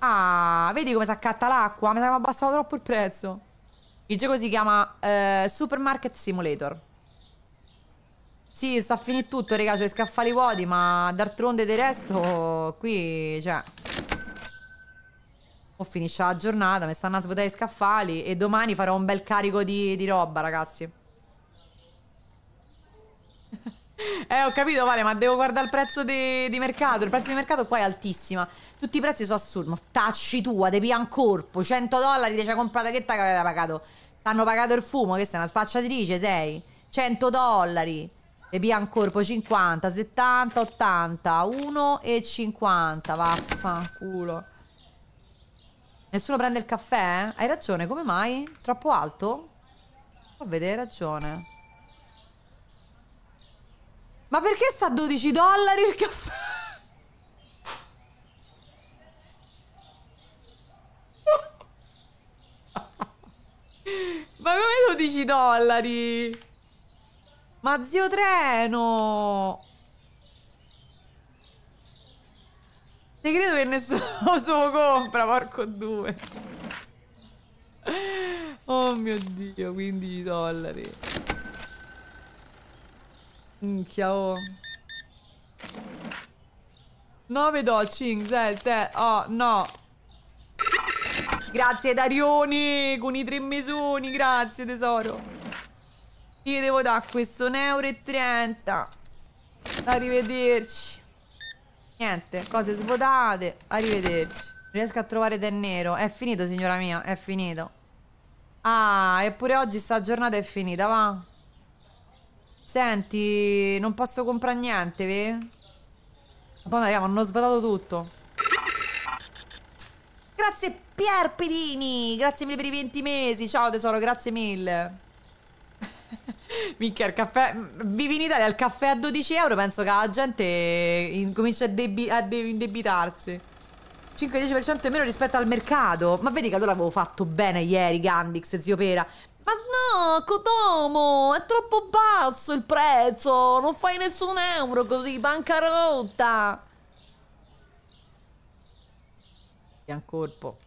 Ah, vedi come si accatta l'acqua? Mi sembra abbassato troppo il prezzo. Il gioco si chiama eh, Supermarket Simulator. Sì, sta a finire tutto, ragazzi. c'ho cioè, scaffali vuoti, ma d'altronde del resto qui, cioè... Ho finisce la giornata, mi stanno a svuotare i scaffali e domani farò un bel carico di, di roba, ragazzi. (laughs) eh, ho capito, Vale, ma devo guardare il prezzo di, di, mercato. Il prezzo di mercato qua è altissimo. Tutti i prezzi sono assurdi. tacci tua, devi un corpo. 100 dollari, ti ci hai comprato che t'avete avete pagato? T'hanno pagato il fumo, che sei una spacciatrice, sei? 100 dollari. E via un corpo 50, 70, 80, 1 e 50, vaffanculo. Nessuno prende il caffè? Hai ragione, come mai? Troppo alto? Vabbè, hai ragione. Ma perché sta a 12 dollari il caffè? Ma come 12 dollari? Ma zio treno! Ne credo che nessuno se (laughs) lo compra, porco due. Oh mio Dio, 15 dollari. Minchia, oh. 9 do, 5, 6, 7, oh, no. Grazie Darioni, con i tre mesoni, grazie tesoro. Io devo dare questo, un euro e 30. Arrivederci. Niente, cose svuotate. Arrivederci. Riesco a trovare del nero. È finito, signora mia, è finito. Ah, eppure oggi sta giornata è finita, va. Senti, non posso comprare niente, vedi? Madonna, raga, ma hanno svuotato tutto. Grazie Pier Pirini, grazie mille per i 20 mesi. Ciao tesoro, grazie mille. (laughs) Minchia, il caffè. Vivi in Italia, il caffè a 12 euro. Penso che la gente comincia a, debi- a de- indebitarsi. 5-10% in meno rispetto al mercato. Ma vedi che allora avevo fatto bene ieri, Gandix, zio Pera. Ma no, Cotomo, è troppo basso il prezzo. Non fai nessun euro così, bancarotta. Biancorpo.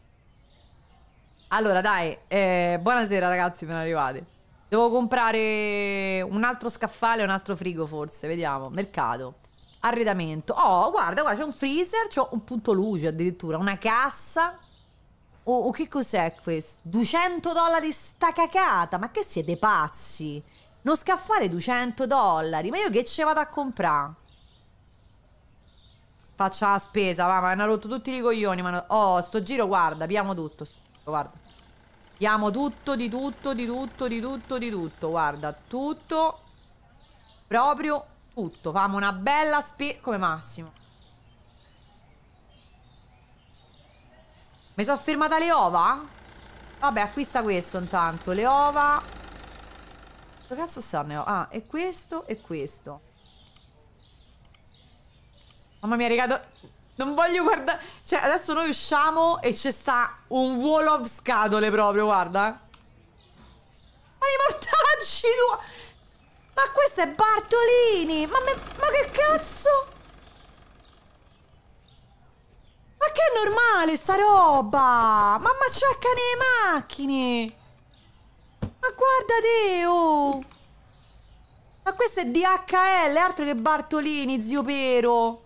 Allora, dai, eh, buonasera ragazzi, ben arrivati. Devo comprare un altro scaffale, un altro frigo forse, vediamo. Mercato. Arredamento. Oh, guarda, qua c'è un freezer, c'è un punto luce addirittura, una cassa. Oh, oh che cos'è questo? 200 dollari sta cacata, ma che siete pazzi? Uno scaffale 200 dollari, ma io che ce vado a comprare? Faccia la spesa, va, mi hanno rotto tutti i coglioni. No... Oh, sto giro, guarda, abbiamo tutto. Guarda. Abbiamo tutto, di tutto, di tutto, di tutto, di tutto. Guarda, tutto. Proprio tutto. Famo una bella spe... Come massimo. Mi sono fermata le ova? Vabbè, acquista questo intanto. Le ova... Dove cazzo stanno le ova? Ah, e questo e questo. Mamma mia, regalo... Non voglio guardare... Cioè, adesso noi usciamo e c'è sta un wall of scatole proprio, guarda. Ma i mortacci tua... Ma questo è Bartolini! Ma, me... ma che cazzo? Ma che è normale sta roba? Ma maciacca nelle macchine! Ma guarda te, oh! Ma questo è DHL, altro che Bartolini, zio Pero!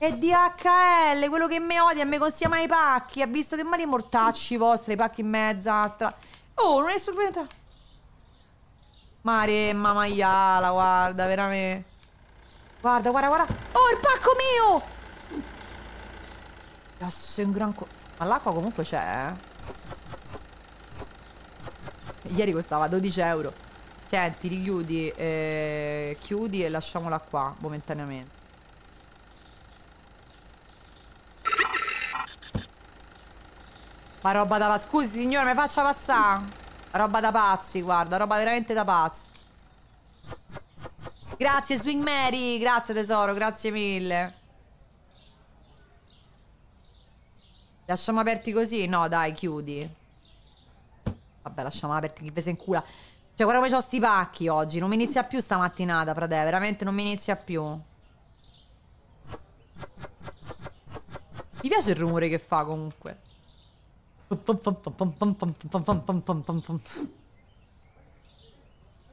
È DHL, quello che mi odia e mi consegna i pacchi. Ha visto che mali mortacci vostri, i pacchi in mezza. Stra... Oh, non è subito sorprendente. Maremma maiala, guarda, veramente. Guarda, guarda, guarda. Oh, il pacco mio! Cazzo, un gran... Ma l'acqua comunque c'è, eh? Ieri costava 12 euro. Senti, richiudi, eh, chiudi e lasciamola qua momentaneamente. Ma roba da pazzi. Scusi, signore, mi faccia passare. Roba da pazzi, guarda. Roba veramente da pazzi. Grazie, Swing Mary. Grazie, tesoro. Grazie mille. Lasciamo aperti così? No, dai, chiudi. Vabbè, lasciamo aperti chi pesa in cura. Cioè, guarda come ho sti pacchi oggi. Non mi inizia più sta mattinata, frate. Veramente non mi inizia più. Mi piace il rumore che fa comunque.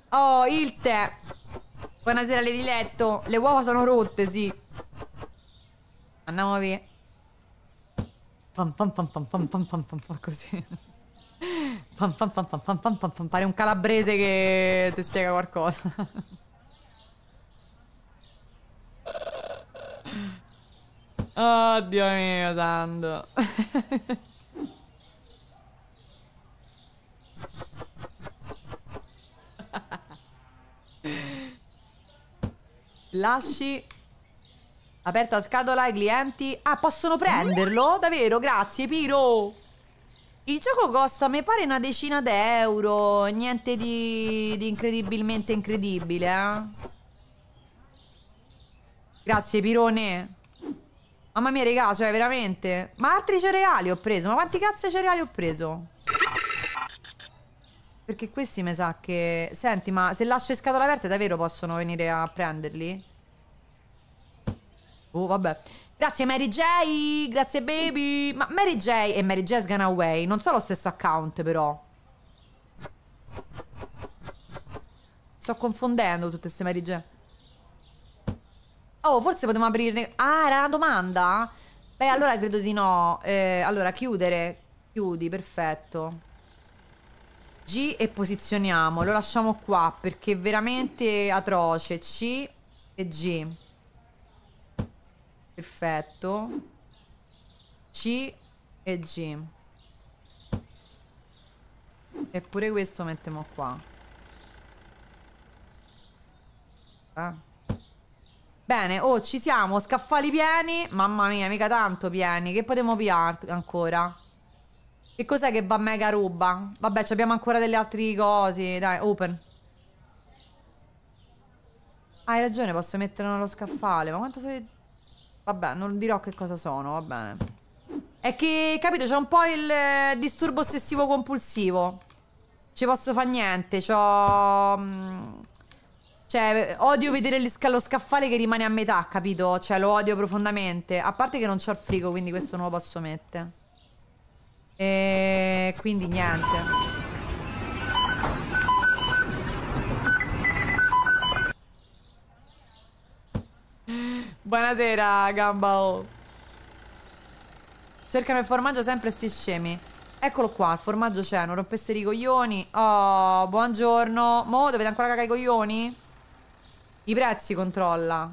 Oh, il tè. Buonasera, le diletto. Le uova sono rotte, sì. Andiamo via. Pam pam pam pam pam pam pam pam pam così. pare un calabrese che ti spiega qualcosa. Oddio mio, tanto. Lasci aperta scatola ai clienti. Ah, possono prenderlo? Davvero? Grazie, Piro. Il gioco costa, mi pare, una decina d'euro. Niente di, di incredibilmente incredibile, eh. Grazie, Pirone. Mamma mia, regà, cioè, veramente. Ma altri cereali ho preso. Ma quanti cazzo di cereali ho preso? Perché questi mi sa che... Senti, ma se lascio le scatole aperte davvero possono venire a prenderli? Oh, vabbè. Grazie Mary J, grazie baby. Ma Mary J e Mary is Gone Away non sono lo stesso account però. Sto confondendo tutte queste Mary J. Oh, forse potremmo aprirne... Ah, era una domanda? Beh, allora credo di no. Eh, allora, chiudere. Chiudi, perfetto. G e posizioniamo, lo lasciamo qua perché è veramente atroce. C e G. Perfetto. C e G. Eppure questo mettiamo qua. Eh. Bene, oh, ci siamo, scaffali pieni. Mamma mia, mica tanto pieni. Che potremmo piare ancora? Che cos'è che va mega ruba? Vabbè, abbiamo ancora delle altre cose. Dai, open. Hai ragione, posso metterlo nello scaffale. Ma quanto sei... Vabbè, non dirò che cosa sono, va bene. È che, capito, c'è un po' il eh, disturbo ossessivo compulsivo. Ci posso fare niente, c'ho... Mm, cioè, odio vedere lo scaffale che rimane a metà, capito? Cioè, lo odio profondamente. A parte che non c'ho il frigo, quindi questo non lo posso mettere. E quindi niente. Buonasera, Gambao. Cercano il formaggio sempre sti scemi. Eccolo qua, il formaggio c'è, non rompessero i coglioni. Oh, buongiorno. Mo, dovete ancora cagare i coglioni? I prezzi controlla.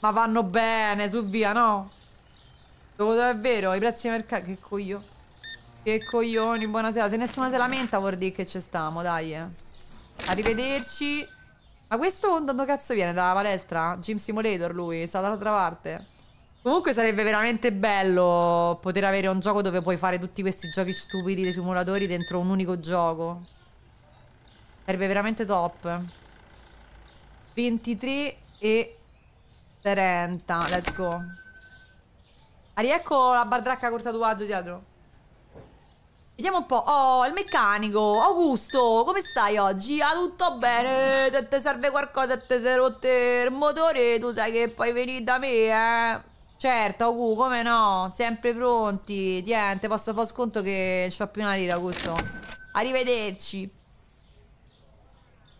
Ma vanno bene, su via, no? È vero, i prezzi di mercato... Che coglione. Che coglioni, buonasera. Se nessuno si lamenta vuol dire che ci stiamo, dai. Eh. Arrivederci. Ma questo da dove cazzo viene? Dalla palestra? Gym Simulator lui, sta dall'altra parte. Comunque sarebbe veramente bello poter avere un gioco dove puoi fare tutti questi giochi stupidi dei simulatori dentro un unico gioco. Sarebbe veramente top. 23 e 30, let's go. Ariecco la bardracca col tatuaggio dietro. Vediamo un po'. Oh, il meccanico. Augusto, come stai oggi? Ah, tutto bene. Se ti serve qualcosa, ti sei rotto il motore, tu sai che puoi venire da me, eh? Certo, Augu, come no? Sempre pronti. Niente, posso far sconto che ho più una lira, Augusto. Arrivederci.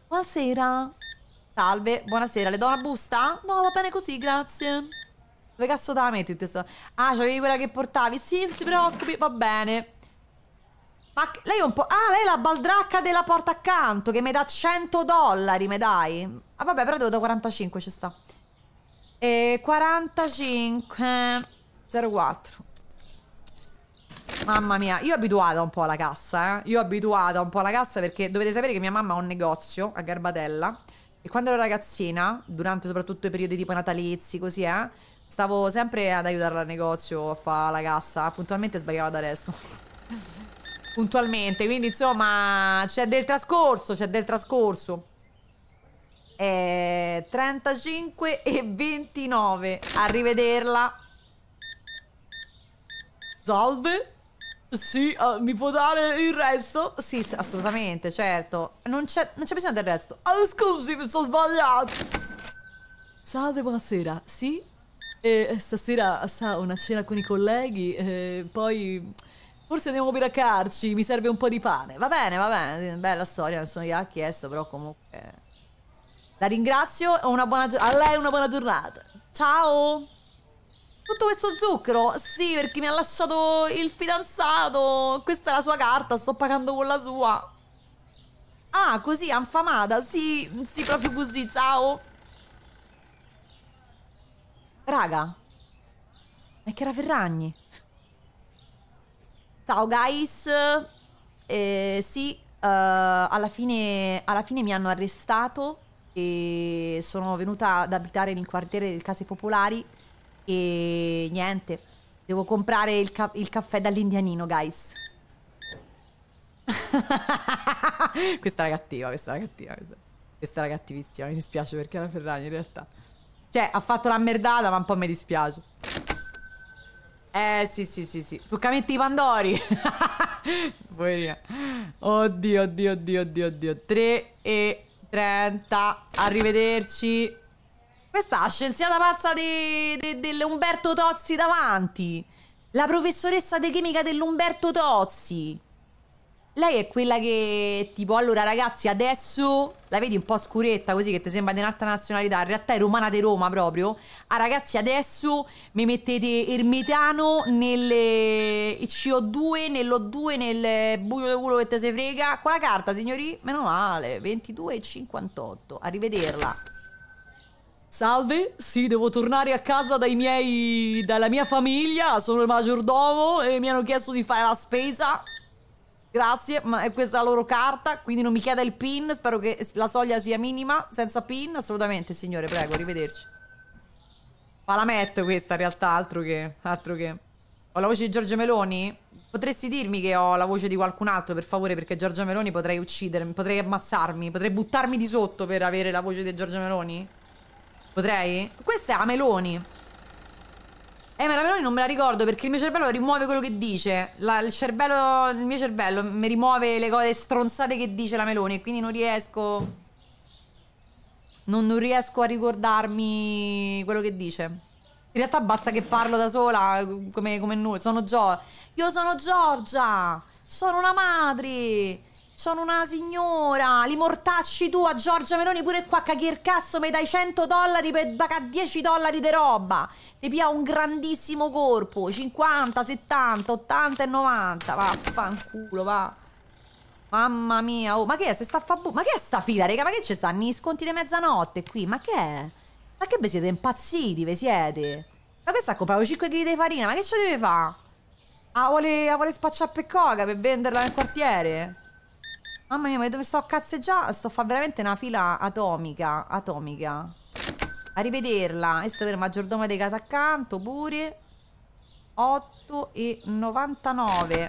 Buonasera. Salve, buonasera. Le do una busta? No, va bene così, grazie. Dove cazzo te la metti in testa? Ah, c'avevi quella che portavi? Sì, non si preoccupi, va bene. Ma lei è un po'. Ah, lei è la baldracca della porta accanto che mi dà 100 dollari, me dai? Ah, vabbè, però devo da 45, ci sta. E 45. 04. Mamma mia, io ho abituata un po' alla cassa, eh. Io ho abituata un po' alla cassa perché dovete sapere che mia mamma ha un negozio a Garbatella. E quando ero ragazzina, durante soprattutto i periodi tipo natalizi, così, eh, stavo sempre ad aiutarla al negozio a fare la cassa. Puntualmente sbagliava da resto puntualmente. Quindi, insomma, c'è del trascorso, c'è del trascorso. È eh, 35 e 29. Arrivederla. Salve. Sì, uh, mi può dare il resto? Sì, sì assolutamente, certo. Non c'è, bisogno del resto. Oh, scusi, mi sono sbagliato. Salve, buonasera. Sì? E eh, stasera sa una cena con i colleghi, poi Forse andiamo a ubriacarci, mi serve un po' di pane. Va bene, va bene, bella storia, nessuno gliel'ha chiesto, però comunque... La ringrazio e una buona A lei una buona giornata. Ciao! Tutto questo zucchero? Sì, perché mi ha lasciato il fidanzato. Questa è la sua carta, sto pagando con la sua. Ah, così, anfamata. Sì, sì, proprio così, ciao. Raga. Ma che era Ferragni? Ciao guys, eh, sì, uh, alla, fine, alla fine mi hanno arrestato e sono venuta ad abitare nel quartiere delle case popolari e niente, devo comprare il, ca il caffè dall'indianino, guys. (laughs) questa era cattiva, questa era cattiva, questa, questa era cattivissima, mi dispiace perché era Ferragni in realtà. Cioè, ha fatto la merdata, ma un po' mi dispiace. Eh sì sì sì sì Tu cammetti i pandori (laughs) Poverina Oddio oddio oddio oddio oddio 3 e 30 Arrivederci Questa scienziata pazza dell'Umberto Tozzi davanti La professoressa di chimica dell'Umberto Tozzi lei è quella che tipo allora ragazzi adesso la vedi un po' scuretta così che ti sembra di un'altra nazionalità, in realtà è romana di Roma proprio. Ah ragazzi adesso mi mettete il metano nel CO2, nell'O2, nel buio del culo che te se frega. Qua la carta signori, meno male, 22,58. Arrivederla. Salve, sì, devo tornare a casa dai miei, dalla mia famiglia, sono il maggiordomo e mi hanno chiesto di fare la spesa. Grazie, ma è questa la loro carta, quindi non mi chieda il pin, spero che la soglia sia minima, senza pin, assolutamente signore, prego, arrivederci. Ma la metto questa in realtà, altro che, altro che... Ho la voce di Giorgio Meloni? Potresti dirmi che ho la voce di qualcun altro, per favore, perché Giorgio Meloni potrei uccidermi, potrei ammazzarmi, potrei buttarmi di sotto per avere la voce di Giorgio Meloni? Potrei? Questa è la Meloni. Eh, ma la Meloni non me la ricordo perché il mio cervello rimuove quello che dice. La, il, cervello, il mio cervello mi rimuove le cose stronzate che dice la Meloni quindi non riesco. Non, non riesco a ricordarmi quello che dice. In realtà basta che parlo da sola come, come nulla. Sono Gio. Io sono Giorgia. Sono una madre sono una signora, li mortacci tu a Giorgia Meloni pure qua caghi il cazzo, mi dai 100 dollari per 10 dollari di roba, ti pia un grandissimo corpo, 50, 70, 80 e 90, vaffanculo, va. Mamma mia, oh, ma che è? Se sta a fa ma che è sta fila, raga? Ma che ci stanno gli sconti di mezzanotte qui? Ma che è? Ma che vi siete impazziti, ve siete? Ma questa ha comprato 5 kg di farina, ma che ci deve fare? Ah, vuole, ah, vuole spacciare per coca per venderla nel quartiere? Mamma mia, ma dove sto a cazzeggiare? Sto a fare veramente una fila atomica. Atomica. Arrivederla. E sta per il maggiordomo di casa accanto, pure. 8,99.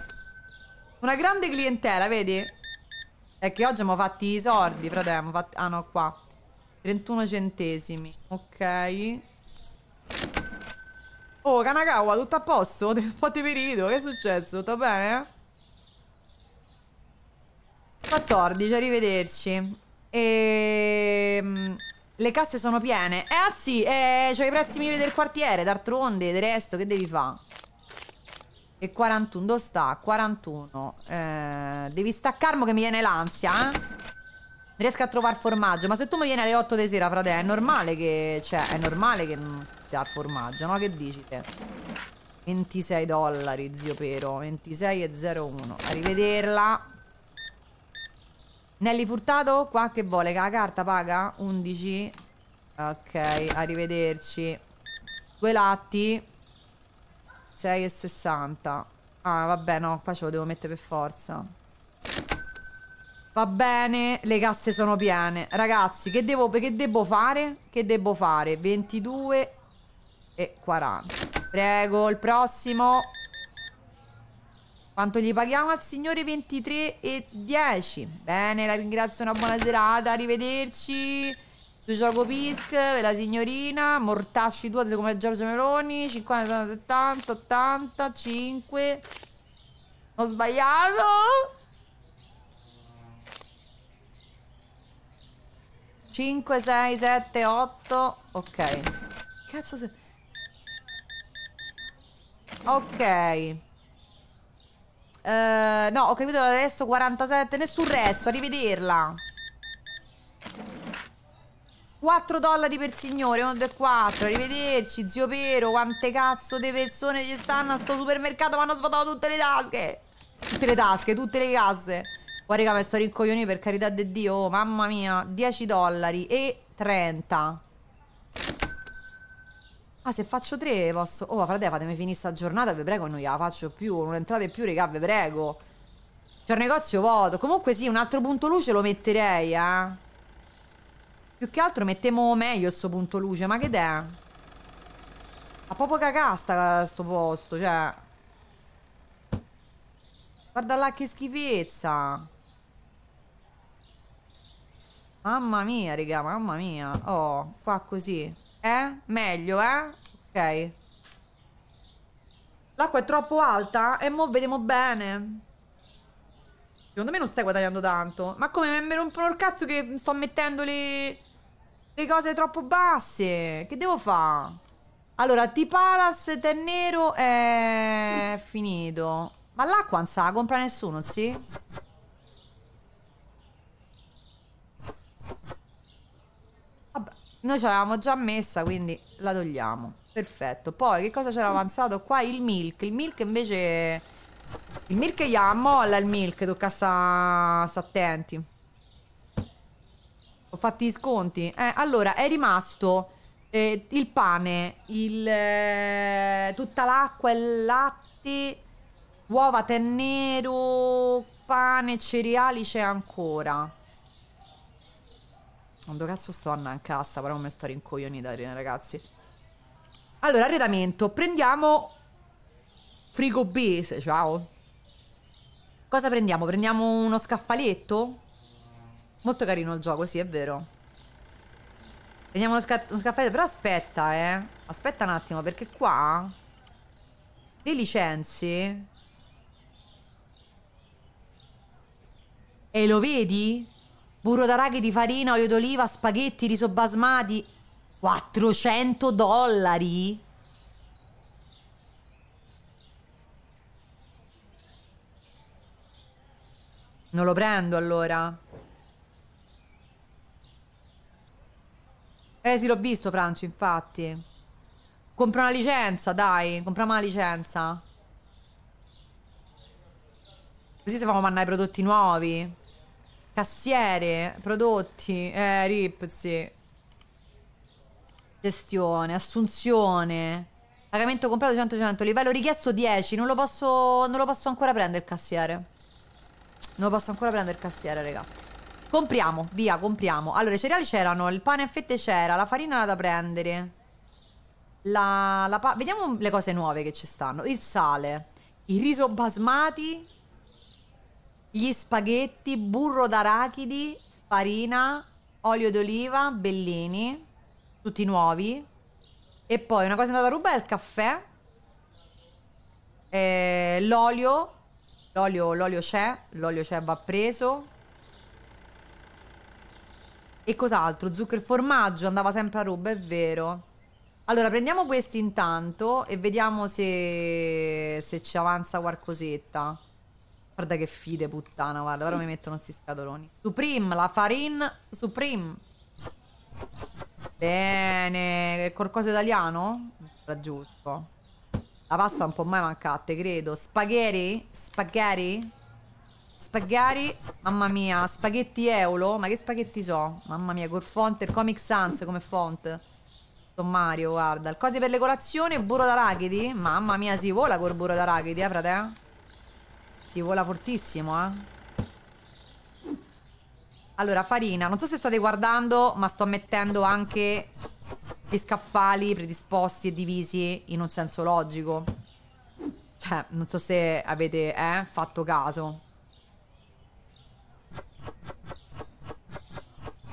Una grande clientela, vedi? È che oggi abbiamo fatti i sordi, però dai, fatti... Ah no, qua. 31 centesimi. Ok. Oh, Kanagawa, tutto a posto? (laughs) Fate perito, che è successo? Tutto bene? Eh? 14, arrivederci. E... Ehm, le casse sono piene. Eh, anzi, ah, eh, c'ho i prezzi migliori del quartiere, d'altronde, del resto, che devi fare? E 41, dove sta? 41. Eh, devi staccarmo che mi viene l'ansia, eh? Non riesco a trovare formaggio. Ma se tu mi vieni alle 8 di sera, frate, è normale che... Cioè, è normale che non sia il formaggio, no? Che dici te? 26 dollari, zio Pero. 26,01. Arrivederla. Nelly Furtato? qua che vuole? Che la carta paga? 11. Ok, arrivederci. Due latti. 6,60. Ah, vabbè, no, qua ce lo devo mettere per forza. Va bene, le casse sono piene. Ragazzi, che devo, che devo fare? Che devo fare? 22 e 40. Prego, il prossimo... Quanto gli paghiamo al signore 23 e 10? Bene, la ringrazio, una buona serata, arrivederci. Tu gioco Pisk, per la signorina, mortacci tua, come Giorgio Meloni, 50, 70, 80, 5. Ho sbagliato? Cinque, sei, sette, otto. Ok. Cazzo se... Ok. Eh, no, ho capito l'arresto 47. Nessun resto, a rivederla. 4 dollari per signore, 1 del 4. Arrivederci, zio Pero. Quante cazzo di persone ci stanno a sto supermercato? Mi hanno svuotato tutte le tasche. Tutte le tasche, tutte le casse. Guarda, raga, mi sto rincoglioni per carità di Dio. Oh, mamma mia, 10 dollari e 30. Ah, se faccio tre posso... Oh, frate, fatemi finire sta giornata, vi prego, non gliela faccio più. Non entrate più, regà, vi prego. C'è cioè, un negozio vuoto. Comunque sì, un altro punto luce lo metterei, eh. Più che altro mettiamo meglio sto punto luce. Ma che è? Ha proprio cagà sta, sto posto, cioè... Guarda là che schifezza. Mamma mia, raga, mamma mia. Oh, qua così. Eh? Meglio, eh? Ok. L'acqua è troppo alta e mo vediamo bene. Secondo me non stai guadagnando tanto. Ma come? Mi rompono il cazzo che sto mettendo le... le cose troppo basse. Che devo fare? Allora, T-Palace, tè nero è finito. Ma l'acqua non sa compra nessuno, sì? Noi ce l'avevamo già messa, quindi la togliamo. Perfetto. Poi che cosa c'era avanzato qua? Il milk. Il milk invece... Il milk gli molla il milk, tocca sta, sta attenti. Ho fatti i sconti. Eh, allora, è rimasto eh, il pane, il, eh, tutta l'acqua e il latte, uova, tè nero, pane, cereali c'è ancora. Quando cazzo sto andando in cassa, però come sto rincoglionita, ragazzi. Allora, arredamento. Prendiamo frigobese, ciao. Cosa prendiamo? Prendiamo uno scaffaletto? Molto carino il gioco, sì, è vero. Prendiamo uno, sca uno scaffaletto, però aspetta, eh. Aspetta un attimo, perché qua... Le licenze... E lo vedi? burro d'arachidi, di farina, olio d'oliva, spaghetti, riso basmati. 400 dollari? Non lo prendo allora. Eh sì, l'ho visto Franci, infatti. Compra una licenza, dai, compriamo una licenza. Così se facciamo i prodotti nuovi. Cassiere, prodotti, eh, rip, sì. Gestione, assunzione. Pagamento comprato 100-100, livello richiesto 10. Non lo, posso, non lo posso ancora prendere il cassiere. Non lo posso ancora prendere il cassiere, raga. Compriamo, via, compriamo. Allora, i cereali c'erano, il pane a fette c'era, la farina era da prendere. La, la Vediamo le cose nuove che ci stanno. Il sale, il riso basmati, gli spaghetti, burro d'arachidi, farina, olio d'oliva, bellini, tutti nuovi. E poi una cosa andata a rubare è il caffè, eh, l'olio, l'olio, l'olio c'è, l'olio c'è va preso. E cos'altro? Zucchero e formaggio andava sempre a ruba, è vero. Allora, prendiamo questi intanto e vediamo se, se ci avanza qualcosetta. Guarda che fide, puttana, guarda. però mi mettono questi scatoloni. Supreme, la farin Supreme. Bene. Qualcosa italiano? Era giusto. La pasta un po' mai mancare, credo. Spaghetti? Spaghetti? Spaghetti? Mamma mia. Spaghetti Eulo? Ma che spaghetti so? Mamma mia, col font, il Comic Sans come font. Sommario, guarda. Cose per le colazioni, burro d'arachidi? Mamma mia, si vola col burro d'arachidi, eh, frate? Eh. Si vola fortissimo, eh. Allora, farina, non so se state guardando, ma sto mettendo anche gli scaffali predisposti e divisi in un senso logico. Cioè, non so se avete eh, fatto caso.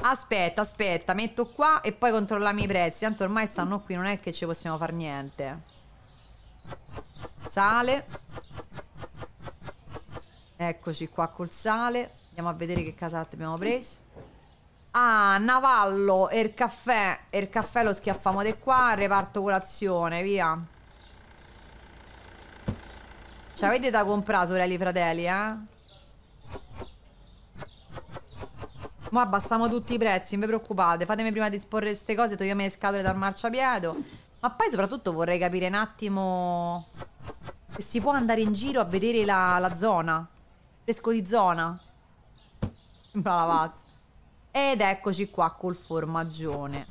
Aspetta, aspetta, metto qua e poi controllami i prezzi. Tanto ormai stanno qui, non è che ci possiamo fare niente. Sale. Eccoci qua col sale. Andiamo a vedere che casate abbiamo preso. Ah, Navallo e er il caffè. E er il caffè lo schiaffiamo di qua. Reparto colazione, via. Ci avete da comprare, sorelli e fratelli, eh? Ma abbassiamo tutti i prezzi, non vi preoccupate. Fatemi prima disporre queste cose, togliamo le scatole dal marciapiede. Ma poi soprattutto vorrei capire un attimo... Se si può andare in giro a vedere la, la zona. Fresco di zona. Brava. pazza. Ed eccoci qua col formaggione.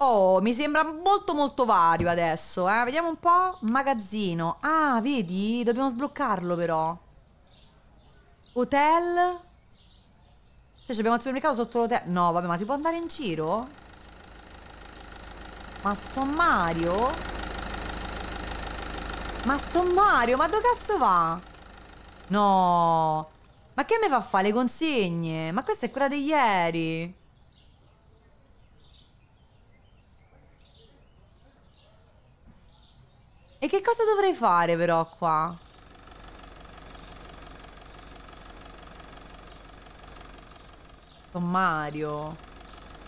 Oh, mi sembra molto molto vario adesso, eh. Vediamo un po'. Magazzino. Ah, vedi? Dobbiamo sbloccarlo però. Hotel. Cioè, abbiamo il supermercato sotto l'hotel. No, vabbè, ma si può andare in giro? Ma sto Mario? Ma sto Mario, ma dove cazzo va? No. Ma che mi fa fare le consegne? Ma questa è quella di ieri. E che cosa dovrei fare però qua? Sto Mario.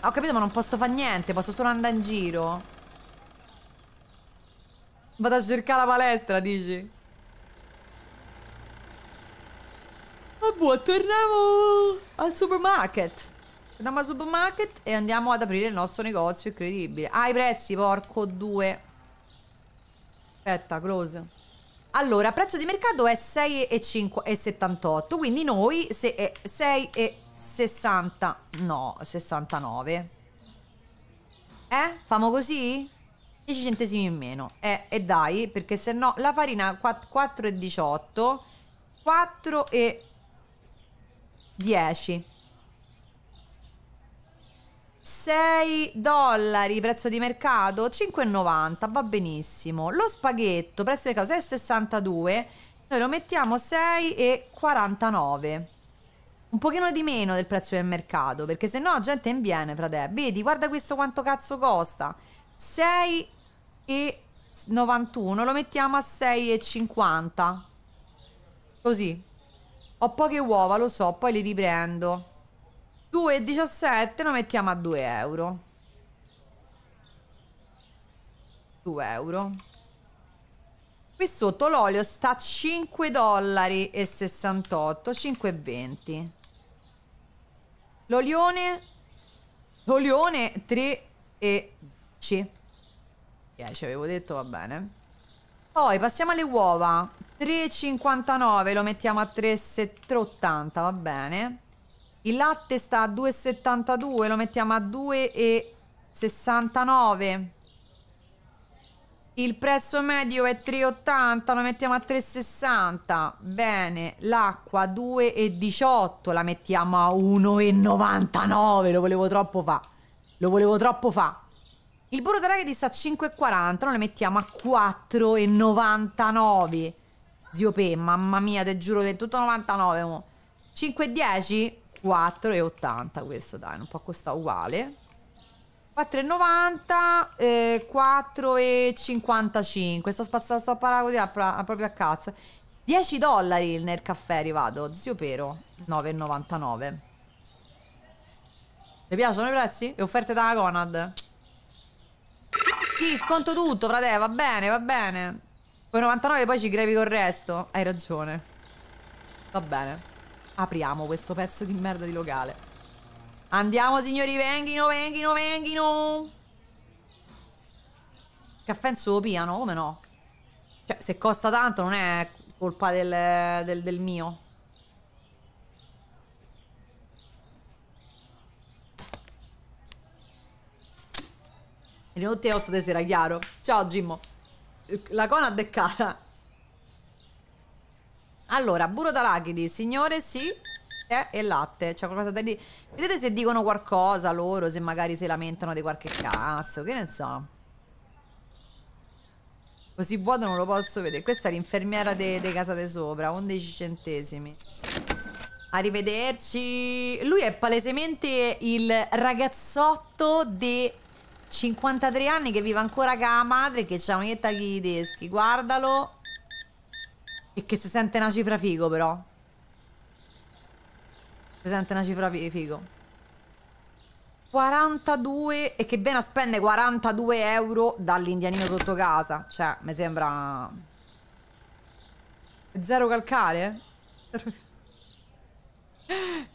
Ah, ho capito, ma non posso fare niente, posso solo andare in giro. Vado a cercare la palestra, dici? Ah, buon, torniamo al supermarket. Torniamo al supermarket e andiamo ad aprire il nostro negozio incredibile. Ah, i prezzi, porco due. Aspetta, close. Allora, prezzo di mercato è 6,78, quindi noi se è eh, 6,60, no, 69. Eh? Famo così? 10 centesimi in meno. Eh, e dai, perché se no la farina 4,18, 4 e 10. 6 dollari prezzo di mercato, 5,90, va benissimo. Lo spaghetto prezzo di mercato 6,62, noi lo mettiamo 6,49 un pochino di meno del prezzo del mercato, perché se no gente inviene frate. Vedi, guarda questo quanto cazzo costa. 6 e 91 lo mettiamo a 6,50 così ho poche uova lo so poi le riprendo 2,17 lo mettiamo a 2 euro 2 euro qui sotto l'olio sta a 5 dollari e 68 5,20 l'olione l'olione 3,10 ci avevo detto, va bene. Poi passiamo alle uova. 3,59, lo mettiamo a 3,80, va bene. Il latte sta a 2,72, lo mettiamo a 2,69. Il prezzo medio è 3,80, lo mettiamo a 3,60. Bene, l'acqua 2,18, la mettiamo a 1,99, lo volevo troppo fa. Lo volevo troppo fa. Il burro d'arachidi sta a 5,40, noi lo mettiamo a 4,99. Zio P, mamma mia, te giuro, che è tutto 99. 5,10? 4,80 questo, dai, non può costare uguale. 4,90, eh, 4,55. Sto spazzando, sto parlando così a, a, proprio a cazzo. 10 dollari nel caffè arrivato, zio Pero, 9,99. Vi piacciono i prezzi? Le offerte da Conad? Sì, sconto tutto, frate, va bene, va bene. Poi 99 poi ci crepi col resto. Hai ragione. Va bene. Apriamo questo pezzo di merda di locale. Andiamo, signori, venghino, venghino, venghino. Caffè in su piano, come no? Cioè, se costa tanto non è colpa del, del, del mio. Le notte è 8 di sera, chiaro. Ciao Gimmo. La cona è cara. Allora, burro d'arachidi, signore, sì. Eh, e latte, c'è qualcosa da lì. Vedete se dicono qualcosa loro, se magari si lamentano di qualche cazzo, che ne so. Così vuoto non lo posso vedere. Questa è l'infermiera di Casa de Sopra, 11 centesimi. Arrivederci. Lui è palesemente il ragazzotto di 53 anni che vive ancora con la madre che ha un'età di tedeschi, guardalo. E che si sente una cifra figo però. Si sente una cifra figo. 42 e che bene spende 42 euro dall'indianino sotto casa. Cioè, mi sembra... Zero calcare?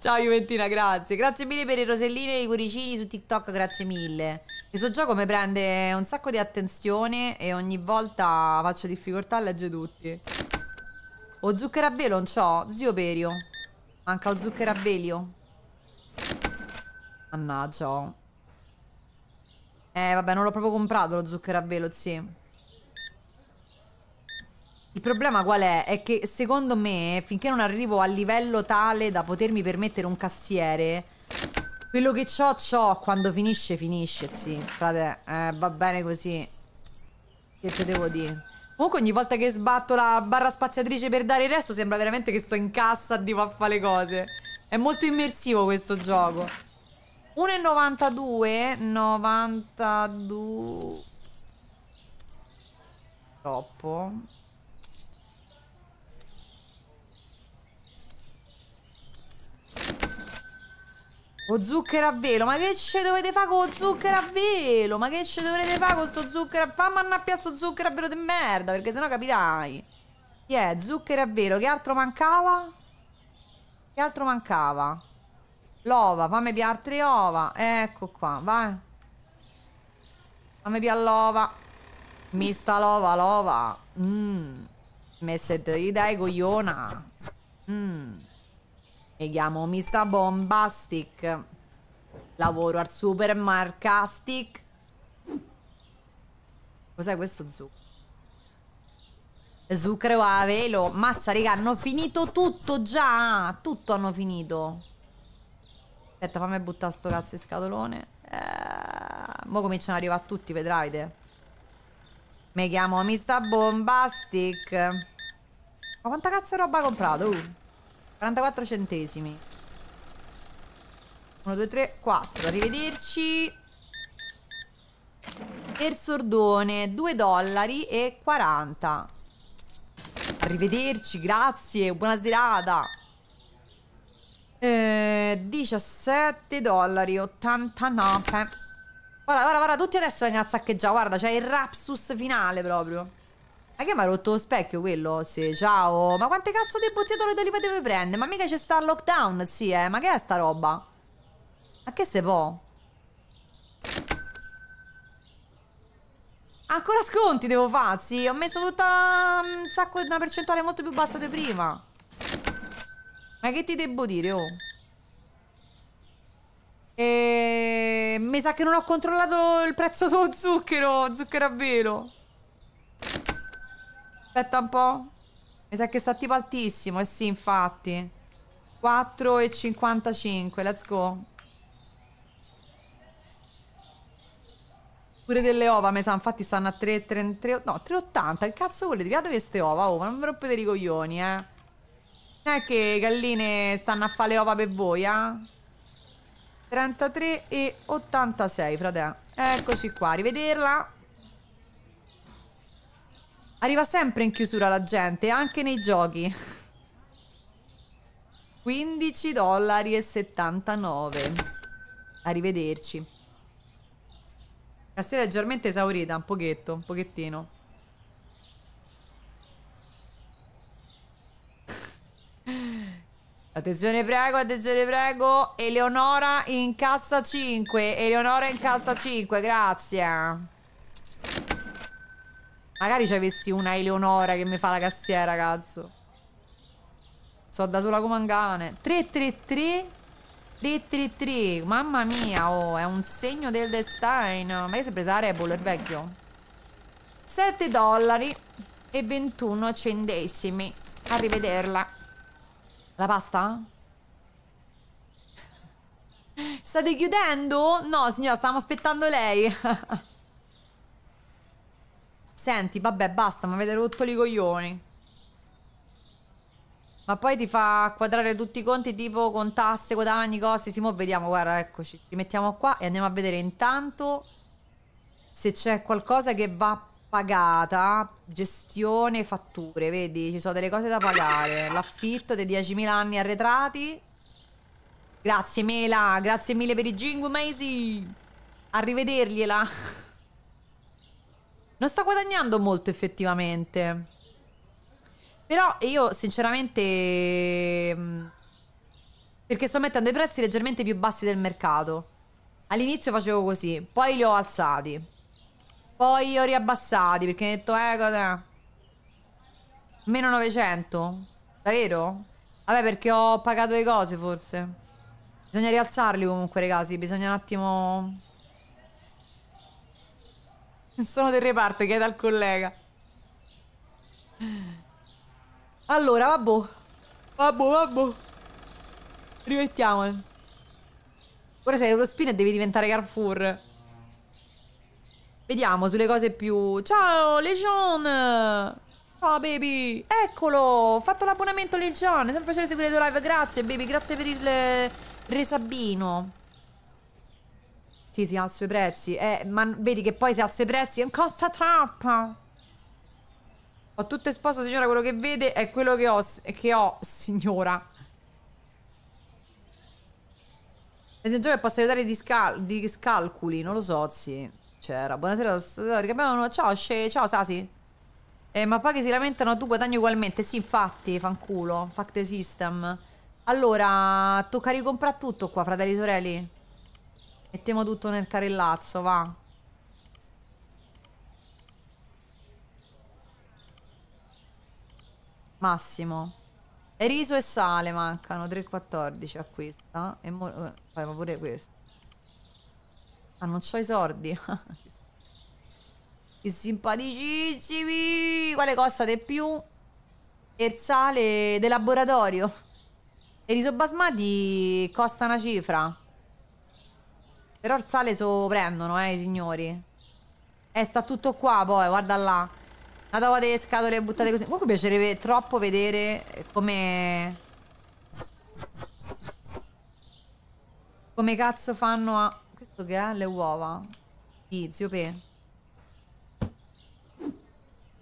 Ciao Juventina, grazie. Grazie mille per i rosellini e i cuoricini su TikTok, grazie mille. Questo gioco mi prende un sacco di attenzione e ogni volta faccio difficoltà a leggere tutti. O zucchero a velo non c'ho? Zio Perio. Manca o zucchero a velio. Mannaggia. Oh. Eh vabbè non l'ho proprio comprato lo zucchero a velo, sì. Il problema qual è? È che secondo me finché non arrivo al livello tale da potermi permettere un cassiere quello che c'ho, c'ho. Quando finisce, finisce, sì. Frate, eh, va bene così. Che te devo dire? Comunque ogni volta che sbatto la barra spaziatrice per dare il resto sembra veramente che sto in cassa di a fare le cose. È molto immersivo questo gioco. 1,92. 92. Troppo. O zucchero a velo, ma che ce dovete fare con lo zucchero a velo? Ma che ce dovrete fare con sto zucchero a... velo? Fammi annappia sto zucchero a velo di merda, perché sennò capirai. Chi yeah, Zucchero a velo, che altro mancava? Che altro mancava? L'ova, fammi più altre ova. Ecco qua, vai. Fammi più l'ova. Mista l'ova, l'ova. Mmm. Mi dai, cogliona. Mmm. Vediamo, mista bomba, stick. Lavoro al supermercato, stick. Cos'è questo zucchero? Zucchero a velo. Mazza, raga, hanno finito tutto già. Tutto hanno finito. Aspetta, fammi buttare sto cazzo di scatolone. Eh, mo cominciano ad arrivare tutti, vedrai te. Mi chiamo Mista Bombastic. Ma quanta cazzo di roba ha comprato? Uh. 44 centesimi. 1, 2, 3, 4. Arrivederci. Terzo ordone, 2 dollari e 40. Arrivederci, grazie, buona serata. Eh, 17 dollari, 89. Guarda, guarda, guarda, tutti adesso vengono a saccheggiare, guarda, c'è il rapsus finale proprio. Ma che mi ha rotto lo specchio quello? Sì, ciao. Ma quante cazzo di bottiglie d'olio d'oliva deve prendere? Ma mica c'è sta lockdown, sì, eh. Ma che è sta roba? Ma che se può? Ancora sconti devo fare, sì. Ho messo tutta mm, un sacco, una percentuale molto più bassa di prima. Ma che ti devo dire, oh? E... Ehm, mi sa che non ho controllato il prezzo sullo zucchero, zucchero a velo. Aspetta un po'. Mi sa che sta tipo altissimo. Eh sì, infatti. 4,55. Let's go. Pure delle ova, mi sa, infatti stanno a 3,33. No, 3,80. Che cazzo volete? Piate queste ova, oh, ma non vi rompete i coglioni, eh. Non è che galline stanno a fare le ova per voi, eh. 33 e 86, frate. Eccoci qua, rivederla. Arriva sempre in chiusura la gente, anche nei giochi. 15 dollari e 79. Arrivederci. Cassetta leggermente esaurita, un pochetto, un pochettino. Attenzione prego, attenzione prego. Eleonora in cassa 5. Eleonora in cassa 5, grazie. Magari ci avessi una Eleonora che mi fa la cassiera, cazzo. So da sola come un cane. 333 333 Mamma mia, oh, è un segno del destino. Ma che si è presa la Rebel, il vecchio? 7 dollari e 21 centesimi. Arrivederla. La pasta? (laughs) State chiudendo? No, signora, stavamo aspettando lei. (laughs) Senti, vabbè, basta, mi avete rotto i coglioni. Ma poi ti fa quadrare tutti i conti tipo con tasse, guadagni, cose. Sì, mo vediamo, guarda, eccoci. Li mettiamo qua e andiamo a vedere intanto se c'è qualcosa che va pagata. Gestione, fatture, vedi? Ci sono delle cose da pagare. L'affitto dei 10.000 anni arretrati. Grazie Mela, grazie mille per i jingle, Maisy. Arrivedergliela. (laughs) Non sto guadagnando molto effettivamente. Però io sinceramente... Mm, perché sto mettendo i prezzi leggermente più bassi del mercato. All'inizio facevo così, poi li ho alzati. Poi li ho riabbassati perché mi ho detto, eh, cos'è? Meno 900? Davvero? Vabbè, perché ho pagato le cose forse. Bisogna rialzarli comunque, ragazzi. Bisogna un attimo... (laughs) Sono del reparto, è dal collega. Allora, vabbò. Vabbò, vabbò. Rimettiamolo. Ora sei Eurospin e devi diventare Carrefour. Vediamo sulle cose più... Ciao, Legion! Ciao, baby! Eccolo! Ho fatto l'abbonamento, Legion! È sempre un piacere seguire le tue live. Grazie, baby. Grazie per il eh, resabino. Sì, sì, alzo i prezzi. Eh, ma vedi che poi se alzo i prezzi costa troppo. Ho tutto esposto, signora, quello che vede è quello che ho, che ho signora. Messenger che possa aiutare di, scal di scalcoli, non lo so, sì. C'era. Buonasera, ricapitolano. Ciao, ciao Sasi. Eh, ma poi che si lamentano, tu guadagni ugualmente. Sì, infatti, fanculo. Fact the system. Allora, tocca ricomprare tutto qua, fratelli e sorelli. Mettiamo tutto nel carellazzo, va. Massimo. E riso e sale mancano, 3,14 acquista. E mo... Eh, fai pure questo. Ah, non c'ho i sordi. (laughs) I simpaticissimi! Quale costa di più? E il sale del laboratorio. E riso basmati costa una cifra. Però il sale so prendono, eh, i signori. Eh, sta tutto qua poi, guarda là. La tavola delle scatole buttate così. Comunque piacerebbe troppo vedere come... Come cazzo fanno a... Questo che è? Le uova. Sì, zio P.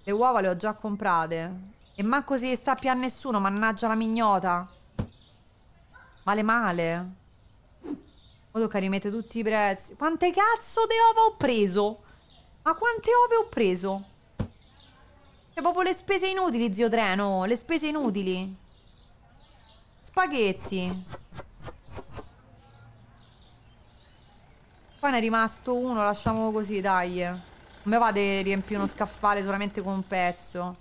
Le uova le ho già comprate. E manco si più a nessuno, mannaggia la mignota. Male male. Ora che rimettere tutti i prezzi. Quante cazzo di ova ho preso? Ma quante ove ho preso? C'è cioè, proprio le spese inutili, zio Treno. Le spese inutili. Spaghetti. Poi ne è rimasto uno, lasciamo così, dai. Non mi va di riempire uno scaffale solamente con un pezzo.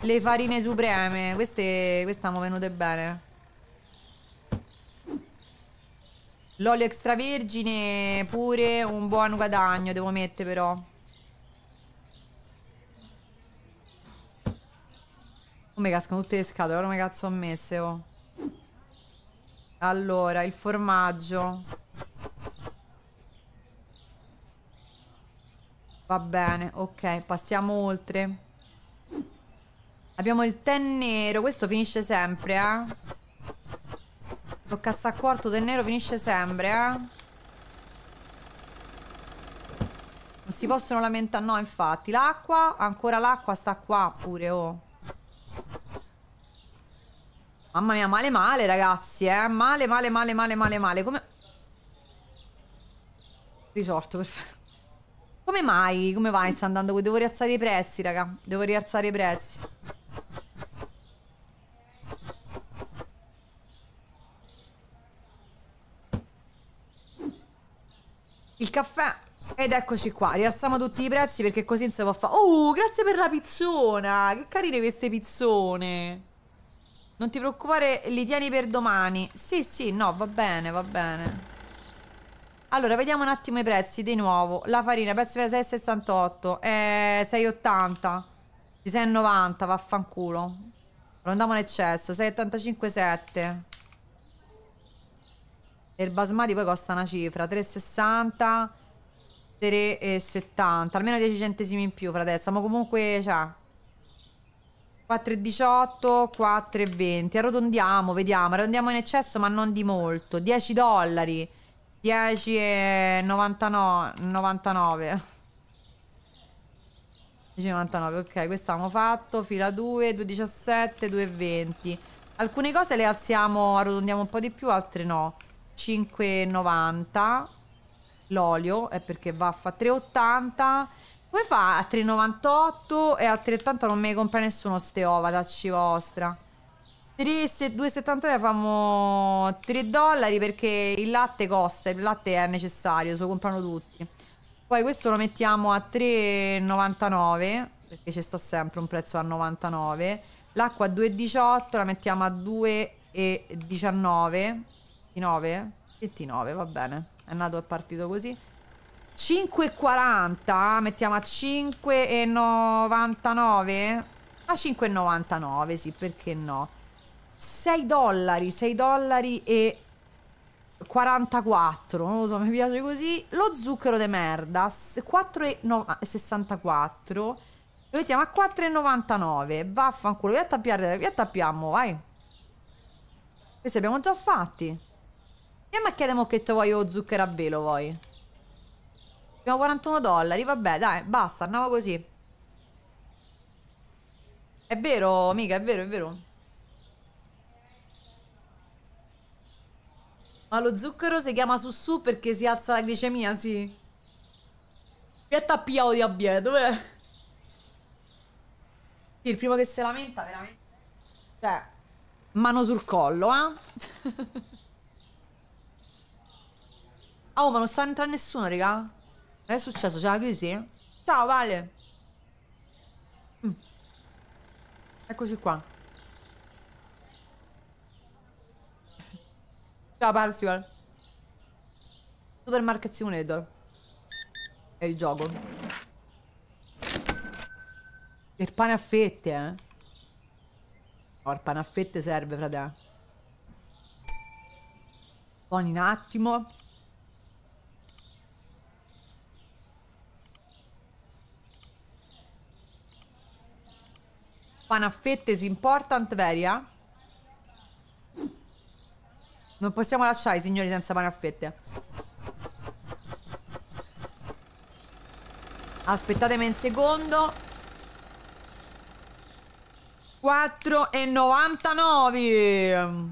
Le farine supreme. Queste, queste stanno venute bene. L'olio extravergine pure un buon guadagno devo mettere però. Come oh, cascano tutte le scatole, come cazzo ho messo? oh. Allora, il formaggio. Va bene, ok, passiamo oltre. Abbiamo il tè nero, questo finisce sempre, eh. Lo cassacuorto del nero finisce sempre, eh? Non si possono lamentare, no, infatti. L'acqua, ancora l'acqua sta qua pure, oh. Mamma mia, male male, ragazzi, eh? Male, male, male, male, male, male. Come... Risorto, perfetto. Come mai? Come mai sta andando? Devo rialzare i prezzi, raga. Devo rialzare i prezzi. il caffè. Ed eccoci qua, rialziamo tutti i prezzi perché così non si può fare. Oh, grazie per la pizzona! Che carine queste pizzone! Non ti preoccupare, li tieni per domani. Sì, sì, no, va bene, va bene. Allora, vediamo un attimo i prezzi di nuovo. La farina, prezzo per 6,68, eh, 6,80, 6,90, vaffanculo. Non andiamo in eccesso, 6,85,7. E il basmati poi costa una cifra, 3,60, 3,70, almeno 10 centesimi in più, fratessa, ma comunque, cioè, 4,18, 4,20, arrotondiamo, vediamo, arrotondiamo in eccesso ma non di molto, 10 dollari, 10,99, 10,99, ok, questo abbiamo fatto, fila 2, 2,17, 2,20. Alcune cose le alziamo, arrotondiamo un po' di più, altre no. 5,90 l'olio è perché va a 3,80 come fa a 3,98 e a 3,80 non me ne compra nessuno ste ova dacci vostra 2,79 famo 3 dollari perché il latte costa il latte è necessario se lo comprano tutti poi questo lo mettiamo a 3,99 perché ci sta sempre un prezzo a 99 l'acqua a 2,18 la mettiamo a 2,19 29? 29, va bene. È nato e partito così. 5,40 mettiamo a 5,99 a 5,99 sì perché no 6 dollari 6 dollari e 44 non lo so mi piace così lo zucchero de merda 4,64 ah, lo mettiamo a 4,99 vaffanculo vi attappiamo vai questi abbiamo già fatti e a chiedere che te vuoi zucchero a velo vuoi. Abbiamo 41 dollari, vabbè, dai, basta, andiamo così. È vero, mica, è vero, è vero. Ma lo zucchero si chiama su su perché si alza la glicemia, sì. Pietta piao di abbie, dov'è? Il primo che si lamenta, veramente. Cioè, mano sul collo, eh? (laughs) Oh, ma non sta entrando nessuno, raga. Che è successo? C'è la crisi? Ciao, Vale. Mm. Eccoci qua. Ciao, Parsival. Supermarket Simulator. È il gioco. Il pane a fette, eh. Oh, il pane a fette serve, frate. Buon un attimo. Panaffette si important, Veria? Non possiamo lasciare i signori senza panaffette. Aspettatemi un secondo. 4,99.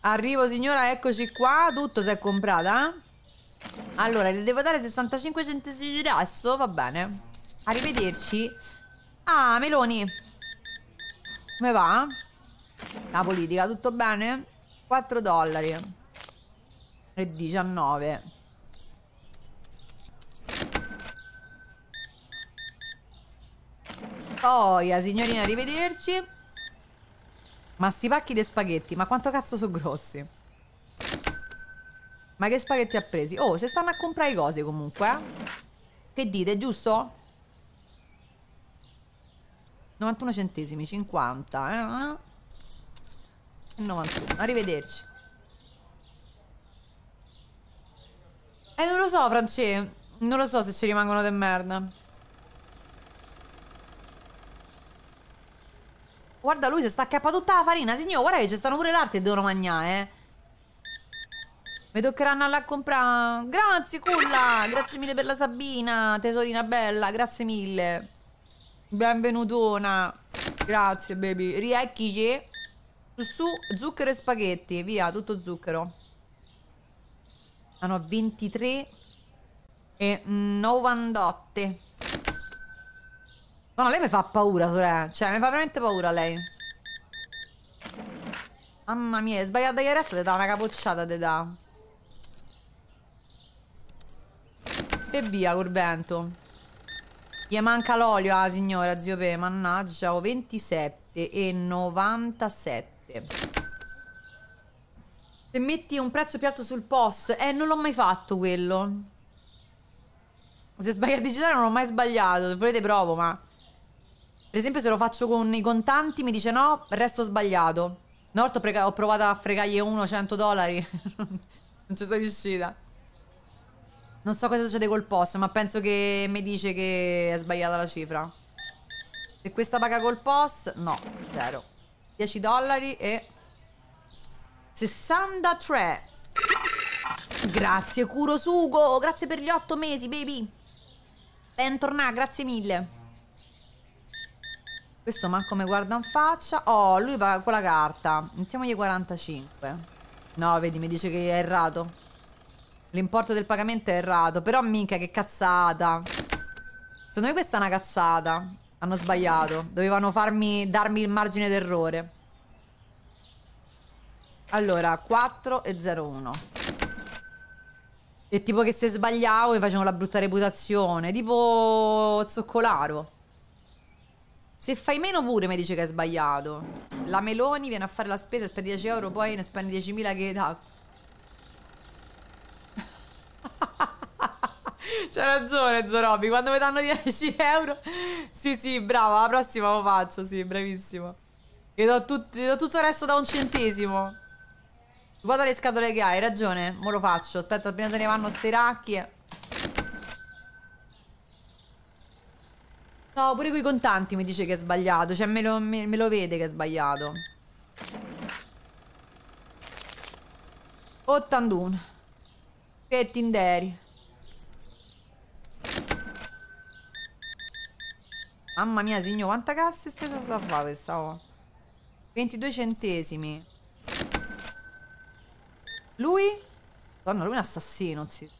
Arrivo signora, eccoci qua. Tutto si è comprata, eh? Allora, le devo dare 65 centesimi di tasso, va bene. Arrivederci. Ah, Meloni. Come va? La politica, tutto bene? 4 dollari e 19 Poi, oh, signorina, arrivederci Ma sti pacchi di spaghetti, ma quanto cazzo sono grossi? Ma che spaghetti ha presi? Oh, se stanno a comprare cose comunque, eh. Che dite, giusto? 91 centesimi, 50, eh? 91, eh? arrivederci. Eh, non lo so, France. Non lo so se ci rimangono de merda. Guarda, lui si sta acchiappa tutta la farina, signore. Guarda che ci stanno pure l'arte e devono mangiare, eh. Mi toccheranno alla comprare. Grazie, culla. Grazie mille per la Sabina, tesorina bella. Grazie mille. Benvenutona. Grazie, baby. Riecchici. Su, zucchero e spaghetti. Via, tutto zucchero. Ah no, 23 e 98. No, lei mi fa paura, sorella. Cioè, mi fa veramente paura lei. Mamma mia, è sbagliata ieri adesso, ti dà una capocciata, ti dà. E via, col vento. Gli manca l'olio, ah signora, zio Pe, mannaggia, ho 27 e 97. Se metti un prezzo più alto sul post, eh, non l'ho mai fatto quello. Se sbaglio a digitale non ho mai sbagliato, se volete provo, ma... Per esempio se lo faccio con i contanti mi dice no, resto sbagliato. Una volta ho provato a fregargli uno 100 dollari, (laughs) non ci sono riuscita. Non so cosa succede col post, ma penso che mi dice che è sbagliata la cifra. Se questa paga col post, no, zero. 10 dollari e 63. Grazie, Sugo. Grazie per gli 8 mesi, baby. Bentornata, grazie mille. Questo manco mi guarda in faccia. Oh, lui paga con la carta. Mettiamogli 45. No, vedi, mi dice che è errato. L'importo del pagamento è errato. Però minchia che cazzata. Secondo me questa è una cazzata. Hanno sbagliato. Dovevano farmi, darmi il margine d'errore. Allora, 4 e 01. E tipo che se sbagliavo e facevo la brutta reputazione. Tipo zoccolaro. Se fai meno pure mi dice che hai sbagliato. La Meloni viene a fare la spesa e spendi 10 euro, poi ne spendi 10.000 che dà. C'ha ragione Zorobi, quando mi danno 10 euro... Sì, sì, brava, la prossima lo faccio, sì, bravissimo. Io do, tut do tutto il resto da un centesimo. Guarda le scatole che hai, hai ragione, mo lo faccio. Aspetta, appena se ne vanno ste racchie. No, pure quei contanti mi dice che è sbagliato, cioè me lo, me, me lo vede che è sbagliato. 81. Che tinderi. Mamma mia, signor, quanta cazzo è spesa sta a questa qua? 22 centesimi. Lui? Madonna, lui è un assassino, sì.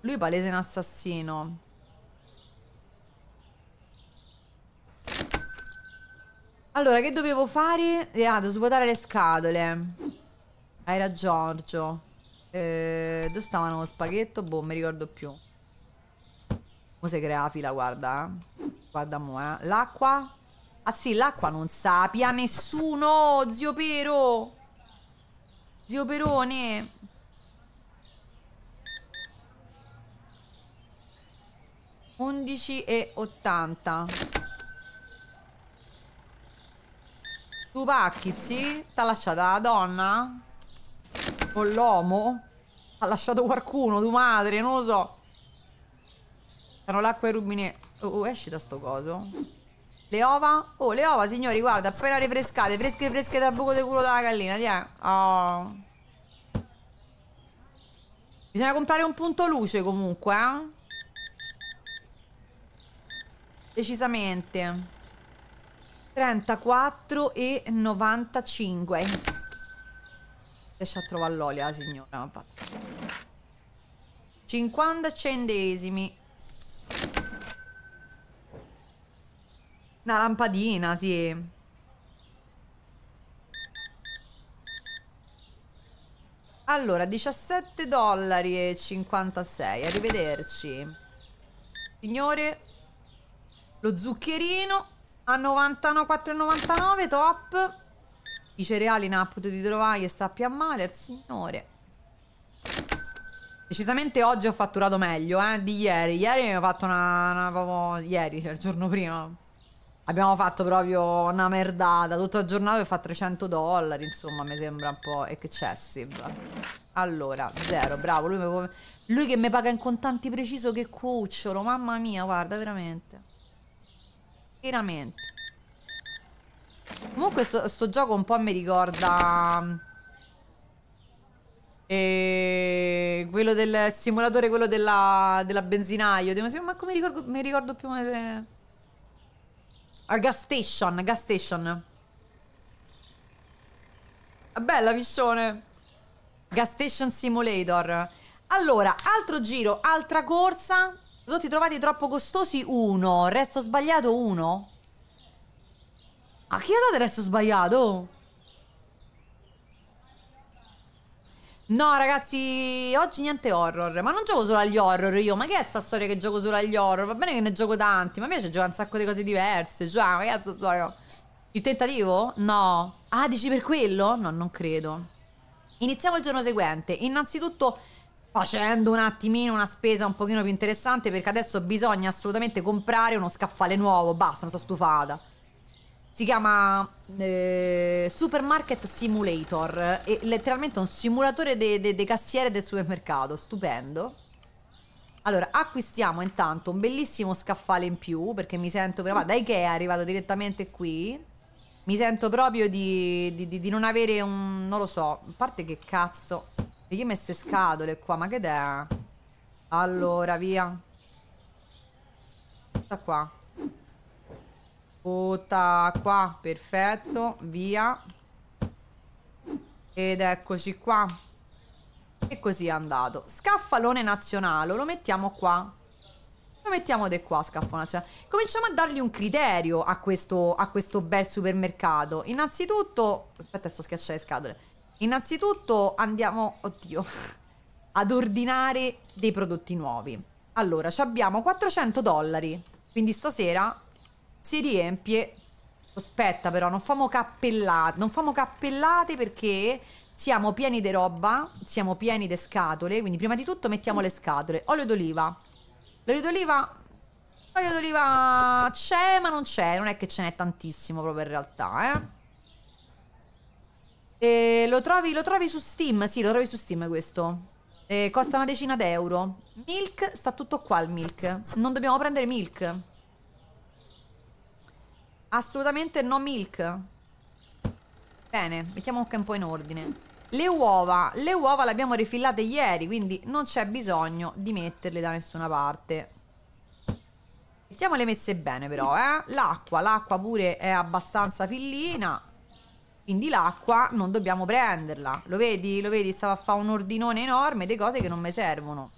Lui palese un assassino. Allora, che dovevo fare? Eh, ah, devo svuotare le scatole. Era Giorgio. Eh, dove stavano lo spaghetto? Boh, mi ricordo più. Mo si crea la fila, guarda. Eh. Guarda mo, eh. L'acqua? Ah sì, l'acqua non sappia nessuno, zio Pero. Zio Perone. Undici e ottanta. Tu pacchi, sì? T'ha lasciata la donna? con l'uomo? Ha lasciato qualcuno, tua madre, non lo so. C'erano l'acqua e il rubinetto. Oh, oh, esci da sto coso. Le ova? Oh, le ova, signori, guarda, appena rinfrescate, fresche fresche dal buco del culo della gallina, tiè. Oh. Bisogna comprare un punto luce comunque, eh? Decisamente. 34 e 95. Riesce a trovare l'olio la signora. 50 centesimi. Una lampadina, sì. Allora, 17 dollari e 56. Arrivederci. Signore, lo zuccherino a 94,99 top i cereali in app ti trovai e sta più a male, il signore. Decisamente oggi ho fatturato meglio, eh, di ieri. Ieri abbiamo fatto una... una ieri, cioè il giorno prima. Abbiamo fatto proprio una merdata. Tutta la giornata fa 300 dollari, insomma, mi sembra un po' excessive. Allora, zero, bravo. Lui, mi... Lui che mi paga in contanti preciso, che cucciolo. Mamma mia, guarda, veramente. Veramente. Comunque sto, sto gioco un po' mi ricorda... E eh, quello del simulatore, quello della, della benzinaio. ma come ricordo, mi ricordo più come se... A ah, gas station, gas station. Ah, bella visione. Gas station simulator. Allora, altro giro, altra corsa. Prodotti trovati troppo costosi, uno. Resto sbagliato, uno. A chi è dato adesso sbagliato? No, ragazzi, oggi niente horror. Ma non gioco solo agli horror io. Ma che è sta storia che gioco solo agli horror? Va bene che ne gioco tanti, ma a me piace giocare un sacco di cose diverse. Cioè, ma che è sta storia? Il tentativo? No. Ah, dici per quello? No, non credo. Iniziamo il giorno seguente. Innanzitutto facendo un attimino una spesa un pochino più interessante perché adesso bisogna assolutamente comprare uno scaffale nuovo. Basta, mi sono stufata si chiama eh, Supermarket Simulator, è letteralmente un simulatore dei de, de cassiere del supermercato, stupendo. Allora, acquistiamo intanto un bellissimo scaffale in più, perché mi sento ma dai che è arrivato direttamente qui, mi sento proprio di, di, di, di non avere un, non lo so, a parte che cazzo, di chi messe scatole qua, ma che è? Allora, via. Sta qua. Butta qua, perfetto, via. Ed eccoci qua. E così è andato. Scaffalone nazionale, lo mettiamo qua. Lo mettiamo di qua, scaffalone nazionale. Cominciamo a dargli un criterio a questo, a questo bel supermercato. Innanzitutto... Aspetta, sto schiacciando le scatole. Innanzitutto andiamo... Oddio. (laughs) ad ordinare dei prodotti nuovi. Allora, abbiamo 400 dollari. Quindi stasera si riempie aspetta però non famo cappellate non famo cappellate perché siamo pieni di roba siamo pieni di scatole quindi prima di tutto mettiamo le scatole olio d'oliva l'olio d'oliva l'olio d'oliva c'è ma non c'è non è che ce n'è tantissimo proprio in realtà eh e lo trovi, lo trovi su Steam sì lo trovi su Steam questo e costa una decina d'euro milk sta tutto qua il milk non dobbiamo prendere milk Assolutamente no milk. Bene, mettiamo anche un po' in ordine. Le uova, le uova le abbiamo rifillate ieri, quindi non c'è bisogno di metterle da nessuna parte. Mettiamole messe bene però, eh. L'acqua, l'acqua pure è abbastanza fillina. Quindi l'acqua non dobbiamo prenderla. Lo vedi? Lo vedi? Stava a fare un ordinone enorme di cose che non mi servono.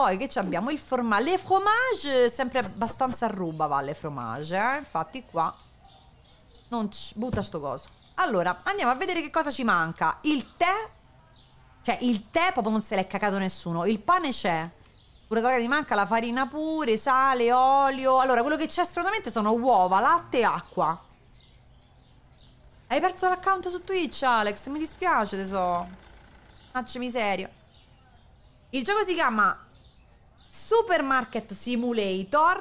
Poi che abbiamo il formaggio. Le fromage, sempre abbastanza ruba va le fromage, eh? Infatti qua... Non butta sto coso. Allora, andiamo a vedere che cosa ci manca. Il tè... Cioè, il tè proprio non se l'è cacato nessuno. Il pane c'è. Curatoria mi manca, la farina pure, sale, olio. Allora, quello che c'è assolutamente sono uova, latte e acqua. Hai perso l'account su Twitch, Alex. Mi dispiace, tesoro. Faccio miseria. Il gioco si chiama Supermarket Simulator.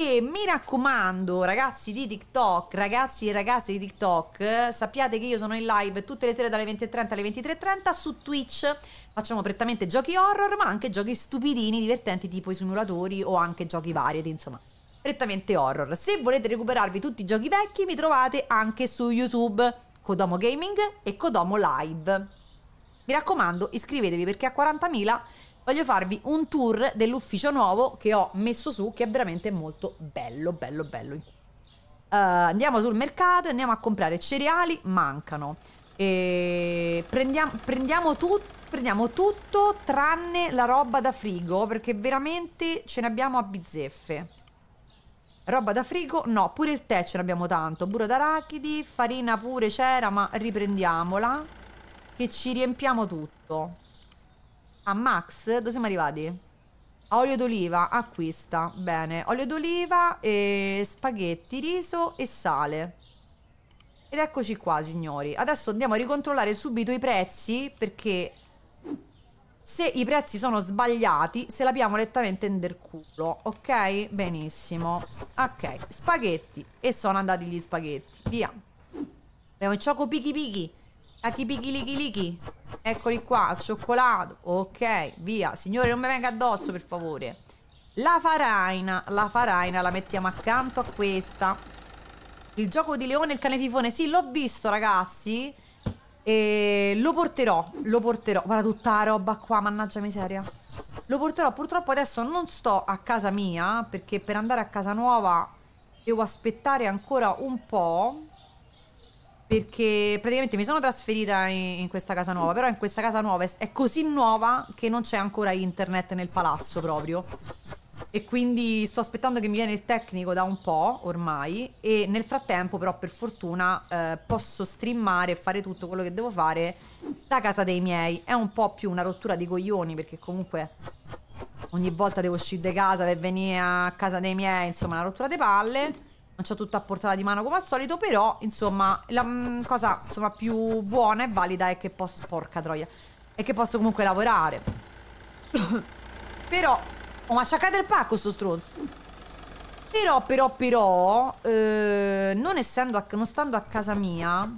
E mi raccomando, ragazzi di TikTok, ragazzi e ragazze di TikTok, sappiate che io sono in live tutte le sere dalle 20.30 alle 23.30 su Twitch. Facciamo prettamente giochi horror, ma anche giochi stupidini, divertenti, tipo i simulatori o anche giochi vari, insomma, prettamente horror. Se volete recuperarvi tutti i giochi vecchi, mi trovate anche su YouTube, Kodomo Gaming e Kodomo Live. Mi raccomando, iscrivetevi perché a 40.000 voglio farvi un tour dell'ufficio nuovo che ho messo su, che è veramente molto bello, bello, bello. Uh, andiamo sul mercato e andiamo a comprare cereali, mancano. E prendiamo, prendiamo tutto prendiamo tutto tranne la roba da frigo perché veramente ce ne abbiamo a bizzeffe. Roba da frigo? No, pure il tè ce n'abbiamo tanto. Burro d'arachidi, farina pure c'era, ma riprendiamola. Che ci riempiamo tutto. A Max? Dove siamo arrivati? A olio d'oliva, acquista. Bene, olio d'oliva, e spaghetti, riso e sale. Ed eccoci qua, signori. Adesso andiamo a ricontrollare subito i prezzi, perché se i prezzi sono sbagliati, se l'abbiamo lettamente in del culo, ok? Benissimo. Ok, spaghetti. E sono andati gli spaghetti. Via. Abbiamo il ciocco pichi pichi. La tipichilichilichi. Eccoli qua, al cioccolato. Ok, via. Signore, non mi venga addosso, per favore. La faraina. La faraina la mettiamo accanto a questa. Il gioco di leone e il cane fifone. Sì, l'ho visto, ragazzi. E lo porterò, lo porterò. Guarda tutta la roba qua, mannaggia miseria. Lo porterò, purtroppo adesso non sto a casa mia, perché per andare a casa nuova devo aspettare ancora un po' perché praticamente mi sono trasferita in, in, questa casa nuova, però in questa casa nuova è, è, così nuova che non c'è ancora internet nel palazzo proprio. E quindi sto aspettando che mi viene il tecnico da un po' ormai e nel frattempo però per fortuna eh, posso streamare e fare tutto quello che devo fare da casa dei miei. È un po' più una rottura di coglioni perché comunque ogni volta devo uscire di casa per venire a casa dei miei, insomma una rottura di palle non c'ho tutto a portata di mano come al solito, però insomma la mm, cosa insomma, più buona e valida è che posso... Porca troia. È che posso comunque lavorare. però... Oh ma c'ha cade il pacco sto stronzo. Però, però, però, eh, non essendo a, non stando a casa mia,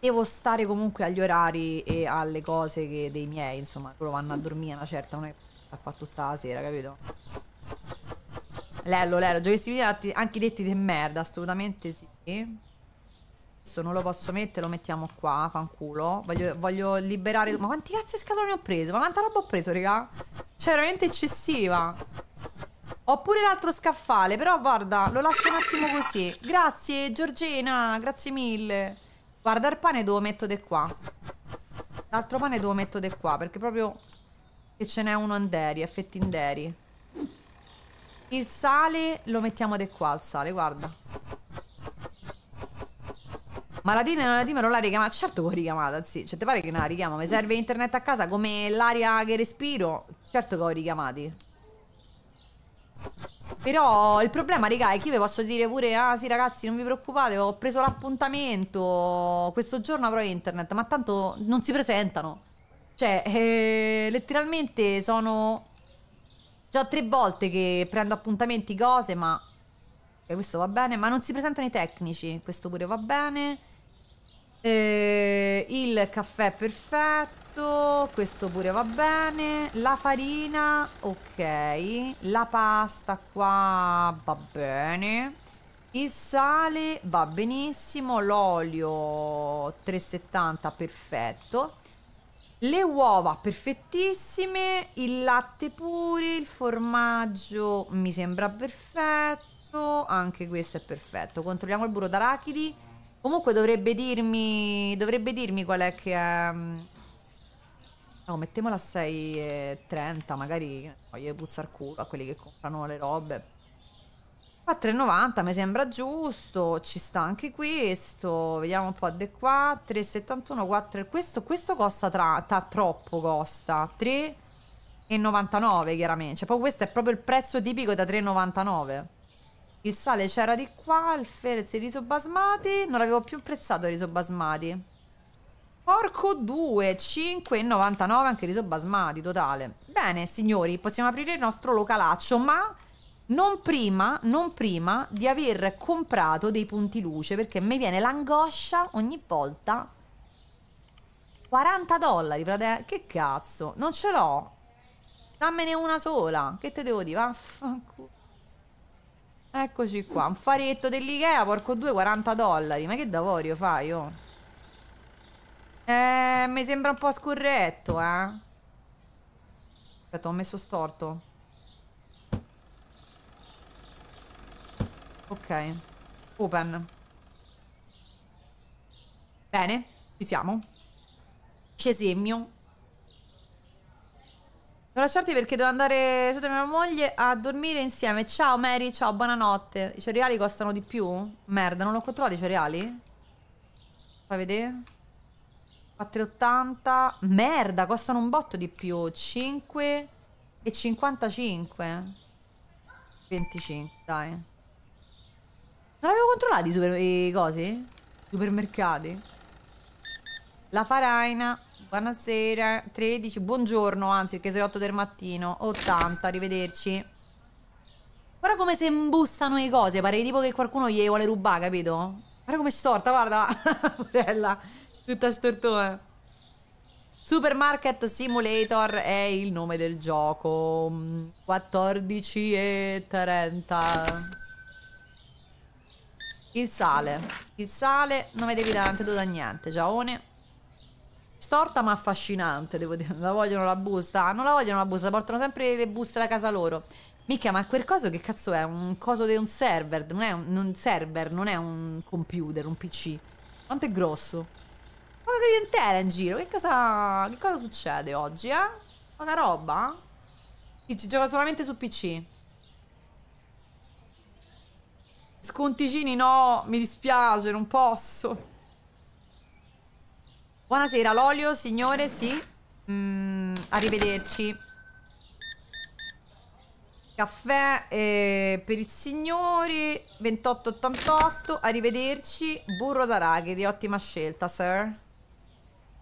devo stare comunque agli orari e alle cose che, dei miei, insomma, loro vanno a dormire una certa, non è qua tutta la sera, capito? Lello, Lello, giochi anche detti di merda, assolutamente sì. Questo non lo posso mettere, lo mettiamo qua, fanculo. Voglio, voglio liberare... Ma quanti cazzo di scatoloni ho preso? Ma quanta roba ho preso, raga? Cioè, veramente eccessiva. Ho pure l'altro scaffale, però guarda, lo lascio un attimo così. Grazie, Giorgina, grazie mille. Guarda, il pane devo metto di qua. L'altro pane devo metto di qua, perché proprio... Che ce n'è uno anderi, effetti inderi. Il sale lo mettiamo di qua il sale, guarda. Ma la TIN non la TIN non l'ha richiamata? Certo che l'ho richiamata, sì. Cioè, ti pare che non la richiamo? Mi serve internet a casa come l'aria che respiro? Certo che ho richiamati. Però il problema, raga, è che io vi posso dire pure Ah sì ragazzi, non vi preoccupate, ho preso l'appuntamento Questo giorno avrò internet Ma tanto non si presentano Cioè, eh, letteralmente sono Già tre volte che prendo appuntamenti, cose, ma... E questo va bene, ma non si presentano i tecnici, questo pure va bene. Eh, il caffè è perfetto, questo pure va bene. La farina, ok. La pasta qua va bene. Il sale va benissimo, l'olio 3,70 perfetto. Le uova perfettissime, il latte pure, il formaggio mi sembra perfetto, anche questo è perfetto. Controlliamo il burro d'arachidi. Comunque dovrebbe dirmi, dovrebbe dirmi qual è che è... Mm, no, mettiamola a 6,30, magari voglio puzzar culo a quelli che comprano le robe. Qua 3,90 mi sembra giusto, ci sta anche questo, vediamo un po' di qua, 3,71, 4, questo, questo costa tra, tra, troppo, costa 3,99 chiaramente, cioè, poi questo è proprio il prezzo tipico da 3,99. Il sale c'era di qua, il felz, il riso basmati, non l'avevo più prezzato il riso basmati. Porco 2, 5,99 anche il riso basmati totale. Bene signori, possiamo aprire il nostro localaccio, ma non prima, non prima di aver comprato dei punti luce, perché mi viene l'angoscia ogni volta. 40 dollari, frate. Che cazzo? Non ce l'ho. Dammene una sola. Che te devo dire? Vaffanculo. Eccoci qua, un faretto dell'Ikea, porco due, 40 dollari. Ma che davorio fai, oh? Eh, mi sembra un po' scorretto, eh. Aspetta, ho messo storto. Ok. Open. Bene, ci siamo. Scesemmio. Devo lasciarti perché devo andare su mia moglie a dormire insieme. Ciao Mary, ciao, buonanotte. I cereali costano di più? Merda, non ho controllato i cereali? Fai vedere. 4,80. Merda, costano un botto di più. 5 e 55. 25, dai. Non avevo controllato i, super... i cosi? Supermercati. La faraina. Buonasera. 13. Buongiorno, anzi, perché sei 8 del mattino. 80, arrivederci. Guarda come se imbustano le cose. Pare tipo che qualcuno gli vuole rubare, capito? Guarda come è storta, guarda. (laughs) Porella. Tutta stortona. Supermarket Simulator è il nome del gioco. 14 e 30. Il sale. Il sale non mi devi dare antidoto a niente, giaone. Storta ma affascinante, devo dire. La vogliono la busta? Ah, non la vogliono la busta, portano sempre le buste da casa loro. Mica, ma quel coso che cazzo è? Un coso di un server, non è un, un server, non è un computer, un PC. Quanto è grosso? Ma che clientela in giro, che cosa, che cosa succede oggi, eh? Una roba? Si, ci gioca solamente su PC? Sconticini no, mi dispiace, non posso. Buonasera, l'olio, signore, sì. Mm, arrivederci. Caffè eh, per il signore, 28,88, arrivederci. Burro d'araghidi, ottima scelta, sir.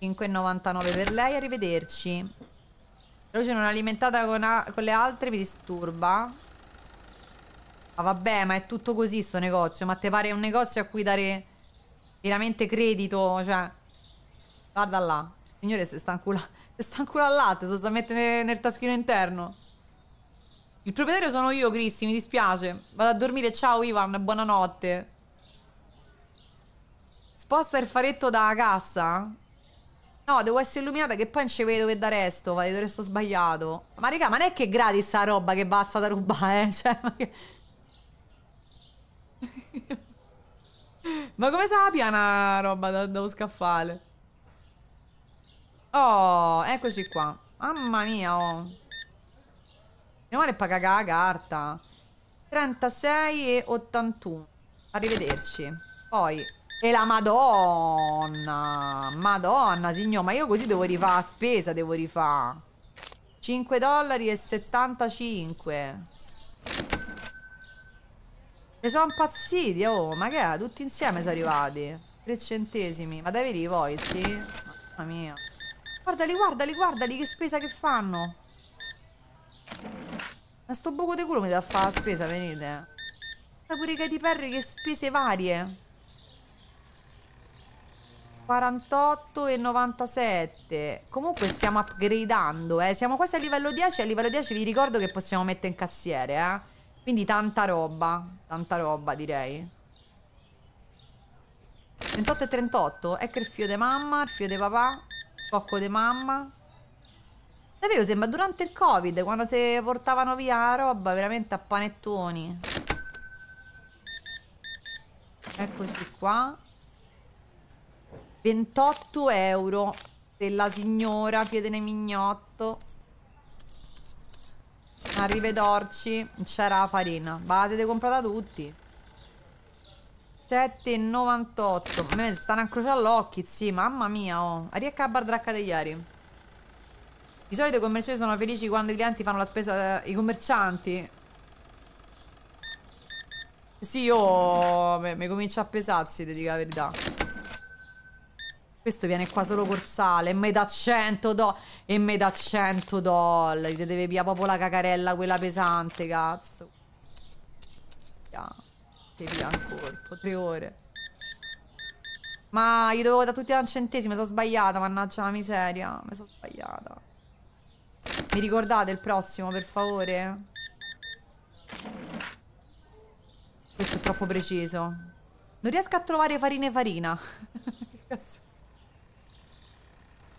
5,99 per lei, arrivederci. Veloce non alimentata con, con le altre mi disturba. Ma ah, vabbè, ma è tutto così sto negozio. Ma te pare un negozio a cui dare veramente credito? Cioè, guarda là. Il signore si sta inculando. (laughs) Si sta inculando al latte, si sta mettendo nel, nel taschino interno. Il proprietario sono io, Cristi, mi dispiace. Vado a dormire, ciao Ivan, buonanotte. Sposta il faretto dalla cassa? No, devo essere illuminata che poi non ci vedo che da resto, vedo resto sbagliato. Ma raga, ma non è che è gratis la roba che basta da rubare, eh? (laughs) Cioè, ma che... (laughs) Ma come sa la una roba da, da scaffale? Oh, eccoci qua. Mamma mia, oh. Mia madre paga la carta. 36 e 81. Arrivederci. Poi... E la madonna! Madonna, signora. ma io così devo rifare la spesa, devo rifare. 5 dollari e 75. Ne sono impazziti, oh, ma che è? Tutti insieme sono arrivati. Tre centesimi. Ma dai i voi, sì? Mamma mia. Guardali, guardali, guardali che spesa che fanno. Ma sto buco di culo mi da fare la spesa, venite. Guarda pure i Katy Perry che spese varie. 48 e 97 Comunque stiamo upgradando eh. Siamo quasi a livello 10 A livello 10 vi ricordo che possiamo mettere in cassiere eh quindi tanta roba, tanta roba direi. 28 e 38, ecco il fio di mamma, il fio di papà, cocco di mamma. Davvero sembra durante il covid, quando si portavano via la roba veramente a panettoni. Eccoci qua. 28 euro per la signora Piedene Mignotto. Arrivederci. C'era la farina. Base siete comprata tutti. 7,98. Me stanno a crociare all'occhi, sì, mamma mia, oh. Ariecca a bardracca degli ari. Di solito i commercianti sono felici quando i clienti fanno la spesa... Eh, I commercianti. Sì, Oh, mi comincia a pesarsi, ti dico la verità. Questo viene qua solo col sale. E me da 100 dollari. E me da 100 dollari. Te deve via proprio la cacarella, quella pesante, cazzo. Yeah. Te via ancora. Tre ore. Ma io dovevo da tutti a un centesimo. Mi sono sbagliata, mannaggia la miseria. Mi sono sbagliata. Mi ricordate il prossimo, per favore? Questo è troppo preciso. Non riesco a trovare farina e farina. (laughs) che cazzo.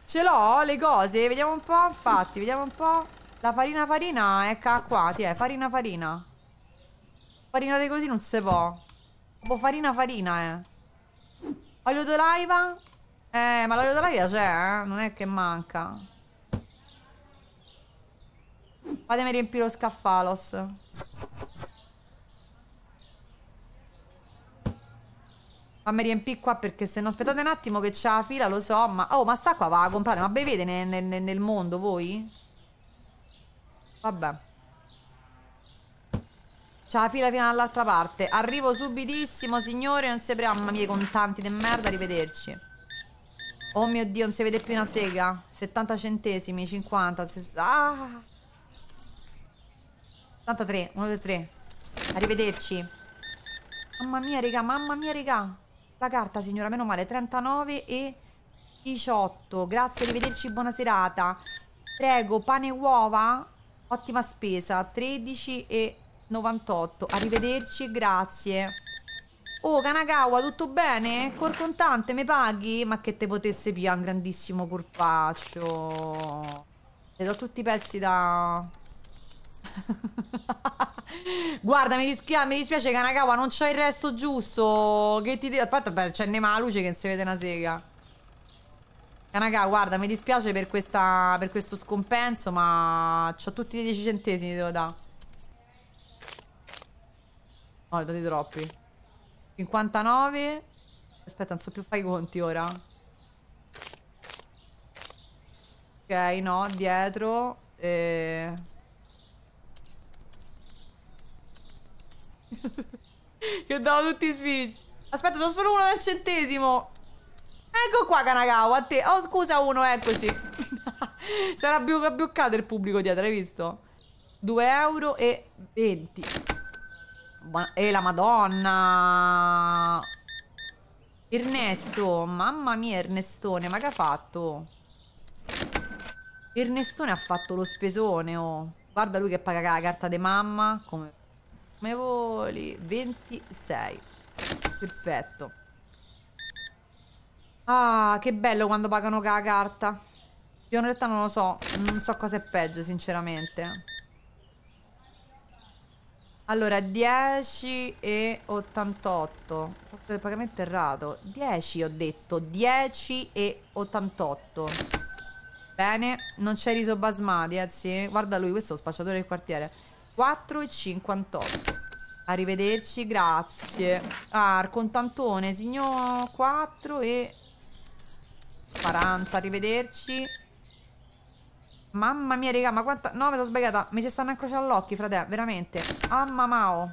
Ce l'ho le cose? Vediamo un po', infatti, vediamo un po'. La farina farina ecco qua, ti è, farina farina. Farina di così non si può. Un boh, po' farina farina, eh. Olio d'olaiva? Eh, ma l'olio d'olaiva c'è, eh. Non è che manca. Fatemi riempire lo scaffalos. Fammi riempire qua perché se no aspettate un attimo che c'è la fila, lo so, ma... Oh, ma sta qua, va a comprare, ma bevete nel, nel, nel mondo voi? Vabbè. C'è la fila fino all'altra parte. Arrivo subitissimo, signore, non si aprirà, mamma mia, con tanti di merda, arrivederci. Oh mio Dio, non si vede più una sega. 70 centesimi, 50, 60... Ah! 83, 1, 2, 3. Arrivederci. Mamma mia, raga, mamma mia, raga. La carta, signora, meno male, 39 e 18. Grazie, arrivederci, buona serata. Prego, pane e uova? Ottima spesa, 13 e 98. Arrivederci grazie. Oh, Kanagawa, tutto bene? Col contante, mi paghi? Ma che te potesse più, un grandissimo corpaccio. Le do tutti i pezzi da... (laughs) Guarda, mi, dispia mi dispiace, Kanagawa, non c'è il resto giusto. Che ti devo. Aspetta, beh, c'è Nema luce che si vede una sega. Kanagawa, guarda, mi dispiace per, questa, per questo scompenso, ma ho tutti i 10 centesimi, devo dare. No, dati troppi. 59. Aspetta, non so più fare i conti ora. Ok, no, dietro. Eh... che ho tutti i switch. Aspetta, sono solo uno del centesimo. Ecco qua, Kanagawa, a te. Oh, scusa, uno, eccoci. (laughs) Sarà più abbioccato il pubblico dietro, hai visto? 2,20 euro. E 20. E la madonna. Ernesto, mamma mia, Ernestone, ma che ha fatto? Ernestone ha fatto lo spesone, oh. Guarda lui che paga la carta di mamma. Come come voli? 26. Perfetto. Ah, che bello quando pagano la carta. Io in realtà non lo so, non so cosa è peggio, sinceramente. Allora, 10 e 88. Il pagamento errato. 10 ho detto, 10 e 88. Bene, non c'è riso basmati, eh, sì. Guarda lui, questo è lo spacciatore del quartiere. 4,58. Arrivederci, grazie. Ah, il contantone, signor 4 e 40, arrivederci. Mamma mia, raga, ma quanta... No, mi sono sbagliata. Mi si stanno incrociando l'occhio, frate, veramente. Mamma mamao.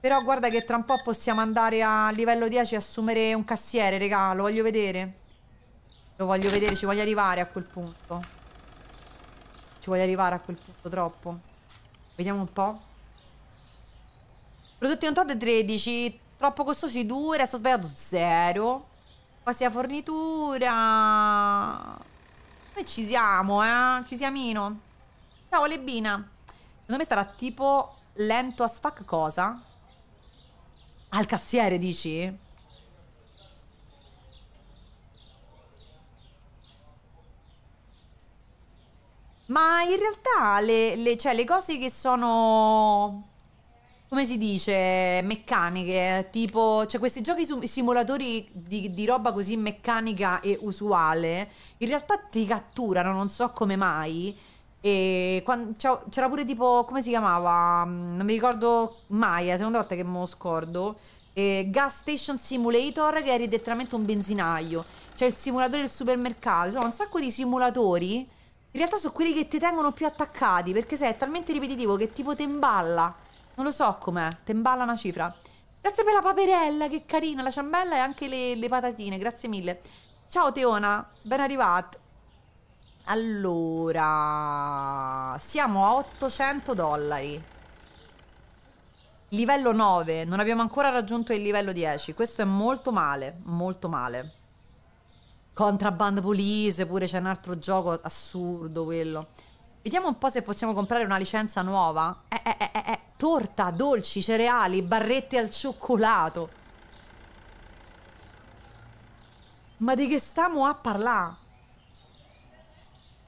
Però guarda che tra un po' possiamo andare a livello 10 e assumere un cassiere, raga. Lo voglio vedere. Lo voglio vedere, ci voglio arrivare a quel punto. Ci voglio arrivare a quel punto, troppo. Vediamo un po'. Prodotti non tot 13, troppo costosi 2, resto sbagliato zero. Quasi a fornitura. Noi ci siamo, eh? Ci siamino. Ciao Lebina. Secondo me sarà tipo lento a fuck cosa? Al cassiere dici? Ma in realtà le, le, cioè, le cose che sono come si dice, meccaniche, tipo, cioè questi giochi simulatori di, di, roba così meccanica e usuale, in realtà ti catturano, non so come mai. E quando, c'era pure tipo, come si chiamava? Mm, non mi ricordo mai, è la seconda volta che me lo scordo. E Gas Station Simulator, che è direttamente un benzinaio. C'è cioè il simulatore del supermercato, insomma, un sacco di simulatori in realtà sono quelli che ti tengono più attaccati, perché sei talmente ripetitivo che tipo ti imballa. Non lo so com'è, ti imballa una cifra. Grazie per la paperella, che carina, la ciambella e anche le, le patatine, grazie mille. Ciao Teona, ben arrivato. Allora, siamo a 800 dollari. Livello 9, non abbiamo ancora raggiunto il livello 10, questo è molto male, molto male. Contrabband Police, pure c'è un altro gioco assurdo quello. Vediamo un po' se possiamo comprare una licenza nuova. Eh, eh, eh, eh. eh torta, dolci, cereali, barrette al cioccolato. Ma di che stiamo a parlare?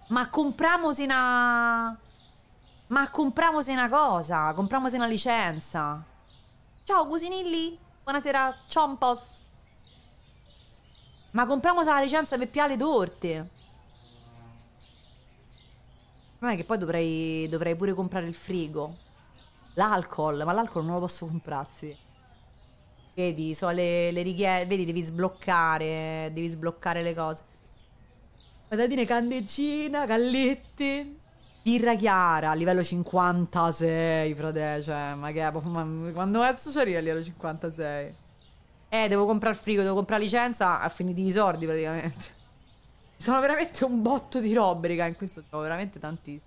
Ma compriamosi una... Ma compriamosi una cosa, compramosi una licenza. Ciao, Cusinilli. Buonasera, ciao un po'. Ma compriamo la licenza per piare le torte. Non è che poi dovrei, dovrei pure comprare il frigo. L'alcol, ma l'alcol non lo posso comprarsi. Vedi, so le, le richieste. Vedi, devi sbloccare. Devi sbloccare le cose. Patatine candeggina, galletti. Birra chiara, livello 56, frate. Cioè, ma che. Ma, quando cazzo c'è a livello 56? Eh, devo comprare il frigo, devo comprare licenza, ha finito i soldi praticamente. (laughs) Sono veramente un botto di robe, raga, in questo gioco, veramente tantissimo.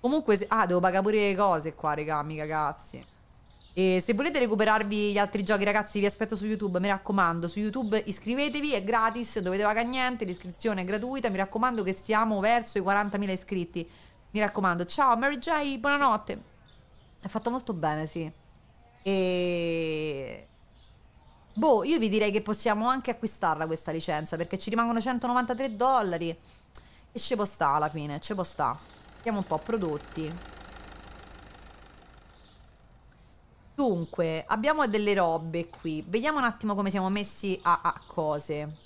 Comunque, se... ah, devo pagare pure le cose qua, raga, mica cazzi. E se volete recuperarvi gli altri giochi, ragazzi, vi aspetto su YouTube, mi raccomando. Su YouTube iscrivetevi, è gratis, dovete pagare niente, l'iscrizione è gratuita. Mi raccomando che siamo verso i 40.000 iscritti. Mi raccomando. Ciao, Mary J, buonanotte. È fatto molto bene, sì. E... Boh, io vi direi che possiamo anche acquistarla questa licenza perché ci rimangono 193 dollari e ce può sta alla fine, ce può sta. Vediamo un po' prodotti. Dunque, abbiamo delle robe qui. Vediamo un attimo come siamo messi a, a cose.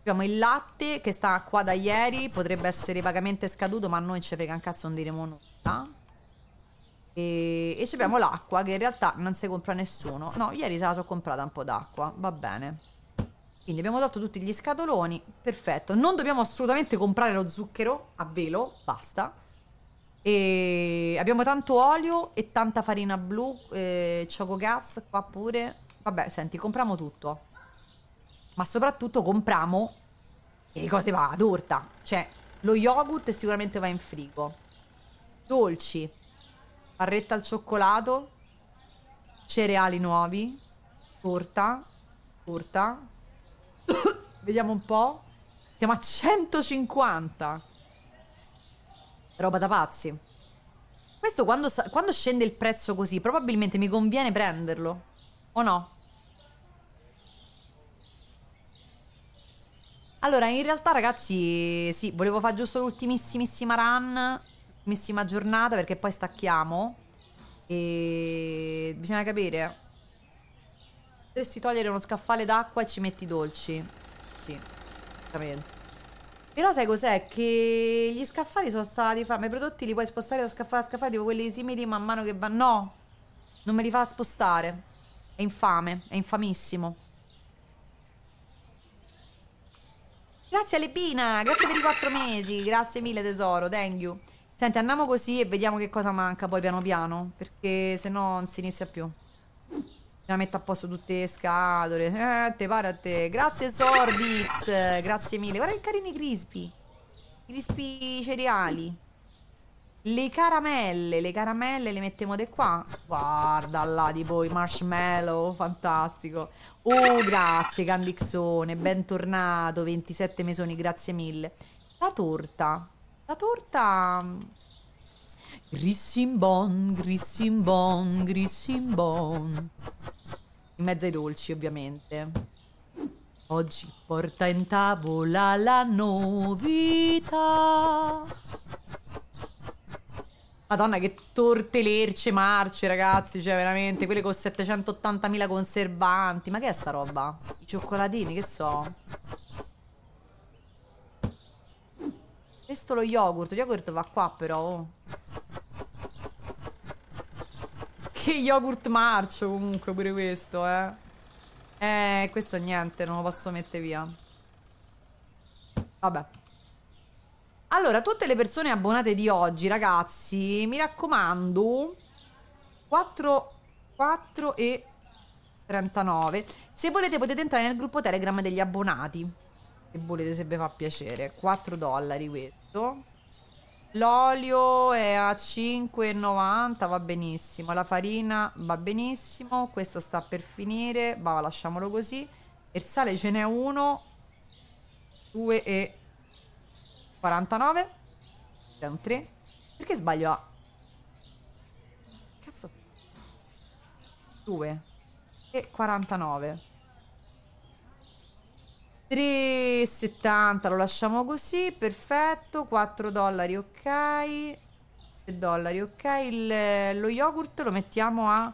Abbiamo il latte che sta qua da ieri, potrebbe essere vagamente scaduto, ma a noi ci frega un cazzo, non diremo nulla. E, e abbiamo l'acqua che in realtà non si compra nessuno. No, ieri se la sono comprata un po' d'acqua, va bene. Quindi abbiamo tolto tutti gli scatoloni, perfetto. Non dobbiamo assolutamente comprare lo zucchero a velo, basta. E abbiamo tanto olio e tanta farina blu, eh, choco gas qua pure. Vabbè, senti, compriamo tutto. Ma soprattutto compriamo le cose va ad orta. Cioè, lo yogurt sicuramente va in frigo. Dolci barretta al cioccolato, cereali nuovi, torta, torta. (coughs) Vediamo un po'. Siamo a 150. Roba da pazzi. Questo quando, quando scende il prezzo così, probabilmente mi conviene prenderlo. O no? Allora, in realtà, ragazzi, sì, volevo fare giusto l'ultimissimissima run ultimissima giornata perché poi stacchiamo e bisogna capire. Potresti togliere uno scaffale d'acqua e ci metti i dolci. Sì, veramente. Però sai cos'è? Che gli scaffali sono stati fatti. Ma i prodotti li puoi spostare da scaffale a scaffale, tipo quelli simili man mano che vanno. No! Non me li fa spostare. È infame, è infamissimo. Grazie Alepina, grazie per i quattro mesi, grazie mille tesoro, thank you. Senti, andiamo così e vediamo che cosa manca poi piano piano, perché se no non si inizia più. Bisogna mettere a posto tutte le scatole. Eh, te pare a te. Grazie Sordix, grazie mille. Guarda che carini crispy. Crispi cereali. Le caramelle, le caramelle le mettiamo di qua. Guarda là di voi, marshmallow, fantastico. Oh, grazie Candixone, bentornato, 27 mesoni, grazie mille. La torta. La torta... Mm, grissimbon, grissimbon, grissimbon. In mezzo ai dolci, ovviamente. Oggi porta in tavola la novità. Madonna, che torte lerce marce, ragazzi. Cioè, veramente, quelle con 780.000 conservanti. Ma che è sta roba? I cioccolatini, che so? Questo lo yogurt. Yogurt va qua però. Che yogurt marcio comunque pure questo, eh. Eh, questo niente, non lo posso mettere via. Vabbè. Allora, tutte le persone abbonate di oggi, ragazzi, mi raccomando, 4, 4 e 39. Se volete potete entrare nel gruppo Telegram degli abbonati se volete se vi fa piacere 4 dollari questo l'olio è a 5,90 va benissimo la farina va benissimo questo sta per finire va lasciamolo così il sale ce n'è uno 2 e 49 è un 3 perché sbaglio a cazzo 49 3,70 lo lasciamo così, perfetto, 4 dollari ok, 3 dollari ok, Il, lo yogurt lo mettiamo a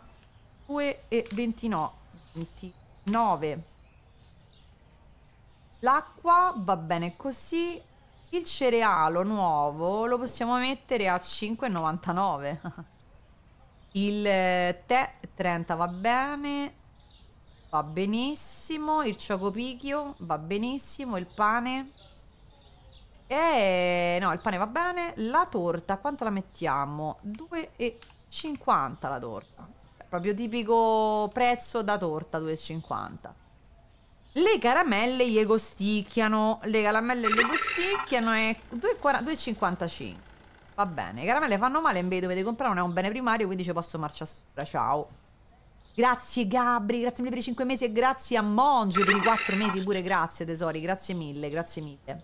2,29, L'acqua va bene così, il cerealo nuovo lo possiamo mettere a 5,99, (laughs) il eh, tè 30 va bene, va benissimo, il ciocopicchio va benissimo, il pane... E no, il pane va bene. La torta, quanto la mettiamo? 2,50 la torta. Proprio tipico prezzo da torta, 2,50. Le caramelle gli costicchiano. Le caramelle gli costicchiano e 2,55. Va bene, le caramelle fanno male, invece dovete comprare, non è un bene primario, quindi ci posso marciare sopra. Ciao. Grazie Gabri, grazie mille per i 5 mesi e grazie a Monge per i 4 mesi pure, grazie tesori, grazie mille, grazie mille.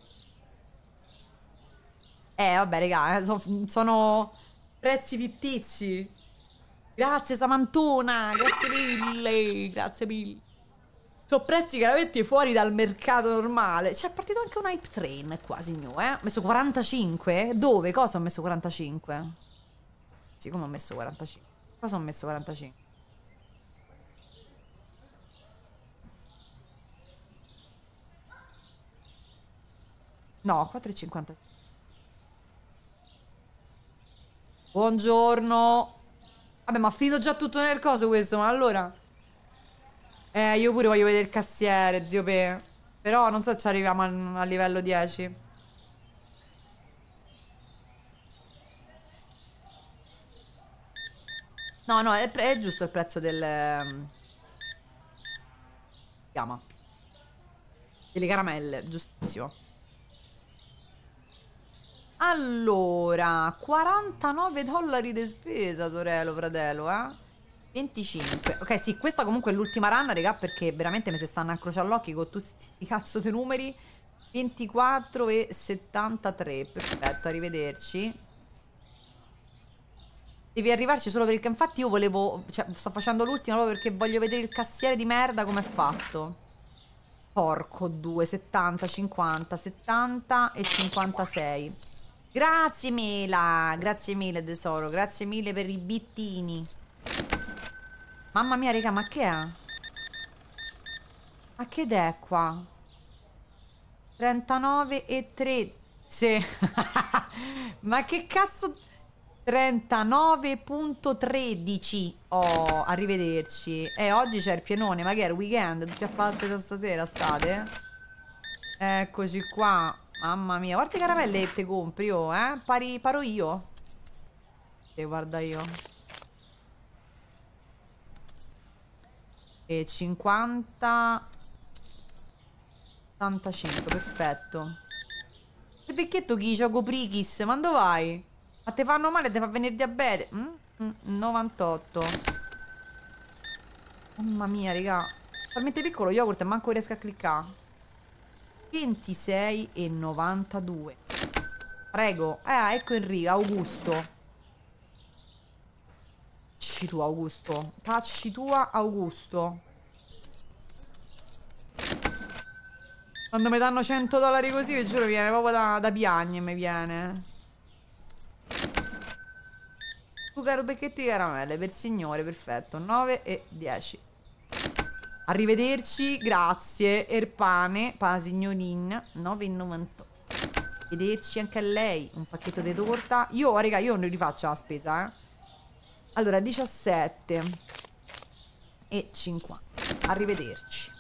Eh vabbè raga, eh, so, sono prezzi fittizi. Grazie Samantona, grazie mille, grazie mille. Sono prezzi chiaramente fuori dal mercato normale. C'è cioè, partito anche un hype train qua, new, eh. Ho messo 45? Dove? Cosa ho messo 45? Siccome ho messo 45? Cosa ho messo 45? No, 4,50. Buongiorno. Vabbè, ma ha finito già tutto nel coso questo, ma allora... Eh, io pure voglio vedere il cassiere, zio Pe. Però non so se ci arriviamo al, al livello 10. No, no, è, è, giusto il prezzo del... Ehm, chiama. Delle caramelle, giustissimo. Allora, 49 dollari di spesa, sorello, fratello, eh? 25. Ok, sì, questa comunque è l'ultima run, raga, perché veramente mi si stanno a crociare l'occhio con tutti questi cazzo di numeri. 24 e 73. Perfetto, arrivederci. Devi arrivarci solo perché infatti io volevo... Cioè, sto facendo l'ultima proprio perché voglio vedere il cassiere di merda come è fatto. Porco 2, 70, 50, 70 e 56. Grazie Mela, grazie mille tesoro, grazie mille per i bittini. Mamma mia, raga, ma che è? Ma che è qua? 39 e 3. Sì. (laughs) ma che cazzo 39.13 Oh, arrivederci Eh, oggi c'è il pienone, ma che è il weekend? Tutti a fare stasera state? Eccoci qua Mamma mia, quante caramelle te compri io, oh, eh? Pari, paro io. E eh, guarda io. E 50... 85, perfetto. Il vecchietto chi? Gioco Prichis, ma dove vai? Ma te fanno male, te fa venire diabete. Mm? Mm, 98. Mamma mia, raga. Talmente piccolo yogurt e manco riesco a cliccare. 26 e 92 Prego. Ah, ecco Enrico, Augusto. Tacci tu, Augusto. Tacci tua, Augusto. Quando mi danno 100 dollari così, vi giuro, viene proprio da, da piagne, mi viene. Tu caro becchetti caramelle, per signore, perfetto. 9 e 10. Arrivederci, grazie. Erpane, pasignonin, 9,98. Vederci anche a lei. Un pacchetto di torta. Io, raga, io non rifaccio la spesa, eh. Allora, 17 e 50. Arrivederci.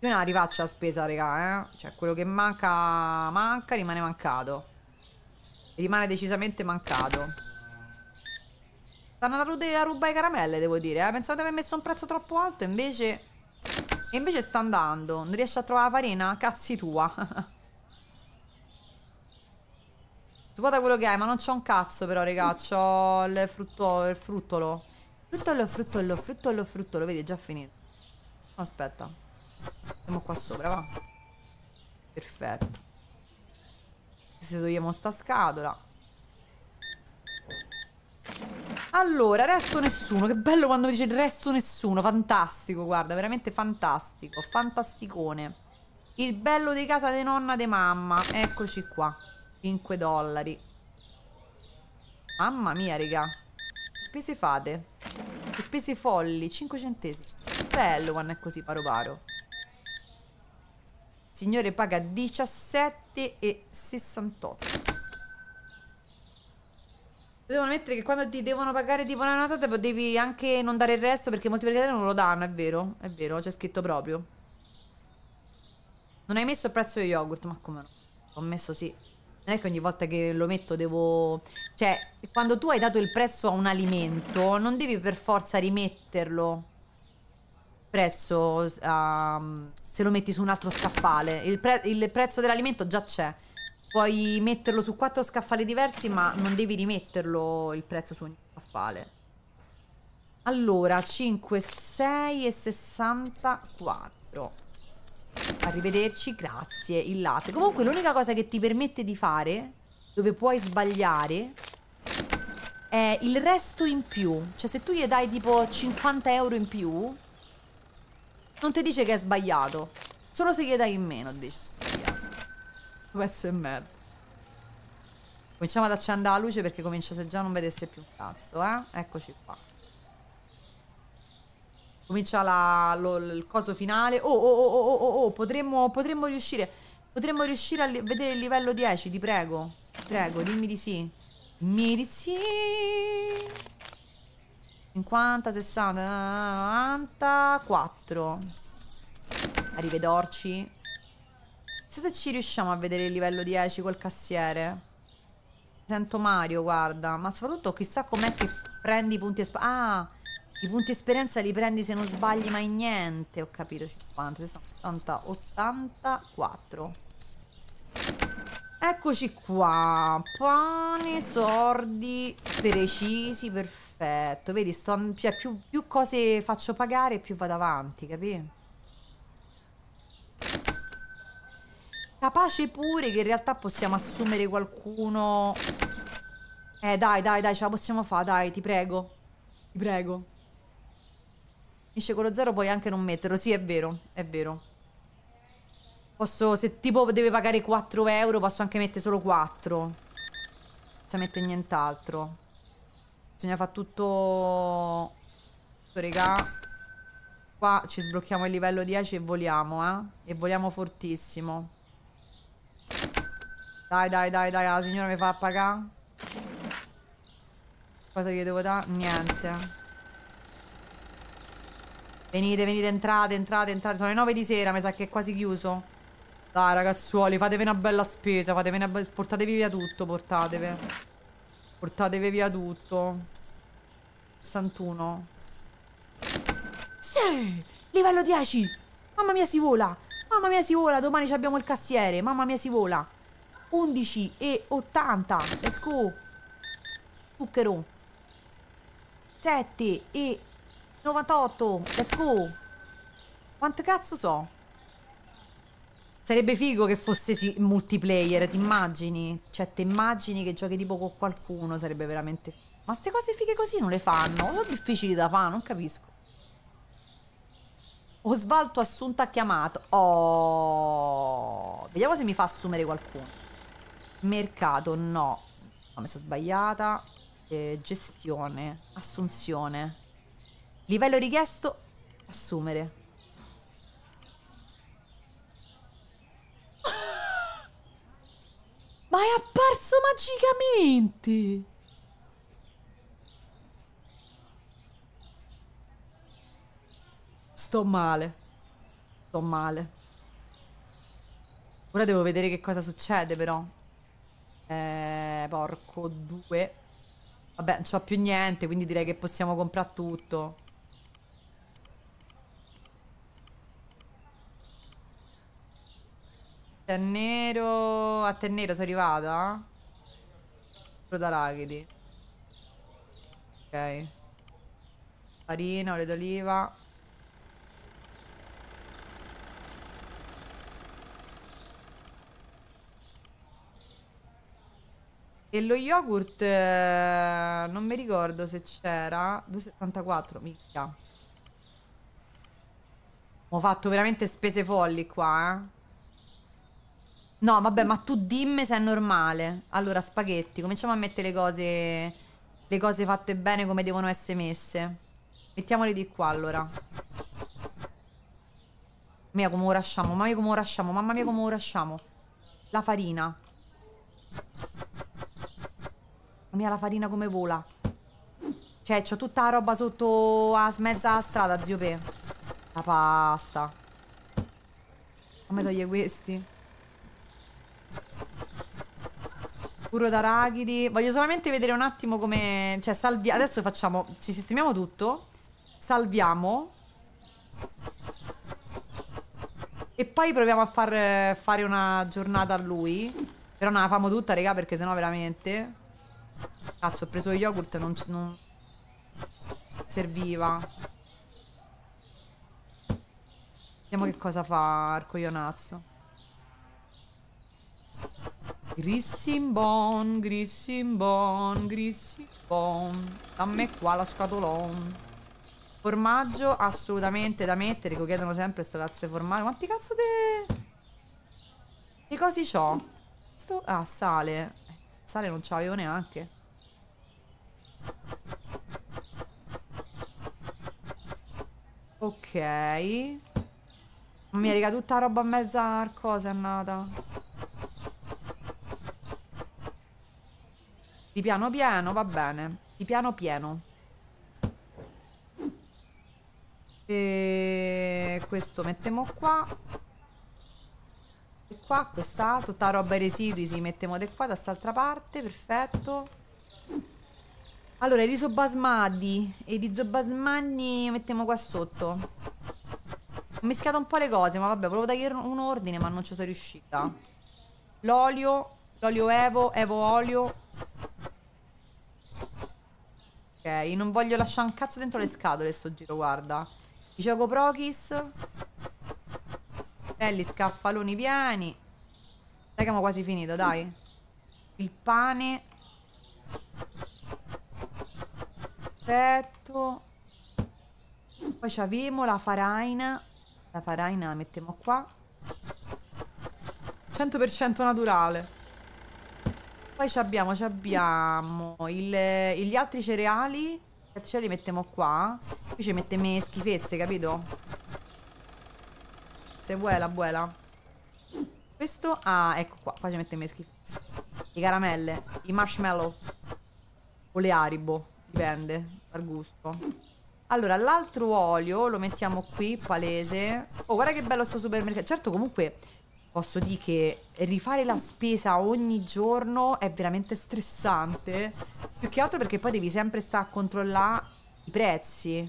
Io non la rifaccio la spesa, raga, eh. Cioè, quello che manca, manca, rimane mancato. rimane decisamente mancato. Stanno a, rude, a rubare i caramelle, devo dire. Eh? Pensavo di aver messo un prezzo troppo alto, invece... E invece sta andando. Non riesci a trovare la farina? Cazzi tua. (laughs) Svuota quello che hai, ma non c'ho un cazzo però, regà. C'ho il, frutto, il fruttolo. Fruttolo, fruttolo, fruttolo, fruttolo. Vedi, è già finito. Aspetta. Andiamo qua sopra, va. Perfetto. Se togliamo sta scatola. Allora, resto nessuno. Che bello quando mi dice resto nessuno. Fantastico, guarda, veramente fantastico. Fantasticone. Il bello di casa di nonna di mamma. Eccoci qua. 5 dollari. Mamma mia, raga. Spese fate. Spese folli. 5 centesimi. Bello quando è così paro paro. Signore paga 17,68. Devono mettere che quando ti devono pagare tipo la nota devi anche non dare il resto perché molti mercatari non lo danno, è vero, è vero, c'è scritto proprio. Non hai messo il prezzo dello yogurt, ma come no? L'ho messo sì. Non è che ogni volta che lo metto devo... Cioè, quando tu hai dato il prezzo a un alimento, non devi per forza rimetterlo prezzo um, se lo metti su un altro scaffale. Il, pre il prezzo dell'alimento già c'è puoi metterlo su quattro scaffali diversi, ma non devi rimetterlo il prezzo su ogni scaffale. Allora, 5, 6 e 64. Arrivederci, grazie, il latte. Comunque l'unica cosa che ti permette di fare, dove puoi sbagliare, è il resto in più. Cioè se tu gli dai tipo 50 euro in più, non ti dice che è sbagliato. Solo se gli dai in meno, dice questo è merda. Cominciamo ad accendere la luce perché comincia se già non vedesse più un cazzo, eh? Eccoci qua. Comincia la, lo, il coso finale. Oh, oh, oh, oh, oh, oh, potremmo, potremmo riuscire... Potremmo riuscire a vedere il livello 10, ti prego. prego, dimmi di sì. Mi di sì. 50, 60, 94. Arrivederci. Chissà se ci riusciamo a vedere il livello 10 col cassiere. Sento Mario, guarda. Ma soprattutto chissà com'è che prendi i punti esperienza. Ah, i punti esperienza li prendi se non sbagli mai niente. Ho capito, 50, 60, 84. Eccoci qua, pane, sordi, precisi, perfetto. Vedi, sto, cioè, più, più cose faccio pagare, più vado avanti, capì? Capace pure che in realtà possiamo assumere qualcuno... Eh, dai, dai, dai, ce la possiamo fare, dai, ti prego. Ti prego. Finisce con lo zero, puoi anche non metterlo. Sì, è vero, è vero. Posso, se tipo deve pagare 4 euro, posso anche mettere solo 4. Senza mettere nient'altro. Bisogna fare tutto... tutto regà. Qua ci sblocchiamo il livello 10 e voliamo, eh. E voliamo fortissimo. Dai, dai, dai, dai, la signora mi fa pagare. Cosa gli devo dare? Niente. Venite, venite, entrate, entrate, entrate. Sono le 9 di sera, mi sa che è quasi chiuso. Dai, ragazzuoli, fatevi una bella spesa, fatevi una bella... Portatevi via tutto, portatevi. Portatevi via tutto. 61. Sì! Livello 10! Mamma mia, si vola! Mamma mia, si vola! Domani abbiamo il cassiere! Mamma mia, si vola! 11 e 80. Let's go. Zucchero. 7 e 98. Let's go. Quante cazzo so? Sarebbe figo che fosse multiplayer, ti immagini? Cioè, ti immagini che giochi tipo con qualcuno, sarebbe veramente... Ma queste cose fighe così non le fanno? Sono difficili da fare, non capisco. Osvaldo assunto a chiamato. Oh, vediamo se mi fa assumere qualcuno. Mercato, no. ho messo sbagliata. Eh, gestione, assunzione. Livello richiesto, assumere. (laughs) Ma è apparso magicamente! Sto male. Sto male. Ora devo vedere che cosa succede però. Eh, porco due. Vabbè, non c'ho più niente, quindi direi che possiamo comprare tutto. A nero... A te nero sei arrivata? Protarachidi. Ok. Farina, olio d'oliva. E lo yogurt eh, non mi ricordo se c'era 2,74, mica. Ho fatto veramente spese folli qua, eh. No, vabbè, ma tu dimmi se è normale. Allora, spaghetti, cominciamo a mettere le cose le cose fatte bene come devono essere messe. Mettiamole di qua, allora. Mia, come ora sciamo, mamma mia come ora sciamo, mamma mia come ora sciamo. La farina. Mia la farina come vola. Cioè, c'ho tutta la roba sotto a mezza strada, zio Pe. La pasta. Come toglie questi? Puro d'arachidi. Voglio solamente vedere un attimo come... Cioè, salvi... Adesso facciamo... Ci sistemiamo tutto. Salviamo. E poi proviamo a far, fare una giornata a lui. Però non la famo tutta, raga, perché sennò veramente... Cazzo, ho preso yogurt, non, non serviva. Vediamo che cosa fa il coglionazzo. Grissimbon, grissimbon, grissimbon. Dammi qua la scatolon. Formaggio assolutamente da mettere, che chiedono sempre sto cazzo di formaggio. Quanti cazzo di... Che cosi c'ho? Sto... Ah, sale sale non ce l'avevo neanche. Ok. Mi raga, tutta roba a mezza cosa è andata. Di piano pieno, va bene. Di piano pieno. E questo mettiamo qua qua, questa, tutta roba i residui si mettiamo di qua, da quest'altra parte, perfetto. Allora, i risobasmadi e i risobasmanni li mettiamo qua sotto. Ho mischiato un po' le cose, ma vabbè, volevo tagliare un ordine, ma non ci sono riuscita. L'olio, l'olio evo, evo olio. Ok, non voglio lasciare un cazzo dentro le scatole sto giro, guarda. I Gioco prokis. Belli scaffaloni pieni. Dai che abbiamo quasi finito, dai. Il pane. Perfetto. Poi abbiamo la faraina. La faraina la mettiamo qua. 100% naturale. Poi abbiamo, ci abbiamo il, gli altri cereali. Gli altri cereali li mettiamo qua. Qui ci mette mettiamo schifezze, capito? grazie. Buela, buela. Questo... Ah, ecco qua. Qua ci mette me schifezze. Le caramelle. I marshmallow. O le aribo. Dipende. Dal gusto. Allora, l'altro olio lo mettiamo qui, palese. Oh, guarda che bello sto supermercato. Certo, comunque... Posso dire che rifare la spesa ogni giorno è veramente stressante. Più che altro perché poi devi sempre stare a controllare i prezzi.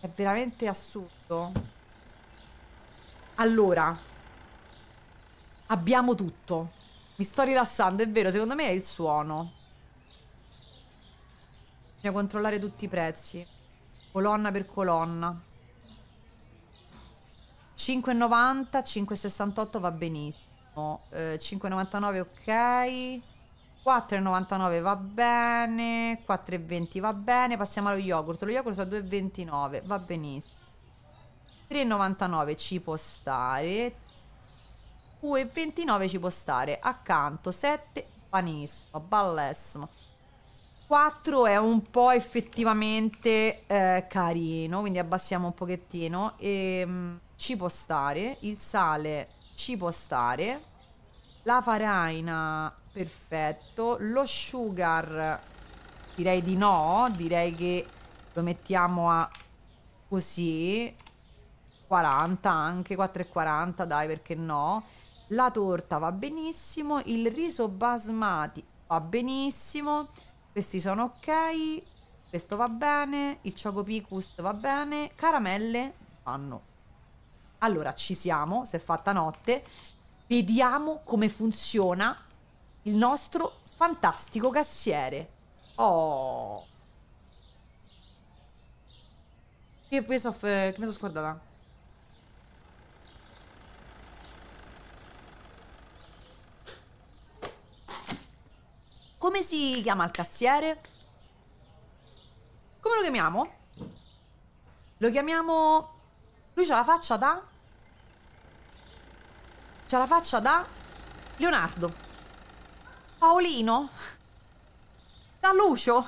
È veramente assurdo. Allora, abbiamo tutto. Mi sto rilassando, è vero, secondo me è il suono. Bisogna controllare tutti i prezzi. Colonna per colonna. 5,90, 5,68 va benissimo. Eh, 5,99 ok. 4,99 va bene, 4,20 va bene, passiamo allo yogurt, lo yogurt a 2,29, va benissimo. 3,99 ci può stare, 2,29 ci può stare, accanto 7, banissimo, ballessimo. 4 è un po' effettivamente eh, carino, quindi abbassiamo un pochettino e ehm, mh, ci può stare, il sale ci può stare, la faraina, perfetto, lo sugar direi di no, direi che lo mettiamo a così, 40 anche, 4,40 dai perché no, la torta va benissimo, il riso basmati va benissimo, questi sono ok, questo va bene, il chocopicus va bene, caramelle vanno. Allora ci siamo, si è fatta notte, Vediamo come funziona il nostro fantastico cassiere. Oh. Che peso of... che mi sono scordata? Come si chiama il cassiere? Come lo chiamiamo? Lo chiamiamo... Lui ha la faccia da... C'ha la faccia da Leonardo. Paolino? Da Lucio?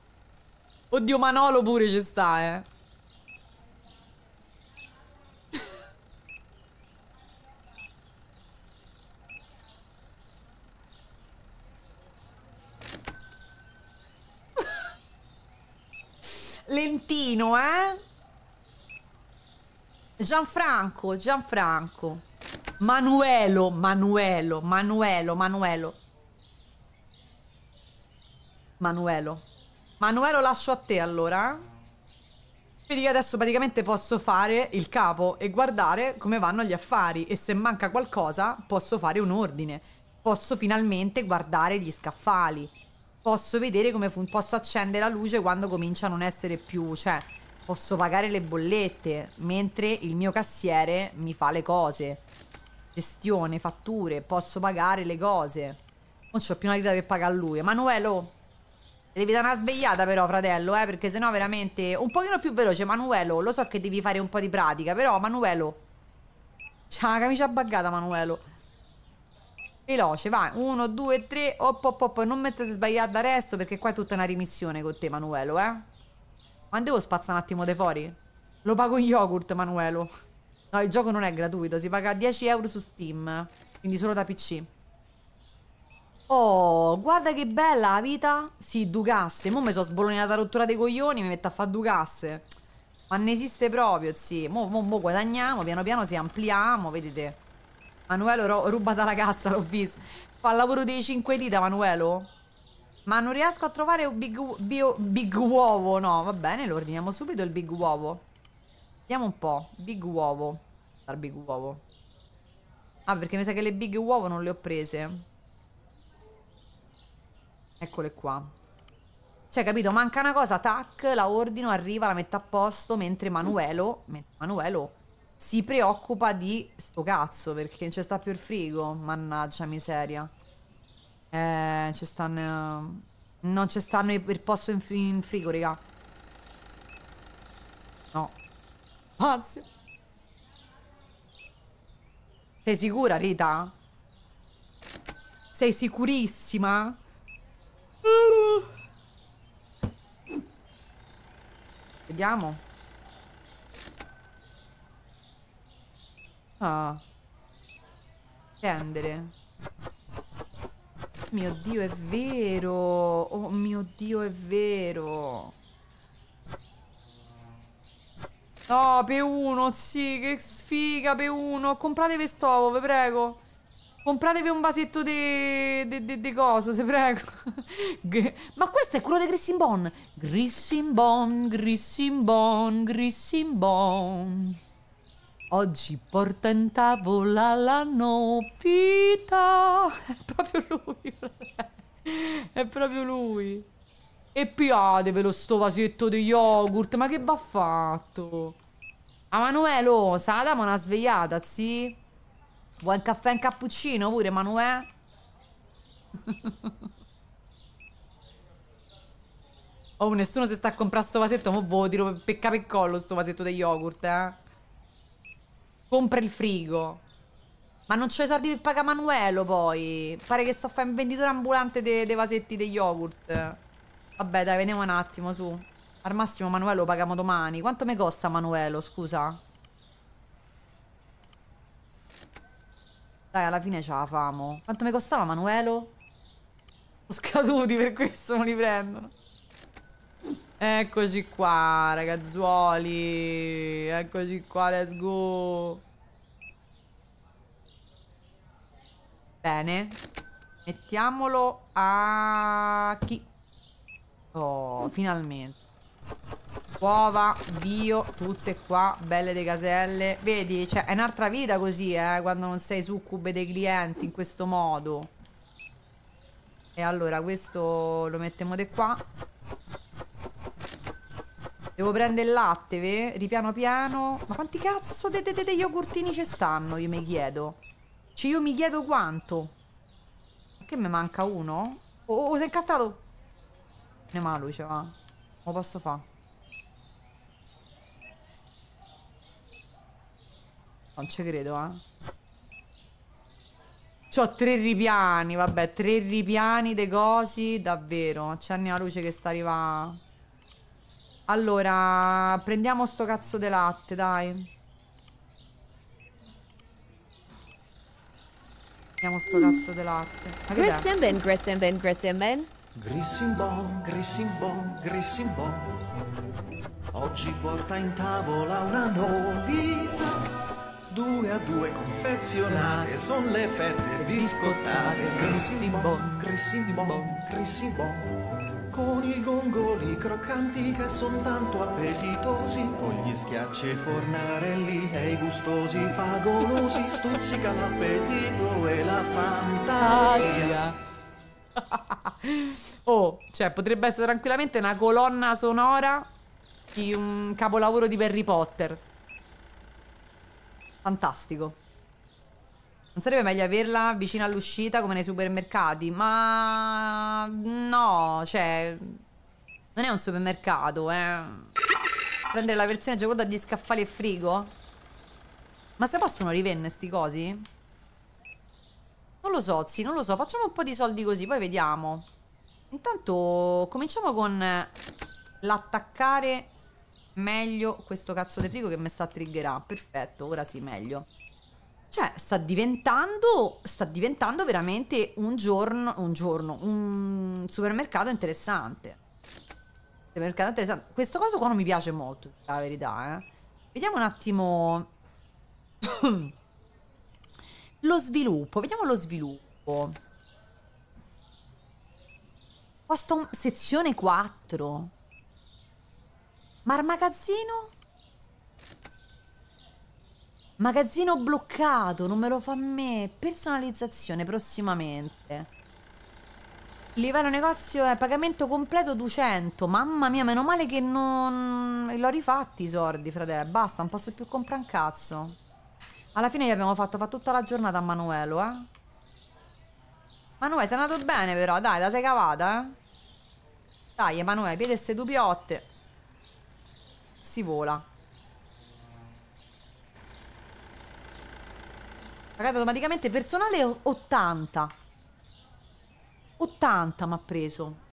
(laughs) Oddio, Manolo pure ci sta, eh. (laughs) Lentino, eh? Gianfranco, Gianfranco. Manuelo, Manuelo, Manuelo, Manuelo. Manuelo. Manuelo lascio a te allora. Vedi che adesso praticamente posso fare il capo e guardare come vanno gli affari e se manca qualcosa posso fare un ordine. Posso finalmente guardare gli scaffali. Posso vedere come fun- posso accendere la luce quando comincia a non essere più, cioè posso pagare le bollette mentre il mio cassiere mi fa le cose. Gestione, fatture, posso pagare le cose. Non c'ho più una vita che paga a lui. Manuelo, oh, devi dare una svegliata però, fratello, eh, perché sennò veramente... Un pochino più veloce, Manuelo. Oh, lo so che devi fare un po' di pratica, però, Manuelo... Oh, c'ha la camicia buggata, Manuelo. Oh. Veloce, vai. Uno, due, tre, Op, op, op. Non mettersi sbagliata adesso perché qua è tutta una rimissione con te, Manuelo, eh. Ma devo spazzare un attimo di fuori? Lo pago in yogurt, Manuelo. No, il gioco non è gratuito, si paga 10 euro su Steam, quindi solo da PC. Oh, guarda che bella la vita. Sì, Ducasse. Mo' mi sono sbolognata rottura dei coglioni, mi metto a fare Ducasse. Ma ne esiste proprio, sì. Mo, mo, mo guadagniamo, piano piano si ampliamo, vedete. Manuelo ro- rubata la cazza, l'ho visto. Fa il lavoro dei 5 dita, Manuelo. Ma non riesco a trovare un big, bio, big uovo, no. Va bene, lo ordiniamo subito il big uovo. Vediamo un po'. Big uovo. Dar big uovo. Ah, perché mi sa che le big uovo non le ho prese. Eccole qua. Cioè, capito, manca una cosa, tac, la ordino, arriva, la metto a posto, mentre Manuelo, Manuelo si preoccupa di sto cazzo, perché non c'è sta più il frigo, mannaggia miseria. Eh, ci stanno... Non ci stanno il posto in, in frigo, raga. No. Pazio. Sei sicura, Rita? Sei sicurissima? Vediamo. Ah. Prendere. Mio Dio, è vero. Oh mio Dio, è vero. No, P1, sì, che sfiga P1. Compratevi stovo, vi prego. Compratevi un vasetto di coso, vi prego. (laughs) Ma questo è quello di Grissimbon. Grissimbon, Grissimbon, Grissimbon. Oggi porta in tavola la novità. (laughs) È proprio lui. (laughs) È proprio lui. E piatevelo sto vasetto di yogurt. Ma che va fatto? A ah, Manuelo, sa la una svegliata, sì? Vuoi un caffè e un cappuccino pure, Manuè? (laughs) oh, nessuno si sta a comprare sto vasetto, ma boh, tiro per pecca per collo sto vasetto di yogurt, eh? Compra il frigo. Ma non c'ho i soldi per pagare Manuelo, poi. Pare che sto a fare un venditore ambulante dei de vasetti di yogurt. Vabbè, dai, vediamo un attimo, su. Al massimo Manuelo lo paghiamo domani. Quanto mi costa Manuelo, scusa? Dai, alla fine ce la famo. Quanto mi costava Manuelo? Sono scaduti, per questo non li prendono. Eccoci qua, ragazzuoli. Eccoci qua, let's go. Bene. Mettiamolo a chi? Oh, finalmente. Uova, bio, tutte qua, belle de caselle. Vedi, cioè, è un'altra vita così, eh, quando non sei succube dei clienti in questo modo. E allora questo lo mettiamo di qua. Devo prendere il latte, ve? Ripiano piano. Ma quanti cazzo dei de, de, de yogurtini ci stanno? Io mi chiedo. Cioè, io mi chiedo quanto. Che mi manca uno? Oh, oh, si è incastrato. Ne ma luce, va. Lo posso fare. Non ci credo, eh. C'ho tre ripiani, vabbè, tre ripiani dei cosi, davvero. C'è Accenni la luce che sta arrivando. Allora, prendiamo sto cazzo di latte, dai. Prendiamo sto cazzo di latte. Ma che Grissimben, Grissimben, Grissimben. Grissimbon, grissimbon, grissimbon. Oggi porta in tavola una novità. Due a due confezionate sono le fette biscottate. Grissimbon, grissimbon, grissimbon. Con i gongoli croccanti che son tanto appetitosi. Con gli schiacci e fornarelli e i gustosi fagolosi. Stuzzica l'appetito e la fantasia. (laughs) oh, cioè, potrebbe essere tranquillamente una colonna sonora di un capolavoro di Harry Potter. Fantastico. Non sarebbe meglio averla vicino all'uscita come nei supermercati? Ma no, cioè non è un supermercato, eh. Prendere la versione giocata di scaffali e frigo? Ma se possono rivendere sti cosi? Non lo so, sì, non lo so. Facciamo un po' di soldi così, poi vediamo. Intanto cominciamo con l'attaccare meglio questo cazzo di frigo che mi sta triggerà. Perfetto, ora sì, meglio. Cioè, sta diventando, sta diventando veramente un giorno, un giorno, un supermercato interessante. Supermercato interessante. Questo coso qua non mi piace molto, la verità, eh. Vediamo un attimo... (clears throat) Lo sviluppo, vediamo lo sviluppo. Custom sezione 4. Marmagazzino? magazzino? Magazzino bloccato, non me lo fa a me. Personalizzazione prossimamente. Livello negozio è pagamento completo 200. Mamma mia, meno male che non... L'ho rifatti i sordi, fratello. Basta, non posso più comprare un cazzo. Alla fine gli abbiamo fatto fa tutta la giornata a Manuelo, eh. Manuele, sei andato bene però, dai, la sei cavata, eh. Dai, Emanuele, piede ste due Si vola. Ragazzi, automaticamente personale 80. 80 mi ha preso.